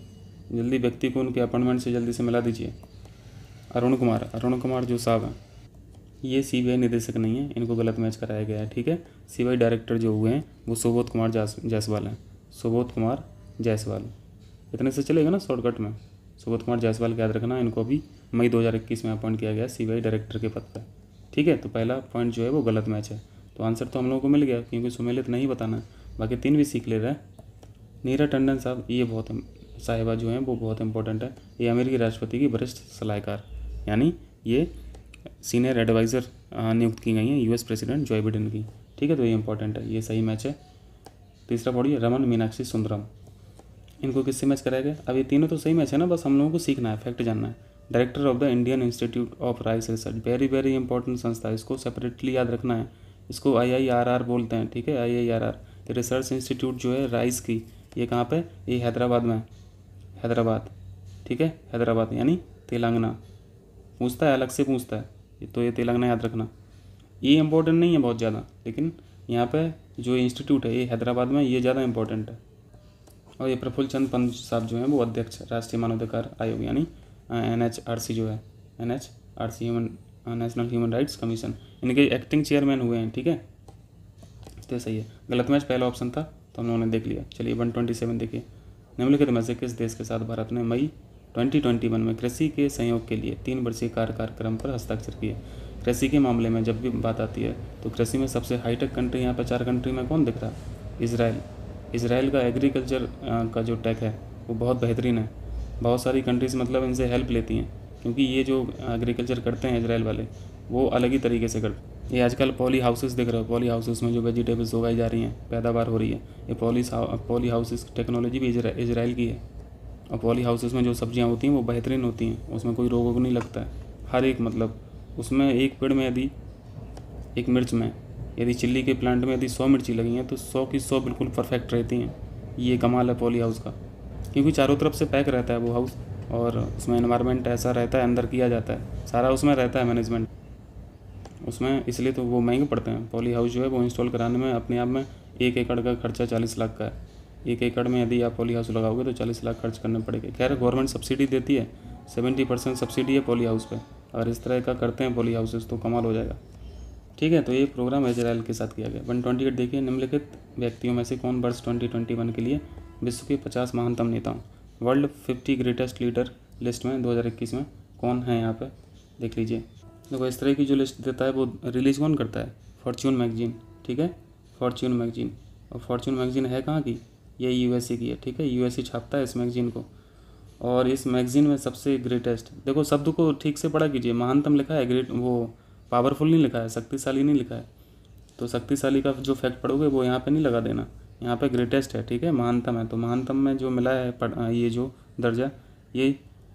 जल्दी व्यक्ति को उनके अपॉइंटमेंट से जल्दी से मिला दीजिए अरुण कुमार अरुण कुमार जो साहब हैं ये सीबीआई निदेशक नहीं है इनको गलत मैच कराया गया है ठीक है सीबीआई डायरेक्टर जो हुए हैं वो सुबोध कुमार जायसवाल हैं सुबोध कुमार जायसवाल इतने से चलेगा ना शॉर्टकट में सुबोध कुमार जायसवाल याद रखना इनको अभी मई 2021 में अपॉइंट किया गया सीबीआई डायरेक्टर के पद पर ठीक है तो पहला पॉइंट जो है वो गलत मैच है तो आंसर तो हम लोगों को मिल गया क्योंकि सुमेलित नहीं बताना बाकी तीन भी सीख ले रहे हैं नीरा टंडन साहब ये बहुत साहिबा जो हैं वो बहुत इंपॉर्टेंट है ये अमेरिकी राष्ट्रपति की वरिष्ठ सलाहकार यानी ये सीनियर एडवाइज़र नियुक्त की गई हैं यूएस प्रेसिडेंट जो बिडेन की ठीक है तो ये इंपॉर्टेंट है ये सही मैच है तीसरा पढ़िए रमन मीनाक्षी सुंदरम इनको किससे मैच कराया गया अब ये तीनों तो सही मैच है ना बस हम लोगों को सीखना है फैक्ट जानना है director of the Indian institute of rice research very very important संस्था इसको सेपरेटली याद रखना है इसको आई बोलते हैं ठीक है आई ये रिसर्च इंस्टीट्यूट जो है राइस की ये कहाँ पर ये हैदराबाद में हैदराबाद ठीक है हैदराबाद यानी तेलंगाना पूछता है अलग से पूछता है तो ये तेलंगाना याद रखना ये इम्पोर्टेंट नहीं है बहुत ज़्यादा लेकिन यहाँ पे जो इंस्टीट्यूट है ये हैदराबाद में ये ज़्यादा इंपॉर्टेंट है और ये प्रफुल्ल चंद पंत साहब जो हैं वो अध्यक्ष राष्ट्रीय मानवाधिकार आयोग यानी एन एच आर सी जो है N H R C human national human rights commission इनके एक्टिंग चेयरमैन हुए हैं ठीक है तो सही है गलत मैच पहला ऑप्शन था तो हम लोगों ने देख लिया चलिए वन ट्वेंटी सेवन देखिए निम्नलिखित में से किस देश के साथ भारत ने मई ट्वेंटी ट्वेंटी वन में कृषि के सहयोग के लिए तीन वर्षीय कार्य कार्यक्रम पर हस्ताक्षर किए कृषि के मामले में जब भी बात आती है तो कृषि में सबसे हाईटेक कंट्री यहाँ पर चार कंट्री में कौन दिख रहा है इसराइल इसराइल का एग्रीकल्चर का जो टेक है वो बहुत बेहतरीन है बहुत सारी कंट्रीज़ मतलब इनसे हेल्प लेती हैं क्योंकि ये जो एग्रीकल्चर करते हैं इसराइल वाले वो अलग ही तरीके से करते हैं ये आजकल पॉली हाउसेस दिख रहे हो पॉली हाउसेस में जो वेजिटेबल्स उगाई जा रही हैं पैदावार हो रही है ये पॉली पॉली हाउसेस टेक्नोलॉजी भी इसराइल की है और पॉली हाउसेस में जो सब्जियाँ होती हैं वो बेहतरीन होती हैं उसमें कोई रोग नहीं लगता है हर एक मतलब उसमें एक पेड़ में यदि एक मिर्च में यदि चिल्ली के प्लांट में यदि सौ मिर्ची लगी हैं तो सौ की सौ बिल्कुल परफेक्ट रहती हैं ये कमाल है पॉली हाउस का क्योंकि चारों तरफ से पैक रहता है वो हाउस और उसमें इन्वायरमेंट ऐसा रहता है अंदर किया जाता है सारा उसमें रहता है मैनेजमेंट उसमें इसलिए तो वो महंगे पड़ते हैं पॉली हाउस जो है वो इंस्टॉल कराने में अपने आप में एक एकड़ का खर्चा चालीस लाख का है एक एकड़ में यदि आप पॉली हाउस लगाओगे तो चालीस लाख खर्च करने पड़ेगा खैर गवर्नमेंट सब्सिडी देती है सेवेंटी परसेंट सब्सिडी है पॉली हाउस पर और इस तरह का करते हैं पोली हाउसेस तो कमाल हो जाएगा ठीक है तो ये प्रोग्राम इजराइल के साथ किया गया वन ट्वेंटी एट देखिए निम्नलिखित व्यक्तियों में से कौन वर्ष ट्वेंटी ट्वेंटी वन के लिए विश्व के पचास महानतम नेताओं world fifty greatest leader list में दो हज़ार इक्कीस में कौन है यहाँ पर देख लीजिए देखो इस तरह की जो लिस्ट देता है वो रिलीज़ कौन करता है फॉर्च्यून मैगजीन ठीक है फॉर्च्यून मैगजीन और फॉर्च्यून मैगजीन है कहाँ की ये यूएसए की है ठीक है यूएसए छापता है इस मैगजीन को और इस मैगज़ीन में सबसे ग्रेटेस्ट देखो शब्द को ठीक से पढ़ा कीजिए महानतम लिखा है ग्रेट वो पावरफुल नहीं लिखा है शक्तिशाली नहीं लिखा है तो शक्तिशाली का जो फैक्ट पढ़ोगे वो यहाँ पे नहीं लगा देना यहाँ पे ग्रेटेस्ट है ठीक है महानतम है तो महानतम में जो मिला है पढ़, ये जो दर्जा ये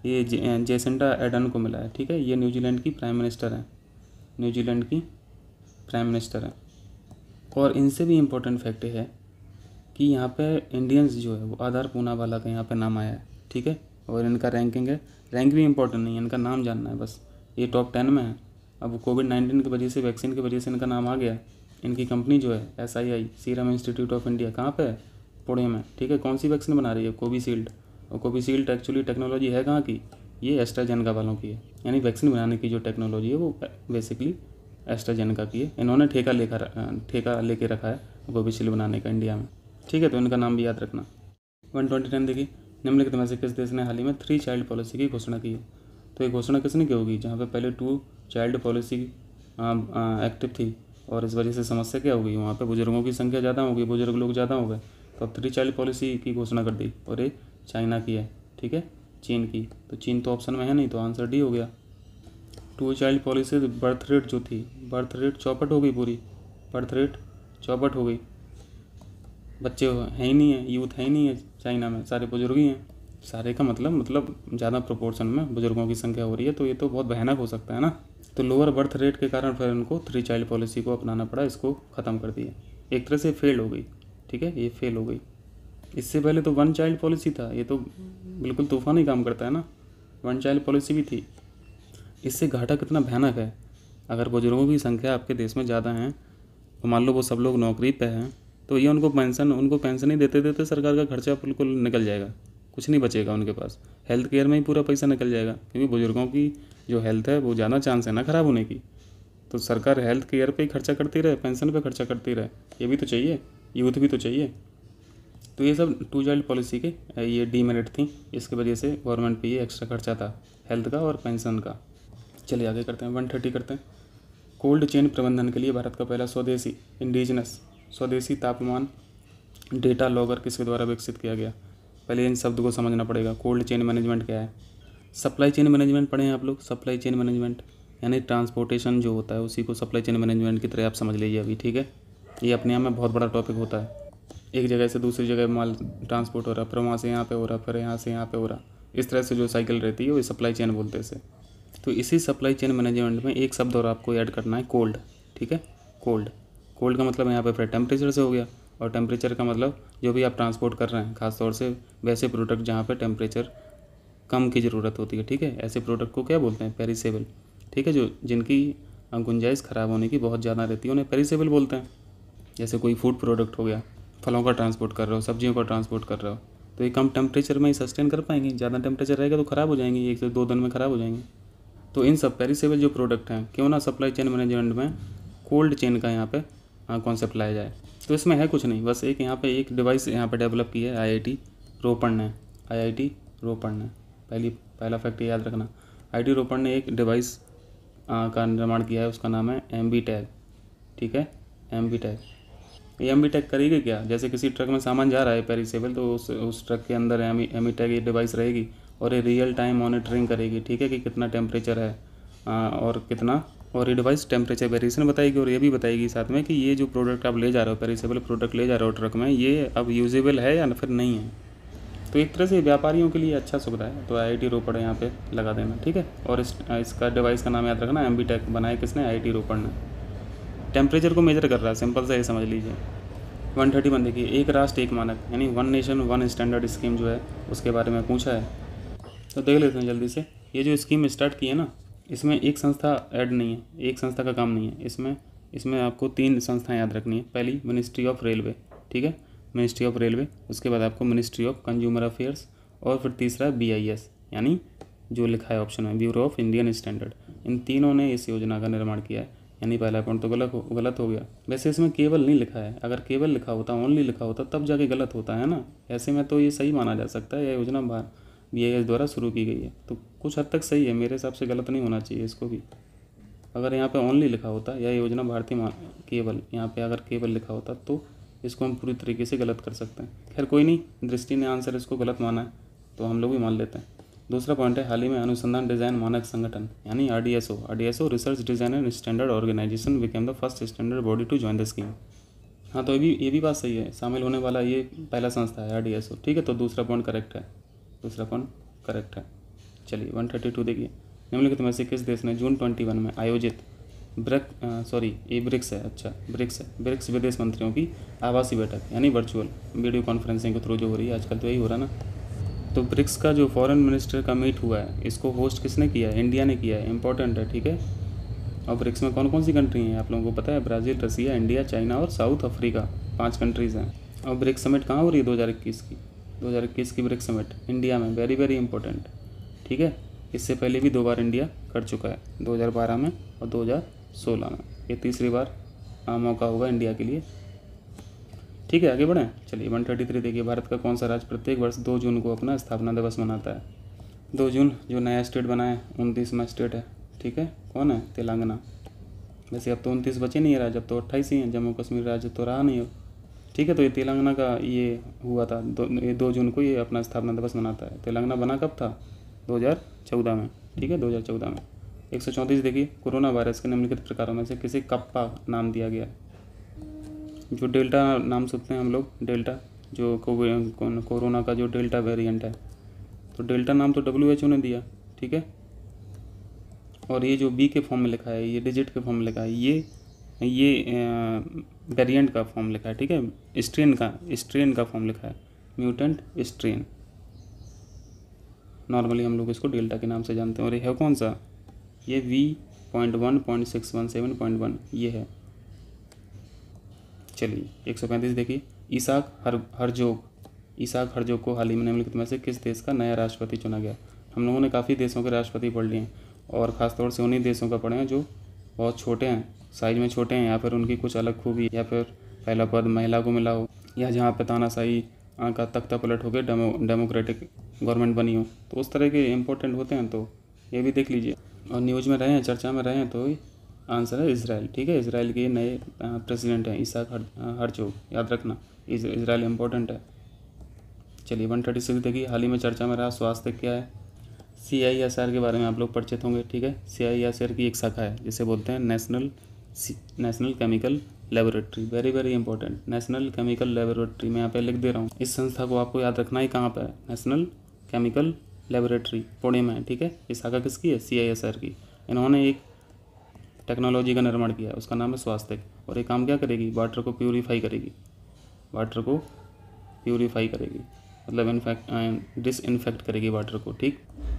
ये जेसेंडा एडन को मिला है ठीक है ये न्यूजीलैंड की प्राइम मिनिस्टर है न्यूजीलैंड की प्राइम मिनिस्टर है और इनसे भी इम्पोर्टेंट फैक्ट है कि यहाँ पे इंडियंस जो है वो आधार पूनावाला का यहाँ पे नाम आया है ठीक है और इनका रैंकिंग है रैंक भी इंपॉर्टेंट नहीं है इनका नाम जानना है बस ये टॉप टेन में है अब कोविड नाइन्टीन की वजह से वैक्सीन की वजह से इनका नाम आ गया इनकी कंपनी जो है S I I Serum Institute of India कहाँ पर है पुणे में ठीक है कौन सी वैक्सीन बना रही है कोविशील्ड और कोविशील्ड एक्चुअली टेक्नोलॉजी है कहाँ की ये एस्ट्राजेनका वालों की है यानी वैक्सीन बनाने की जो टेक्नोलॉजी है वो बेसिकली एस्ट्राजेनका की है इन्होंने ठेका लेकर ठेका लेके रखा है कोविशील्ड बनाने का इंडिया में ठीक है तो इनका नाम भी याद रखना वन ट्वेंटी टेन देखिए निम्नलिखित में से किस देश ने हाल ही में थ्री चाइल्ड पॉलिसी की घोषणा की है तो ये घोषणा किसने की होगी जहाँ पर पहले टू चाइल्ड पॉलिसी एक्टिव थी और इस वजह से समस्या क्या होगी वहाँ पर बुजुर्गों की संख्या ज़्यादा होगी बुजुर्ग लोग ज़्यादा हो गए तो अब थ्री चाइल्ड पॉलिसी की घोषणा कर दी और ये चाइना की है ठीक है चीन की तो चीन तो ऑप्शन में है नहीं तो आंसर डी हो गया two child policy birth rate जो थी बर्थ रेट चौपट हो गई पूरी बर्थ रेट चौपट हो गई बच्चे हैं ही नहीं है यूथ है ही नहीं है चाइना में सारे बुज़ुर्ग ही हैं सारे का मतलब मतलब ज़्यादा प्रोपोर्शन में बुज़ुर्गों की संख्या हो रही है तो ये तो बहुत भयानक हो सकता है ना तो लोअर बर्थ रेट के कारण फिर उनको थ्री चाइल्ड पॉलिसी को अपनाना पड़ा इसको ख़त्म कर दिया एक तरह से फेल हो गई ठीक है ये फेल हो गई इससे पहले तो वन चाइल्ड पॉलिसी था ये तो बिल्कुल तूफान ही काम करता है ना वन चाइल्ड पॉलिसी भी थी इससे घाटा कितना भयानक है अगर बुज़ुर्गों की संख्या आपके देश में ज़्यादा है तो मान लो वो सब लोग नौकरी पे हैं तो ये उनको पेंशन उनको पेंशन ही देते देते सरकार का खर्चा बिल्कुल निकल जाएगा कुछ नहीं बचेगा उनके पास हेल्थ केयर में ही पूरा पैसा निकल जाएगा क्योंकि बुज़ुर्गों की जो हेल्थ है वो ज़्यादा चांस है ना ख़राब होने की तो सरकार हेल्थ केयर पर ही खर्चा करती रहे पेंशन पर खर्चा करती रहे ये भी तो चाहिए यूथ भी तो चाहिए तो ये सब टू चाइल्ड पॉलिसी के ये डीमेरिट थी इसकी वजह से गवर्नमेंट पे ये एक्स्ट्रा खर्चा था हेल्थ का और पेंशन का चलिए आगे करते हैं वन थर्टी करते हैं कोल्ड चेन प्रबंधन के लिए भारत का पहला स्वदेशी इंडिजनस स्वदेशी तापमान डेटा लॉगर किसके द्वारा विकसित किया गया पहले इन शब्द को समझना पड़ेगा कोल्ड चेन मैनेजमेंट क्या है सप्लाई चेन मैनेजमेंट पढ़े हैं आप लोग सप्लाई चेन मैनेजमेंट यानी ट्रांसपोर्टेशन जो होता है उसी को सप्लाई चेन मैनेजमेंट की तरह आप समझ लीजिए अभी ठीक है ये अपने आप में बहुत बड़ा टॉपिक होता है एक जगह से दूसरी जगह माल ट्रांसपोर्ट हो रहा फिर वहाँ से यहाँ पे हो रहा फिर यहाँ से यहाँ पे हो रहा इस तरह से जो साइकिल रहती है वो सप्लाई चेन बोलते से तो इसी सप्लाई चेन मैनेजमेंट में एक शब्द और आपको ऐड करना है कोल्ड ठीक है कोल्ड कोल्ड का मतलब यहाँ पर फिर टेम्परेचर से हो गया और टेम्परेचर का मतलब जो भी आप ट्रांसपोर्ट कर रहे हैं ख़ासतौर से वैसे प्रोडक्ट जहाँ पर टेम्परेचर कम की ज़रूरत होती है ठीक है ऐसे प्रोडक्ट को क्या बोलते हैं पेरिसेबल ठीक है जो जिनकी गुंजाइश ख़राब होने की बहुत ज़्यादा रहती है उन्हें पेरिसेबल बोलते हैं जैसे कोई फूड प्रोडक्ट हो गया फलों का ट्रांसपोर्ट कर रहे हो सब्जियों का ट्रांसपोर्ट कर रहे हो तो ये कम टेम्परेचर में ही सस्टेन कर पाएंगे ज़्यादा टेम्परेचर रहेगा तो ख़राब हो जाएंगे एक से दो दिन में ख़राब हो जाएंगे तो इन सब पेरिसेबल जो प्रोडक्ट हैं क्यों ना सप्लाई चेन मैनेजमेंट में कोल्ड चेन का यहाँ पर कॉन्सेप्ट हाँ, लाया जाए तो इसमें है कुछ नहीं बस एक यहाँ पे एक डिवाइस यहाँ पे डेवलप की है आईआईटी रोपण ने आईआईटी रोपण ने पहली पहला फैक्ट याद रखना आई रोपण ने एक डिवाइस का निर्माण किया है उसका नाम है एम टैग ठीक है एम टैग ये एम टैग करेगी क्या जैसे किसी ट्रक में सामान जा रहा है पेरिसेबल तो उस उस ट्रक के अंदर एम एम टैग ये डिवाइस रहेगी और ये रियल टाइम मॉनिटरिंग करेगी ठीक है कि कितना टेम्परेचर है आ, और कितना और ये डिवाइस टेम्परेचर वेरिएशन बताएगी और ये भी बताएगी साथ में कि ये जो प्रोडक्ट आप ले जा रहे हो पेरिसेबल प्रोडक्ट ले जा रहे हो ट्रक में ये अब यूजेबल है या फिर नहीं है तो एक तरह से व्यापारियों के लिए अच्छा सुविधा है तो आई आई टी रोपड़ यहाँ पे लगा देना ठीक है और इस इसका डिवाइस का नाम याद रखना एम बी टेक बनाए किसने आई आई टी रोपड़ ने टेम्परेचर को मेजर कर रहा है सिंपल सा ये समझ लीजिए वन थर्टी वन देखिए एक राष्ट्र एक मानक यानी one nation one standard scheme जो है उसके बारे में पूछा है तो देख लेते हैं जल्दी से ये जो स्कीम स्टार्ट की है ना इसमें एक संस्था ऐड नहीं है एक संस्था का काम नहीं है इसमें इसमें आपको तीन संस्थाएं याद रखनी है पहली मिनिस्ट्री ऑफ रेलवे ठीक है मिनिस्ट्री ऑफ रेलवे उसके बाद आपको मिनिस्ट्री ऑफ कंज्यूमर अफेयर्स और फिर तीसरा एस यानी जो लिखा है ऑप्शन में ब्यूरो ऑफ इंडियन स्टैंडर्ड इन तीनों ने इस योजना का निर्माण किया है यानी पहला पॉइंट तो गलत हो गलत हो गया वैसे इसमें केवल नहीं लिखा है अगर केवल लिखा होता ओनली लिखा होता तब जाके गलत होता है ना ऐसे में तो ये सही माना जा सकता है यह योजना बी आई द्वारा शुरू की गई है तो कुछ हद तक सही है मेरे हिसाब से गलत नहीं होना चाहिए इसको भी अगर यहाँ पे ओनली लिखा होता या योजना भारतीय केवल यहाँ पे अगर केवल लिखा होता तो इसको हम पूरी तरीके से गलत कर सकते हैं खैर कोई नहीं दृष्टि ने आंसर इसको गलत माना है तो हम लोग भी मान लेते हैं दूसरा पॉइंट है हाल ही में अनुसंधान डिजाइन मानक संगठन यानी R D S O R D S O research design and standard organisation became the first standard body to join the scheme हाँ तो ये भी ये भी बात सही है शामिल होने वाला ये पहला संस्था है आर डी एस ओ ठीक है तो दूसरा पॉइंट करेक्ट है दूसरा पॉइंट करेक्ट है चलिए वन थर्टी टू देखिए निम्नलिखित में से किस देश ने जून ट्वेंटी वन में आयोजित ब्रिक सॉरी ये ब्रिक्स है अच्छा ब्रिक्स है ब्रिक्स विदेश मंत्रियों की आवासीय बैठक यानी वर्चुअल वीडियो कॉन्फ्रेंसिंग के थ्रू जो हो रही है आजकल तो यही हो रहा ना तो ब्रिक्स का जो फॉरेन मिनिस्टर का मीट हुआ है इसको होस्ट किसने किया है इंडिया ने किया है इंपॉर्टेंट है ठीक है और ब्रिक्स में कौन कौन सी कंट्री हैं आप लोगों को पता है ब्राज़ील रसिया इंडिया चाइना और साउथ अफ्रीका पाँच कंट्रीज़ हैं और ब्रिक्स समिट कहाँ हो रही है दो हज़ार इक्कीस की दो हज़ार इक्कीस की ब्रिक्स समिट इंडिया में वेरी वेरी इंपॉर्टेंट ठीक है इससे पहले भी दो बार इंडिया कर चुका है 2012 में और 2016 में ये तीसरी बार मौका होगा इंडिया के लिए ठीक है आगे बढ़ें चलिए 133 देखिए भारत का कौन सा राज्य प्रत्येक वर्ष दो जून को अपना स्थापना दिवस मनाता है दो जून जो नया स्टेट बना है उनतीसवा स्टेट है ठीक है कौन है तेलंगाना वैसे अब तो उनतीस बचे नहीं है राज्य अब तो अट्ठाईस ही हैं जम्मू कश्मीर राज्य तो रहा नहीं हो ठीक है तो ये तेलंगाना का ये हुआ था दो ये दो जून को ये अपना स्थापना दिवस मनाता है तेलंगाना बना कब था 2014 में ठीक है 2014 में एक सौ चौंतीस देखिए कोरोना वायरस के निम्नलिखित प्रकारों में से किसी कप्पा नाम दिया गया है जो डेल्टा नाम सुनते हैं हम लोग डेल्टा जो कोरोना का जो डेल्टा वेरियंट है तो डेल्टा नाम तो डब्ल्यू ने दिया ठीक है और ये जो बी के फॉर्म में लिखा है ये डिजिट के फॉर्म में लिखा है ये ये वेरिएंट का फॉर्म लिखा है ठीक है स्ट्रेन का स्ट्रेन का फॉर्म लिखा है म्यूटेंट स्ट्रेन नॉर्मली हम लोग इसको डेल्टा के नाम से जानते हैं और ये है कौन सा ये V point one point six one seven point one ये है चलिए एक सौ पैंतीस देखिए ईसाक हर हरजोग ईसाक हरजोग को हाल ही में निम्नलिखित में से किस देश का नया राष्ट्रपति चुना गया हम लोगों ने काफ़ी देशों के राष्ट्रपति पढ़ लिए हैं और ख़ासतौर से उन्हीं देशों का पढ़े हैं जो बहुत छोटे हैं साइज में छोटे हैं या फिर उनकी कुछ अलग खूबी या फिर पहला पद महिला को मिला हो या जहाँ पर तानाशाही का तख्ता पलट हो गया डेमो डेमोक्रेटिक गवर्नमेंट बनी हो तो उस तरह के इंपॉर्टेंट होते हैं तो ये भी देख लीजिए और न्यूज़ में रहे हैं चर्चा में रहे हैं तो आंसर है इसराइल ठीक है इसराइल के नए प्रेसिडेंट हैं ईसाक हर हरचोग याद रखना इसराइल इम्पोर्टेंट है चलिए वन थर्टी सिक्स देखिए हाल ही में चर्चा में रहा स्वास्थ्य क्या है सी आई एस आर के बारे में आप लोग परिचित होंगे ठीक है सी आई एस आर की एक शाखा है जिसे बोलते हैं national national chemical laboratory very very important national chemical laboratory मैं यहाँ पे लिख दे रहा हूँ इस संस्था को आपको याद रखना है कहाँ पर है नेशनल केमिकल लेबोरेटरी पुणे में ठीक है ये शाखा किसकी है सी की इन्होंने एक टेक्नोलॉजी का निर्माण किया है उसका नाम है स्वास्थ्य और ये काम क्या करेगी वाटर को प्योरीफाई करेगी वाटर को प्योरीफाई करेगी मतलब इनफेक्ट डिसइनफेक्ट करेगी वाटर को ठीक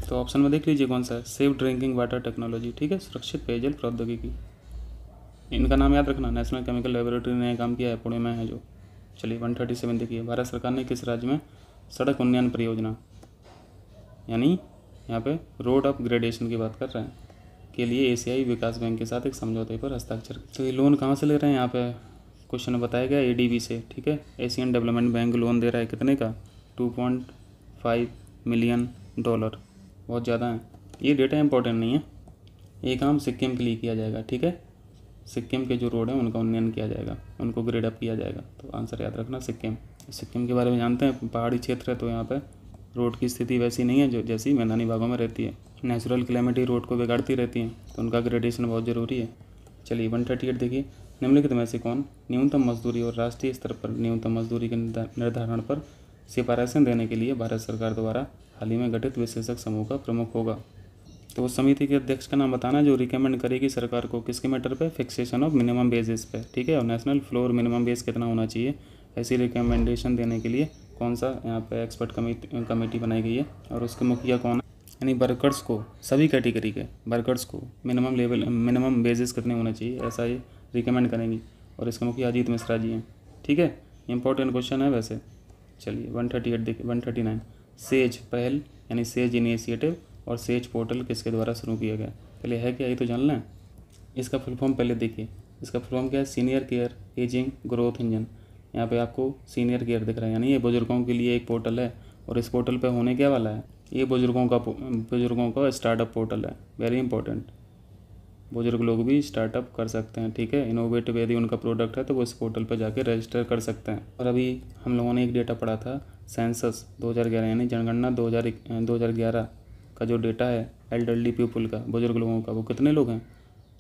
तो ऑप्शन में देख लीजिए कौन सा है सेफ ड्रिंकिंग वाटर टेक्नोलॉजी ठीक है सुरक्षित पेयजल प्रौद्योगिकी इनका नाम याद रखना नेशनल केमिकल लेबोरेटरी ने काम किया है पुणे में है जो चलिए वन थर्टी सेवन देखिए भारत सरकार ने किस राज्य में सड़क उन्नयन परियोजना यानी यहाँ पे रोड अपग्रेडेशन की बात कर रहे हैं के लिए एशियाई विकास बैंक के साथ एक समझौते पर हस्ताक्षर तो ये लोन कहाँ से ले रहे हैं यहाँ पे क्वेश्चन बताया गया ए से ठीक है एशियन डेवलपमेंट बैंक लोन दे रहा है कितने का two point five million dollar बहुत ज़्यादा है ये डेटा इंपॉर्टेंट नहीं है ये काम सिक्किम के लिए किया जाएगा ठीक है सिक्किम के जो रोड हैं उनका उन्नयन किया जाएगा उनको ग्रेड अप किया जाएगा तो आंसर याद रखना सिक्किम सिक्किम के बारे में जानते हैं पहाड़ी क्षेत्र है तो यहाँ पर रोड की स्थिति वैसी नहीं है जो जैसी मैदानी भागों में रहती है नेचुरल क्लाइमेटी रोड को बिगाड़ती रहती है तो उनका ग्रेडेशन बहुत ज़रूरी है चलिए वन थर्टी एट देखिए निम्नलिखित में से कौन न्यूनतम मजदूरी और राष्ट्रीय स्तर पर न्यूनतम मजदूरी के निर्धारण पर सिफारिशें देने के लिए भारत सरकार द्वारा हाल ही में गठित विशेषज्ञ समूह का प्रमुख होगा तो समिति के अध्यक्ष का नाम बताना जो रिकमेंड करेगी सरकार को किसके मैटर पे फिक्सेशन ऑफ मिनिमम बेसिस पे ठीक है और नेशनल फ्लोर मिनिमम बेस कितना होना चाहिए ऐसी रिकमेंडेशन देने के लिए कौन सा यहाँ पे एक्सपर्ट कमेटी कमेटी बनाई गई है और उसके मुखिया कौन है यानी वर्कर्स को सभी कैटेगरी के वर्कर्स को मिनिमम लेवल मिनिमम बेसिस कितने होना चाहिए ऐसा ये रिकमेंड करेंगी और इसके मुखिया अजीत मिश्रा जी हैं ठीक है इंपॉर्टेंट क्वेश्चन है वैसे चलिए वन थर्टी एट देखिए वन थर्टी नाइन सेज पहल यानी सेज इनिशिएटिव और सेज पोर्टल किसके द्वारा शुरू किया गया पहले है क्या ये तो जान लें इसका फुल फॉर्म पहले देखिए इसका फुल फॉर्म क्या है senior care ageing growth engine यहाँ पे आपको सीनियर केयर दिख रहा है यानी ये बुज़ुर्गों के लिए एक पोर्टल है और इस पोर्टल पे होने क्या वाला है ये बुज़ुर्गों का बुज़ुर्गों का स्टार्टअप पोर्टल है वेरी इंपॉर्टेंट बुज़ुर्ग लोग भी स्टार्टअप कर सकते हैं ठीक है इनोवेटिव यदि उनका प्रोडक्ट है तो वो इस पोर्टल पर जाके रजिस्टर कर सकते हैं और अभी हम लोगों ने एक डेटा पढ़ा था सेंसस 2011 यानी जनगणना 2011 का जो डेटा है एल्डरली पीपल का बुजुर्ग लोगों का वो कितने लोग हैं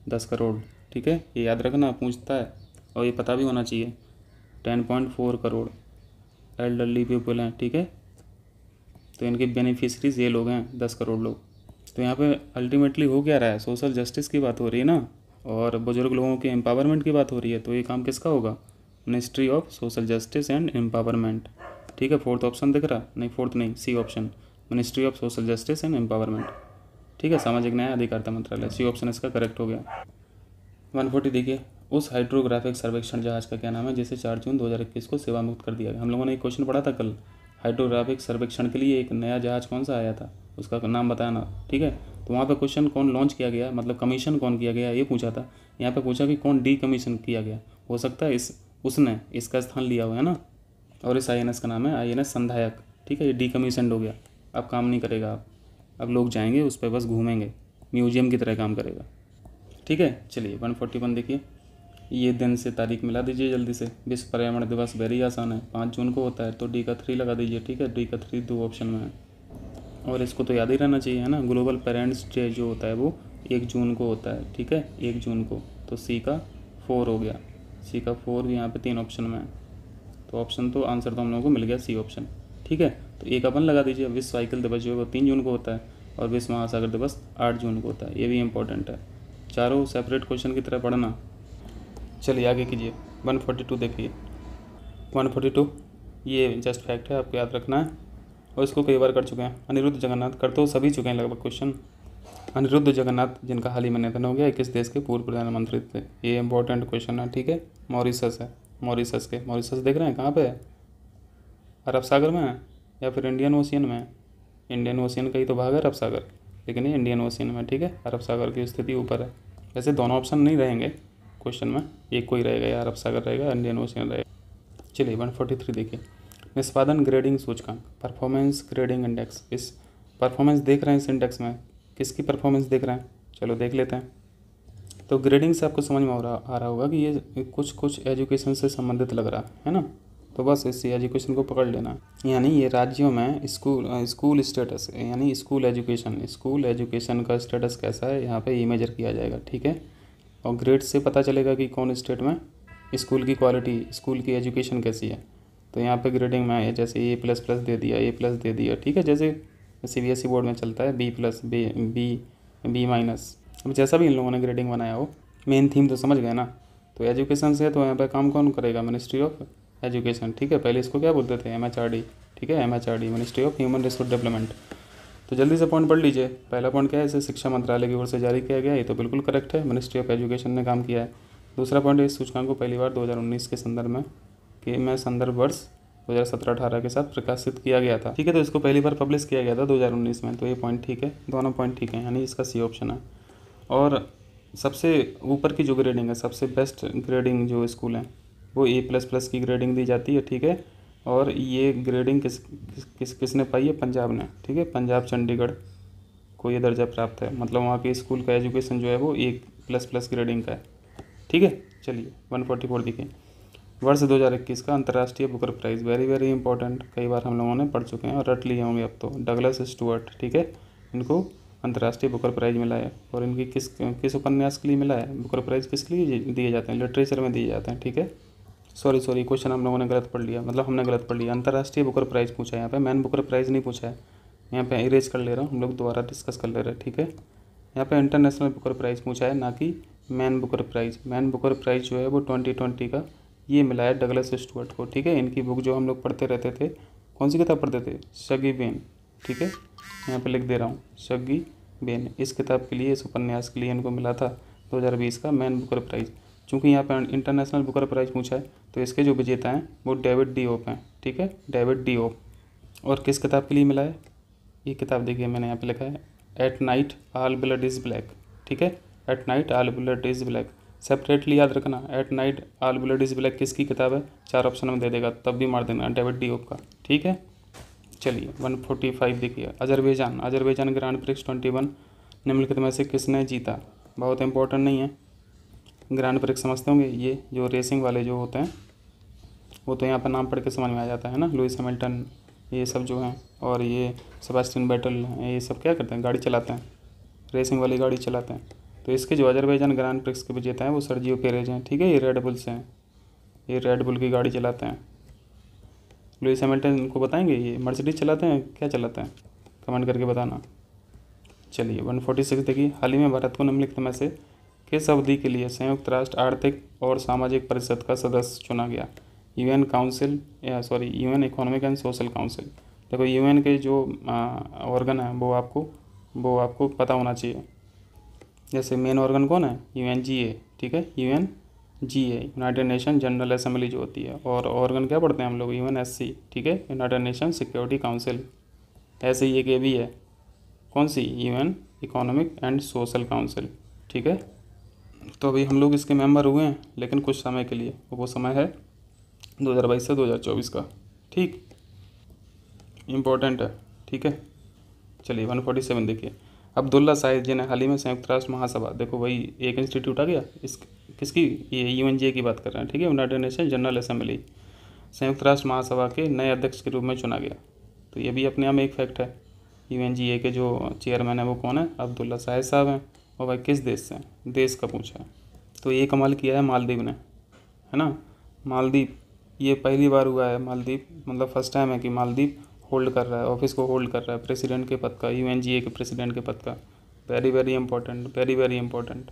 दस करोड़ ठीक है ये याद रखना पूछता है और ये पता भी होना चाहिए ten point four crore elderly people हैं ठीक है तो इनके बेनिफिशरीज ये लोग हैं दस करोड़ लोग तो यहाँ पे अल्टीमेटली हो क्या रहा है सोशल जस्टिस की बात हो रही है ना और बुजुर्ग लोगों के एम्पावरमेंट की बात हो रही है तो ये काम किसका होगा ministry of social justice and empowerment ठीक है फोर्थ ऑप्शन दिख रहा नहीं फोर्थ नहीं C option ministry of social justice and empowerment ठीक है सामाजिक न्याय अधिकारिता मंत्रालय सी ऑप्शन इसका करेक्ट हो गया वन फोर्टी देखिए उस हाइड्रोग्राफिक सर्वेक्षण जहाज का क्या नाम है जिसे चार जून दो हज़ार इक्कीस को सेवा मुक्त कर दिया गया हम लोगों ने एक क्वेश्चन पढ़ा था कल हाइड्रोग्राफिक सर्वेक्षण के लिए एक नया जहाज कौन सा आया था उसका नाम बताना ठीक है तो वहाँ पर क्वेश्चन कौन लॉन्च किया गया मतलब कमीशन कौन किया गया ये पूछा था यहाँ पे पूछा कि कौन डी कमीशन किया गया हो सकता है इस उसने इसका स्थान लिया हुआ है ना और इस आई का नाम है आई संधायक ठीक है ये डी कमीशन हो गया अब काम नहीं करेगा आप अब लोग जाएंगे उस पर बस घूमेंगे म्यूजियम की तरह काम करेगा ठीक है चलिए वन फोर्टी वन देखिए ये दिन से तारीख मिला दीजिए जल्दी से विश्व पर्यावरण दिवस वेरी आसान है पाँच जून को होता है तो डी का थ्री लगा दीजिए ठीक है डी का थ्री दो ऑप्शन में है और इसको तो याद ही रहना चाहिए है ना ग्लोबल पेरेंट्स डे जो होता है वो एक जून को होता है ठीक है एक जून को तो सी का फोर हो गया सी का फोर भी यहाँ पर तीन ऑप्शन में है तो ऑप्शन तो आंसर तो हम लोगों को मिल गया सी ऑप्शन ठीक है तो एक अपन लगा दीजिए विश्व साइकिल दिवस जो है वो तीन जून को होता है और विश्व महासागर दिवस आठ जून को होता है ये भी इम्पोर्टेंट है चारों सेपरेट क्वेश्चन की तरह पढ़ना चलिए आगे कीजिए वन फोर्टी टू देखिए वन फोर्टी टू ये जस्ट फैक्ट है आपको याद रखना है और इसको कई बार कर चुके हैं अनिरुद्ध जगन्नाथ कर तो सभी चुके हैं लगभग क्वेश्चन अनिरुद्ध जगन्नाथ जिनका हाल ही में निधन हो गया किस देश के पूर्व प्रधानमंत्री थे ये इंपॉर्टेंट क्वेश्चन है ठीक है मॉरिसस है मॉरिसस के मॉरिसस देख रहे हैं कहाँ पे है अरब सागर में है या फिर इंडियन ओशियन में इंडियन ओशियन का ही तो भाग है अरब सागर लेकिन ये इंडियन ओशियन में ठीक है अरब सागर की स्थिति ऊपर है वैसे दोनों ऑप्शन नहीं रहेंगे क्वेश्चन में एक कोई रहेगा या अरब सागर रहेगा इंडियन ओशियन रहेगा चलिए वन फोर्टी थ्री देखिए निष्पादन ग्रेडिंग सूचकांक परफॉर्मेंस ग्रेडिंग इंडेक्स इस परफॉर्मेंस देख रहे हैं इस इंडेक्स में किसकी परफॉर्मेंस देख रहे हैं चलो देख लेते हैं तो ग्रेडिंग से आपको समझ में आ रहा होगा कि ये कुछ कुछ एजुकेशन से संबंधित लग रहा है ना तो बस इस एजुकेशन को पकड़ लेना यानी ये राज्यों में स्कूल स्कूल स्टेटस यानी स्कूल एजुकेशन स्कूल एजुकेशन का स्टेटस कैसा है यहाँ पे ये मेजर किया जाएगा ठीक है और ग्रेड से पता चलेगा कि कौन स्टेट में स्कूल की क्वालिटी स्कूल की एजुकेशन कैसी है तो यहाँ पे ग्रेडिंग में जैसे ए प्लस प्लस दे दिया ए प्लस दे दिया ठीक है जैसे C B S E board में चलता है B plus B B B minus अब जैसा भी इन लोगों ने ग्रेडिंग बनाया हो मेन थीम तो समझ गए ना तो एजुकेशन से तो यहाँ पर काम कौन करेगा मिनिस्ट्री ऑफ एजुकेशन ठीक है पहले इसको क्या बोलते थे एम ठीक है M ministry of human resource development तो जल्दी से पॉइंट पढ़ लीजिए पहला पॉइंट क्या है इसे शिक्षा मंत्रालय की ओर से जारी किया गया ये तो बिल्कुल करेक्ट है मिनिस्ट्री ऑफ एजुकेशन ने काम किया है दूसरा पॉइंट इस सूचकांक को पहली बार 2019 के संदर्भ में कि मैं संदर्भ वर्ष 2017-18 के साथ प्रकाशित किया गया था ठीक है तो इसको पहली बार पब्लिश किया गया था 2019 में तो ये पॉइंट ठीक है दोनों पॉइंट ठीक है यानी इसका सी ऑप्शन है और सबसे ऊपर की जो ग्रेडिंग है सबसे बेस्ट ग्रेडिंग जो स्कूल हैं वो ए प्लस प्लस की ग्रेडिंग दी जाती है ठीक है और ये ग्रेडिंग किस किस किस किसने पाई है पंजाब ने ठीक है पंजाब चंडीगढ़ को ये दर्जा प्राप्त है मतलब वहाँ के स्कूल का एजुकेशन जो है वो ए प्लस प्लस ग्रेडिंग का है ठीक है चलिए वन फोर्टी फोर दिखें वर्ष दो हज़ार इक्कीस का अंतर्राष्ट्रीय Booker prize very very important कई बार हम लोगों ने पढ़ चुके हैं और रट लिए होंगे अब तो डगलस स्टूअर्ट ठीक है इनको अंतर्राष्ट्रीय बुकर प्राइज़ मिला है और इनकी किस किस उपन्यास के लिए मिला है बुकर प्राइज़ किसके लिए दिए जाते हैं लिटरेचर में दिए जाते हैं ठीक है सॉरी सॉरी क्वेश्चन हम लोगों ने गलत पढ़ लिया मतलब हमने गलत पढ़ लिया अंतर्राष्ट्रीय बुकर प्राइज़ पूछा है यहाँ पे मैन बुकर प्राइज़ नहीं पूछा है यहाँ पे इरेज कर ले रहा हूँ हम लोग दोबारा डिस्कस कर ले रहे हैं ठीक है यहाँ पे इंटरनेशनल बुकर प्राइज़ पूछा है ना कि Man Booker Prize Man Booker Prize जो है वो ट्वेंटी ट्वेंटी का ये मिला है डगलस स्टूअर्ट को ठीक है इनकी बुक जो हम लोग पढ़ते रहते थे कौन सी किताब पढ़ते थे शगी बेन ठीक है यहाँ पर लिख दे रहा हूँ शगी बेन इस किताब के लिए इस उपन्यास के लिए इनको मिला था बीस का मैन बुकर प्राइज़ चूँकि यहाँ पर इंटरनेशनल बुकर प्राइज़ पूछा है तो इसके जो विजेता हैं वो डेविड डी ओप हैं ठीक है डेविड डी ओप और किस किताब के लिए मिला है ये किताब देखिए मैंने यहाँ पे लिखा है at night all blood is black ठीक है at night all blood is black separately याद रखना at night all blood is black किसकी किताब है चार ऑप्शन में दे देगा तब भी मार देना डेविड डी ओप का ठीक है चलिए वन फोर्टी फाइव देखिए Azerbaijan Azerbaijan Grand Prix one निम्नलिखित में से किसने जीता बहुत इंपॉर्टेंट नहीं है ग्रैंड प्रिक्स समझते होंगे ये जो रेसिंग वाले जो होते हैं वो तो यहाँ पर नाम पढ़ के समझ में आ जाता है ना लुइस हैमिल्टन ये सब जो हैं और ये सबास्टिन बैटल ये सब क्या करते हैं गाड़ी चलाते हैं रेसिंग वाली गाड़ी चलाते हैं तो इसके जो अजरबैजान ग्रांड प्रिक्स के विजेता हैं वो सरजियो पेरेज हैं ठीक है ये रेड बुल्स हैं ये रेड बुल की गाड़ी चलाते हैं लुइस हैमिल्टन इनको बताएंगे ये मर्सिडीज चलाते हैं क्या चलाते हैं कमेंट करके बताना चलिए 146 देखिए हाल ही में भारत को निम्नलिखित में से किस अवधि के लिए संयुक्त राष्ट्र आर्थिक और सामाजिक परिषद का सदस्य चुना गया यूएन काउंसिल या sorry UN economic and social council देखो यूएन के जो ऑर्गन है वो आपको वो आपको पता होना चाहिए जैसे मेन ऑर्गन कौन है यूएनजीए ठीक है UN A United Nation General Assembly जो होती है और ऑर्गन क्या पढ़ते हैं हम लोग एन एस सी ठीक है यूनाइटेड नेशन सिक्योरिटी काउंसिल ऐसे ही एक ये भी है कौन सी U N economic and social council ठीक है तो अभी हम लोग इसके मेंबर हुए हैं लेकिन कुछ समय के लिए वो समय है 2022 से 2024 का ठीक इम्पोर्टेंट है ठीक है चलिए 147 देखिए अब्दुल्ला साहिद जिन्हें हाल ही में संयुक्त राष्ट्र महासभा देखो वही एक इंस्टीट्यूट आ गया इस किसकी ये यू की बात कर रहे हैं ठीक है यूनाइटेड नेशन जनरल असेंबली संयुक्त राष्ट्र महासभा के नए अध्यक्ष के रूप में चुना गया तो ये भी अपने आप में एक फैक्ट है यू के जो चेयरमैन है वो कौन है अब्दुल्ला साहिद साहब हैं और भाई किस देश से देश का पूछा है तो ये कमाल किया है मालदीव ने है ना मालदीप ये पहली बार हुआ है मालदीप मतलब फर्स्ट टाइम है कि मालदीप होल्ड कर रहा है ऑफिस को होल्ड कर रहा है प्रेसिडेंट के पद का यू के प्रेसिडेंट के पद का very very important very very important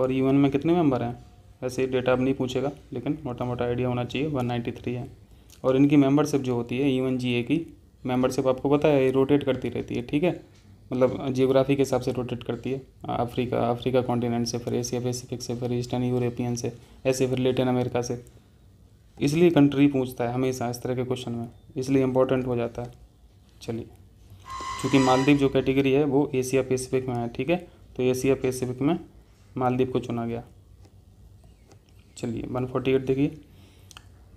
और यू में कितने मेंबर हैं वैसे डेटा अब नहीं पूछेगा लेकिन मोटा मोटा आइडिया होना चाहिए वन है और इनकी मेंबरशिप जो होती है यू की मेंबरशिप आपको पता है ये रोटेट करती रहती है ठीक है मतलब जियोग्राफी के हिसाब से रोटेट करती है अफ्रीका अफ्रीका कॉन्टिनेंट से फिर एशिया पैसिफिक से फिर ईस्टर्न यूरोपियन से ऐसे फिर लेटिन अमेरिका से इसलिए कंट्री पूछता है हमेशा इस तरह के क्वेश्चन में इसलिए इम्पोर्टेंट हो जाता है चलिए क्योंकि मालदीव जो कैटेगरी है वो एशिया पैसिफिक में है ठीक है तो एशिया पैसिफिक में मालदीव को चुना गया चलिए वन फोर्टी एट देखिए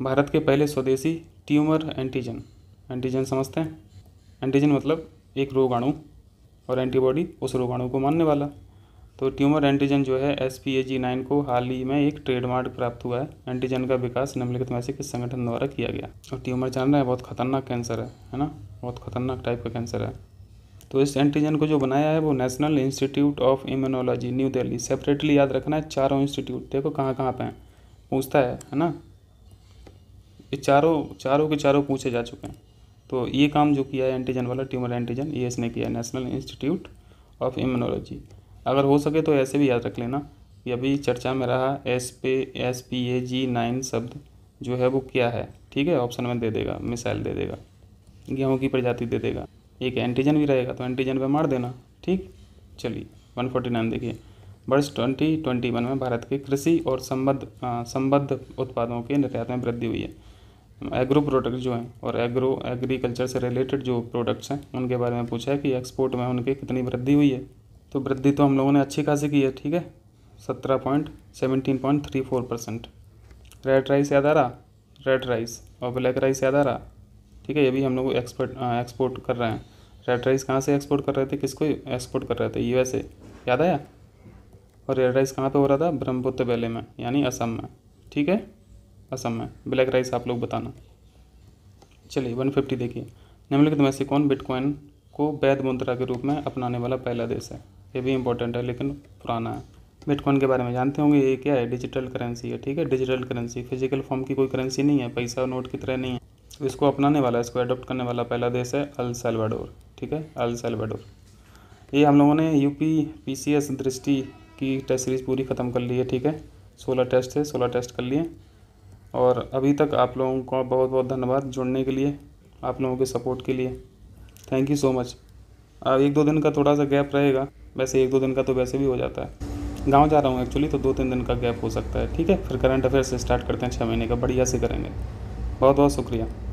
भारत के पहले स्वदेशी ट्यूमर एंटीजन एंटीजन समझते हैं एंटीजन मतलब एक रोगाणु और एंटीबॉडी उस रोगाणु को मानने वाला तो ट्यूमर एंटीजन जो है S P A G nine को हाल ही में एक ट्रेडमार्क प्राप्त हुआ है एंटीजन का विकास निम्नलिखित में से किस संगठन द्वारा किया गया और ट्यूमर जानना है बहुत खतरनाक कैंसर है है ना बहुत खतरनाक टाइप का कैंसर है तो इस एंटीजन को जो बनाया है वो National Institute of Immunology New Delhi separately याद रखना है चारों इंस्टीट्यूट देखो कहाँ कहाँ पर हैं पूछता है है ना ये चारों चारों के चारों पूछे जा चुके हैं तो ये काम जो किया है एंटीजन वाला ट्यूमर एंटीजन ये इसने किया है नेशनल इंस्टीट्यूट ऑफ इम्यूनोलॉजी अगर हो सके तो ऐसे भी याद रख लेना कि अभी चर्चा में रहा एस पे S P A G nine शब्द जो है वो क्या है ठीक है ऑप्शन में दे देगा मिसाइल दे देगा गेहूँ की प्रजाति दे देगा एक एंटीजन भी रहेगा तो एंटीजन पर मार देना ठीक चलिए वन फोर्टी नाइन देखिए वर्ष ट्वेंटी ट्वेंटी वन में भारत के कृषि और संबद्ध हाँ, संबद्ध उत्पादों के निर्यात में वृद्धि हुई है एग्रो प्रोडक्ट जो हैं और एग्रो एग्रीकल्चर से रिलेटेड जो प्रोडक्ट्स हैं उनके बारे में पूछा है कि एक्सपोर्ट में उनकी कितनी वृद्धि हुई है तो वृद्धि तो हम लोगों ने अच्छी खासी की है ठीक है सत्रह point seventeen point three four percent red rice याद आ रहा रेड राइस और ब्लैक राइस याद आ रहा ठीक है ये भी हम लोग एक्सपोर्ट एक्सपोर्ट कर रहे हैं रेड राइस कहाँ से एक्सपोर्ट कर रहे थे किसको एक्सपोर्ट कर रहे थे यूएसए याद आया और रेड राइस कहाँ पर हो रहा था ब्रह्मपुत्र वैली में यानी असम में ठीक है असम में ब्लैक राइस आप लोग बताना चलिए वन फिफ्टी देखिए निम्नलिखित में से कौन बिटकॉइन को वैध मुद्रा के रूप में अपनाने वाला पहला देश है ये भी इंपॉर्टेंट है लेकिन पुराना है बिटकॉइन के बारे में जानते होंगे ये क्या है डिजिटल करेंसी है ठीक है डिजिटल करेंसी फिजिकल फॉर्म की कोई करेंसी नहीं है पैसा नोट की तरह नहीं है इसको अपनाने वाला इसको अडोप्ट करने वाला पहला देश है अल सेल्वाडोर ठीक है अल सेल्वाडोर ये हम लोगों ने यू पी दृष्टि की टेस्ट सीरीज पूरी ख़त्म कर ली है ठीक है सोलह टेस्ट है सोलह टेस्ट कर लिए और अभी तक आप लोगों का बहुत बहुत धन्यवाद जुड़ने के लिए आप लोगों के सपोर्ट के लिए थैंक यू सो मच अब एक दो दिन का थोड़ा सा गैप रहेगा वैसे एक दो दिन का तो वैसे भी हो जाता है गांव जा रहा हूँ एक्चुअली तो दो तीन दिन का गैप हो सकता है ठीक है फिर करंट अफेयर्स स्टार्ट करते हैं छः महीने का बढ़िया से करेंगे बहुत बहुत शुक्रिया